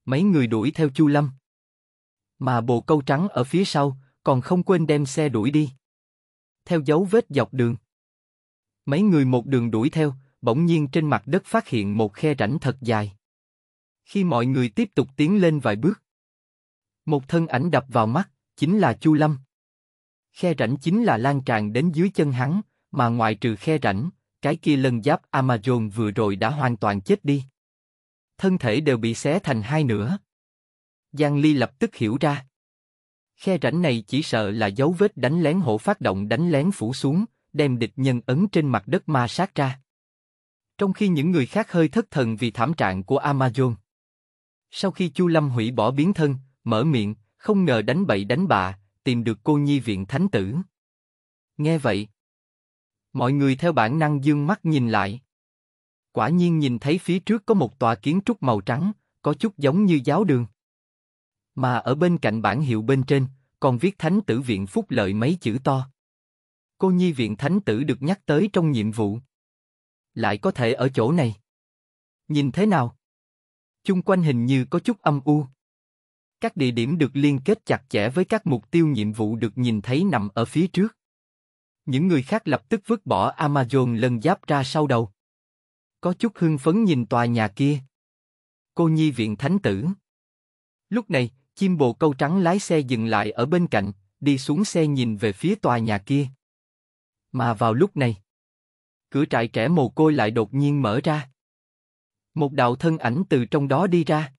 Mấy người đuổi theo Chu Lâm. Mà Bộ Câu Trắng ở phía sau, còn không quên đem xe đuổi đi. Theo dấu vết dọc đường. Mấy người một đường đuổi theo, bỗng nhiên trên mặt đất phát hiện một khe rãnh thật dài. Khi mọi người tiếp tục tiến lên vài bước, một thân ảnh đập vào mắt, chính là Chu Lâm. Khe rãnh chính là lan tràn đến dưới chân hắn, mà ngoài trừ khe rãnh, cái kia lân giáp Amazon vừa rồi đã hoàn toàn chết đi. Thân thể đều bị xé thành hai nửa. Giang Ly lập tức hiểu ra. Khe rảnh này chỉ sợ là dấu vết đánh lén hổ phát động đánh lén phủ xuống, đem địch nhân ấn trên mặt đất ma sát ra. Trong khi những người khác hơi thất thần vì thảm trạng của Amazon. Sau khi Chu Lâm hủy bỏ biến thân, mở miệng, không ngờ đánh bậy đánh bạ, tìm được cô nhi viện thánh tử. Nghe vậy, mọi người theo bản năng dương mắt nhìn lại. Quả nhiên nhìn thấy phía trước có một tòa kiến trúc màu trắng, có chút giống như giáo đường. Mà ở bên cạnh bản hiệu bên trên, còn viết Thánh tử viện phúc lợi mấy chữ to. Cô nhi viện Thánh tử được nhắc tới trong nhiệm vụ. Lại có thể ở chỗ này. Nhìn thế nào? Chung quanh hình như có chút âm u. Các địa điểm được liên kết chặt chẽ với các mục tiêu nhiệm vụ được nhìn thấy nằm ở phía trước. Những người khác lập tức vứt bỏ Amazon lân giáp ra sau đầu. Có chút hưng phấn nhìn tòa nhà kia. Cô nhi viện thánh tử. Lúc này, Chim bồ câu trắng lái xe dừng lại ở bên cạnh, đi xuống xe nhìn về phía tòa nhà kia. Mà vào lúc này, cửa trại trẻ mồ côi lại đột nhiên mở ra. Một đạo thân ảnh từ trong đó đi ra.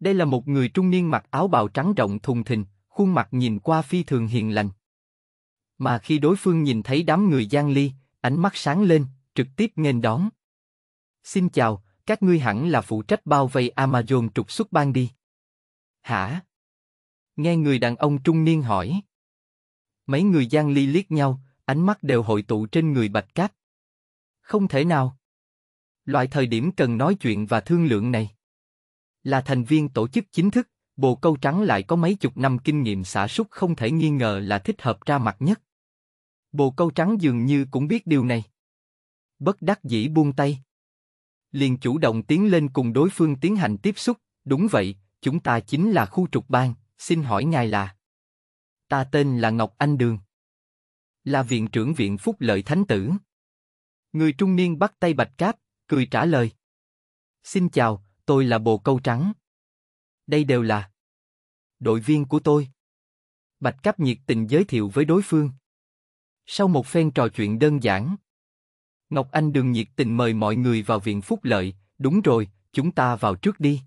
Đây là một người trung niên mặc áo bào trắng rộng thùng thình, khuôn mặt nhìn qua phi thường hiền lành. Mà khi đối phương nhìn thấy đám người Giang Ly, ánh mắt sáng lên, trực tiếp nghênh đón. Xin chào, các ngươi hẳn là phụ trách bao vây Amazon trục xuất ban đi. Hả? Nghe người đàn ông trung niên hỏi. Mấy người giang ly liếc nhau, ánh mắt đều hội tụ trên người bạch cát. Không thể nào. Loại thời điểm cần nói chuyện và thương lượng này. Là thành viên tổ chức chính thức, bồ câu trắng lại có mấy chục năm kinh nghiệm xả súc không thể nghi ngờ là thích hợp ra mặt nhất. Bồ câu trắng dường như cũng biết điều này. Bất đắc dĩ buông tay. Liền chủ động tiến lên cùng đối phương tiến hành tiếp xúc, đúng vậy, Chúng ta chính là khu trục ban, xin hỏi ngài là? Ta tên là Ngọc Anh Đường. Là viện trưởng viện phúc lợi thánh tử. Người trung niên bắt tay bạch cáp, cười trả lời. Xin chào, tôi là bồ câu trắng. Đây đều là đội viên của tôi. Bạch Cáp nhiệt tình giới thiệu với đối phương. Sau một phen trò chuyện đơn giản, Ngọc Anh Đường nhiệt tình mời mọi người vào viện phúc lợi, đúng rồi, chúng ta vào trước đi.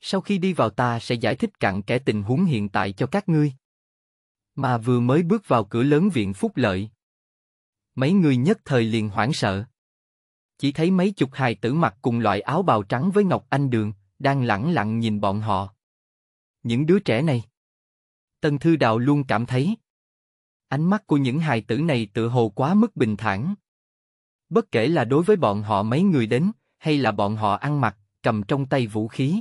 Sau khi đi vào ta sẽ giải thích cặn kẽ tình huống hiện tại cho các ngươi. Mà vừa mới bước vào cửa lớn viện phúc lợi. Mấy người nhất thời liền hoảng sợ. Chỉ thấy mấy chục hài tử mặc cùng loại áo bào trắng với Ngọc Anh Đường, đang lẳng lặng nhìn bọn họ. Những đứa trẻ này. tân Thư Đạo luôn cảm thấy. Ánh mắt của những hài tử này tự hồ quá mức bình thản. Bất kể là đối với bọn họ mấy người đến, hay là bọn họ ăn mặc, cầm trong tay vũ khí,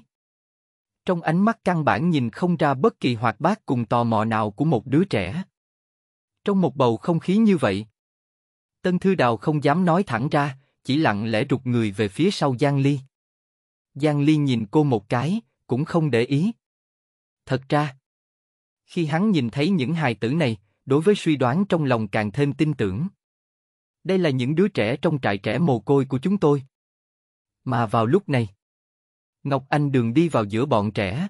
trong ánh mắt căn bản nhìn không ra bất kỳ hoạt bát cùng tò mò nào của một đứa trẻ. Trong một bầu không khí như vậy, Tân Thư Đào không dám nói thẳng ra, chỉ lặng lẽ rụt người về phía sau Giang Ly. Giang Ly nhìn cô một cái, cũng không để ý. Thật ra, khi hắn nhìn thấy những hài tử này, đối với suy đoán trong lòng càng thêm tin tưởng. Đây là những đứa trẻ trong trại trẻ mồ côi của chúng tôi. Mà vào lúc này, Ngọc Anh Đường đi vào giữa bọn trẻ.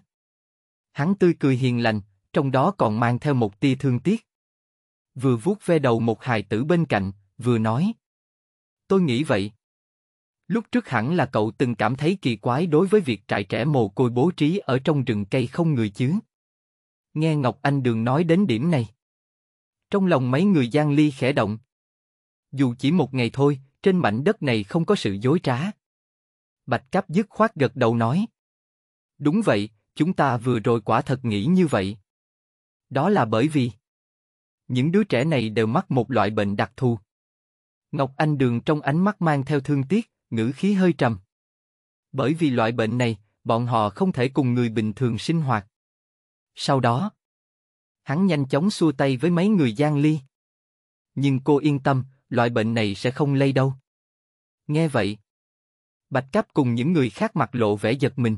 Hắn tươi cười hiền lành, trong đó còn mang theo một tia thương tiếc. Vừa vuốt ve đầu một hài tử bên cạnh, vừa nói. Tôi nghĩ vậy. Lúc trước hẳn là cậu từng cảm thấy kỳ quái đối với việc trại trẻ mồ côi bố trí ở trong rừng cây không người chứ. Nghe Ngọc Anh Đường nói đến điểm này. Trong lòng mấy người Giang Ly khẽ động. Dù chỉ một ngày thôi, trên mảnh đất này không có sự dối trá. Bạch Cáp dứt khoát gật đầu nói. Đúng vậy, chúng ta vừa rồi quả thật nghĩ như vậy. Đó là bởi vì những đứa trẻ này đều mắc một loại bệnh đặc thù. Ngọc Anh Đường trong ánh mắt mang theo thương tiếc, ngữ khí hơi trầm. Bởi vì loại bệnh này, bọn họ không thể cùng người bình thường sinh hoạt. Sau đó, hắn nhanh chóng xua tay với mấy người gian ly. Nhưng cô yên tâm, loại bệnh này sẽ không lây đâu. Nghe vậy, Bạch Cáp cùng những người khác mặt lộ vẻ giật mình.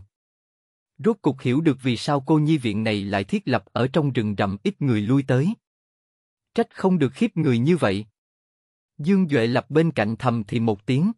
Rốt cục hiểu được vì sao cô nhi viện này lại thiết lập ở trong rừng rậm ít người lui tới. Trách không được khiếp người như vậy. Dương Duệ lập bên cạnh thầm thì một tiếng.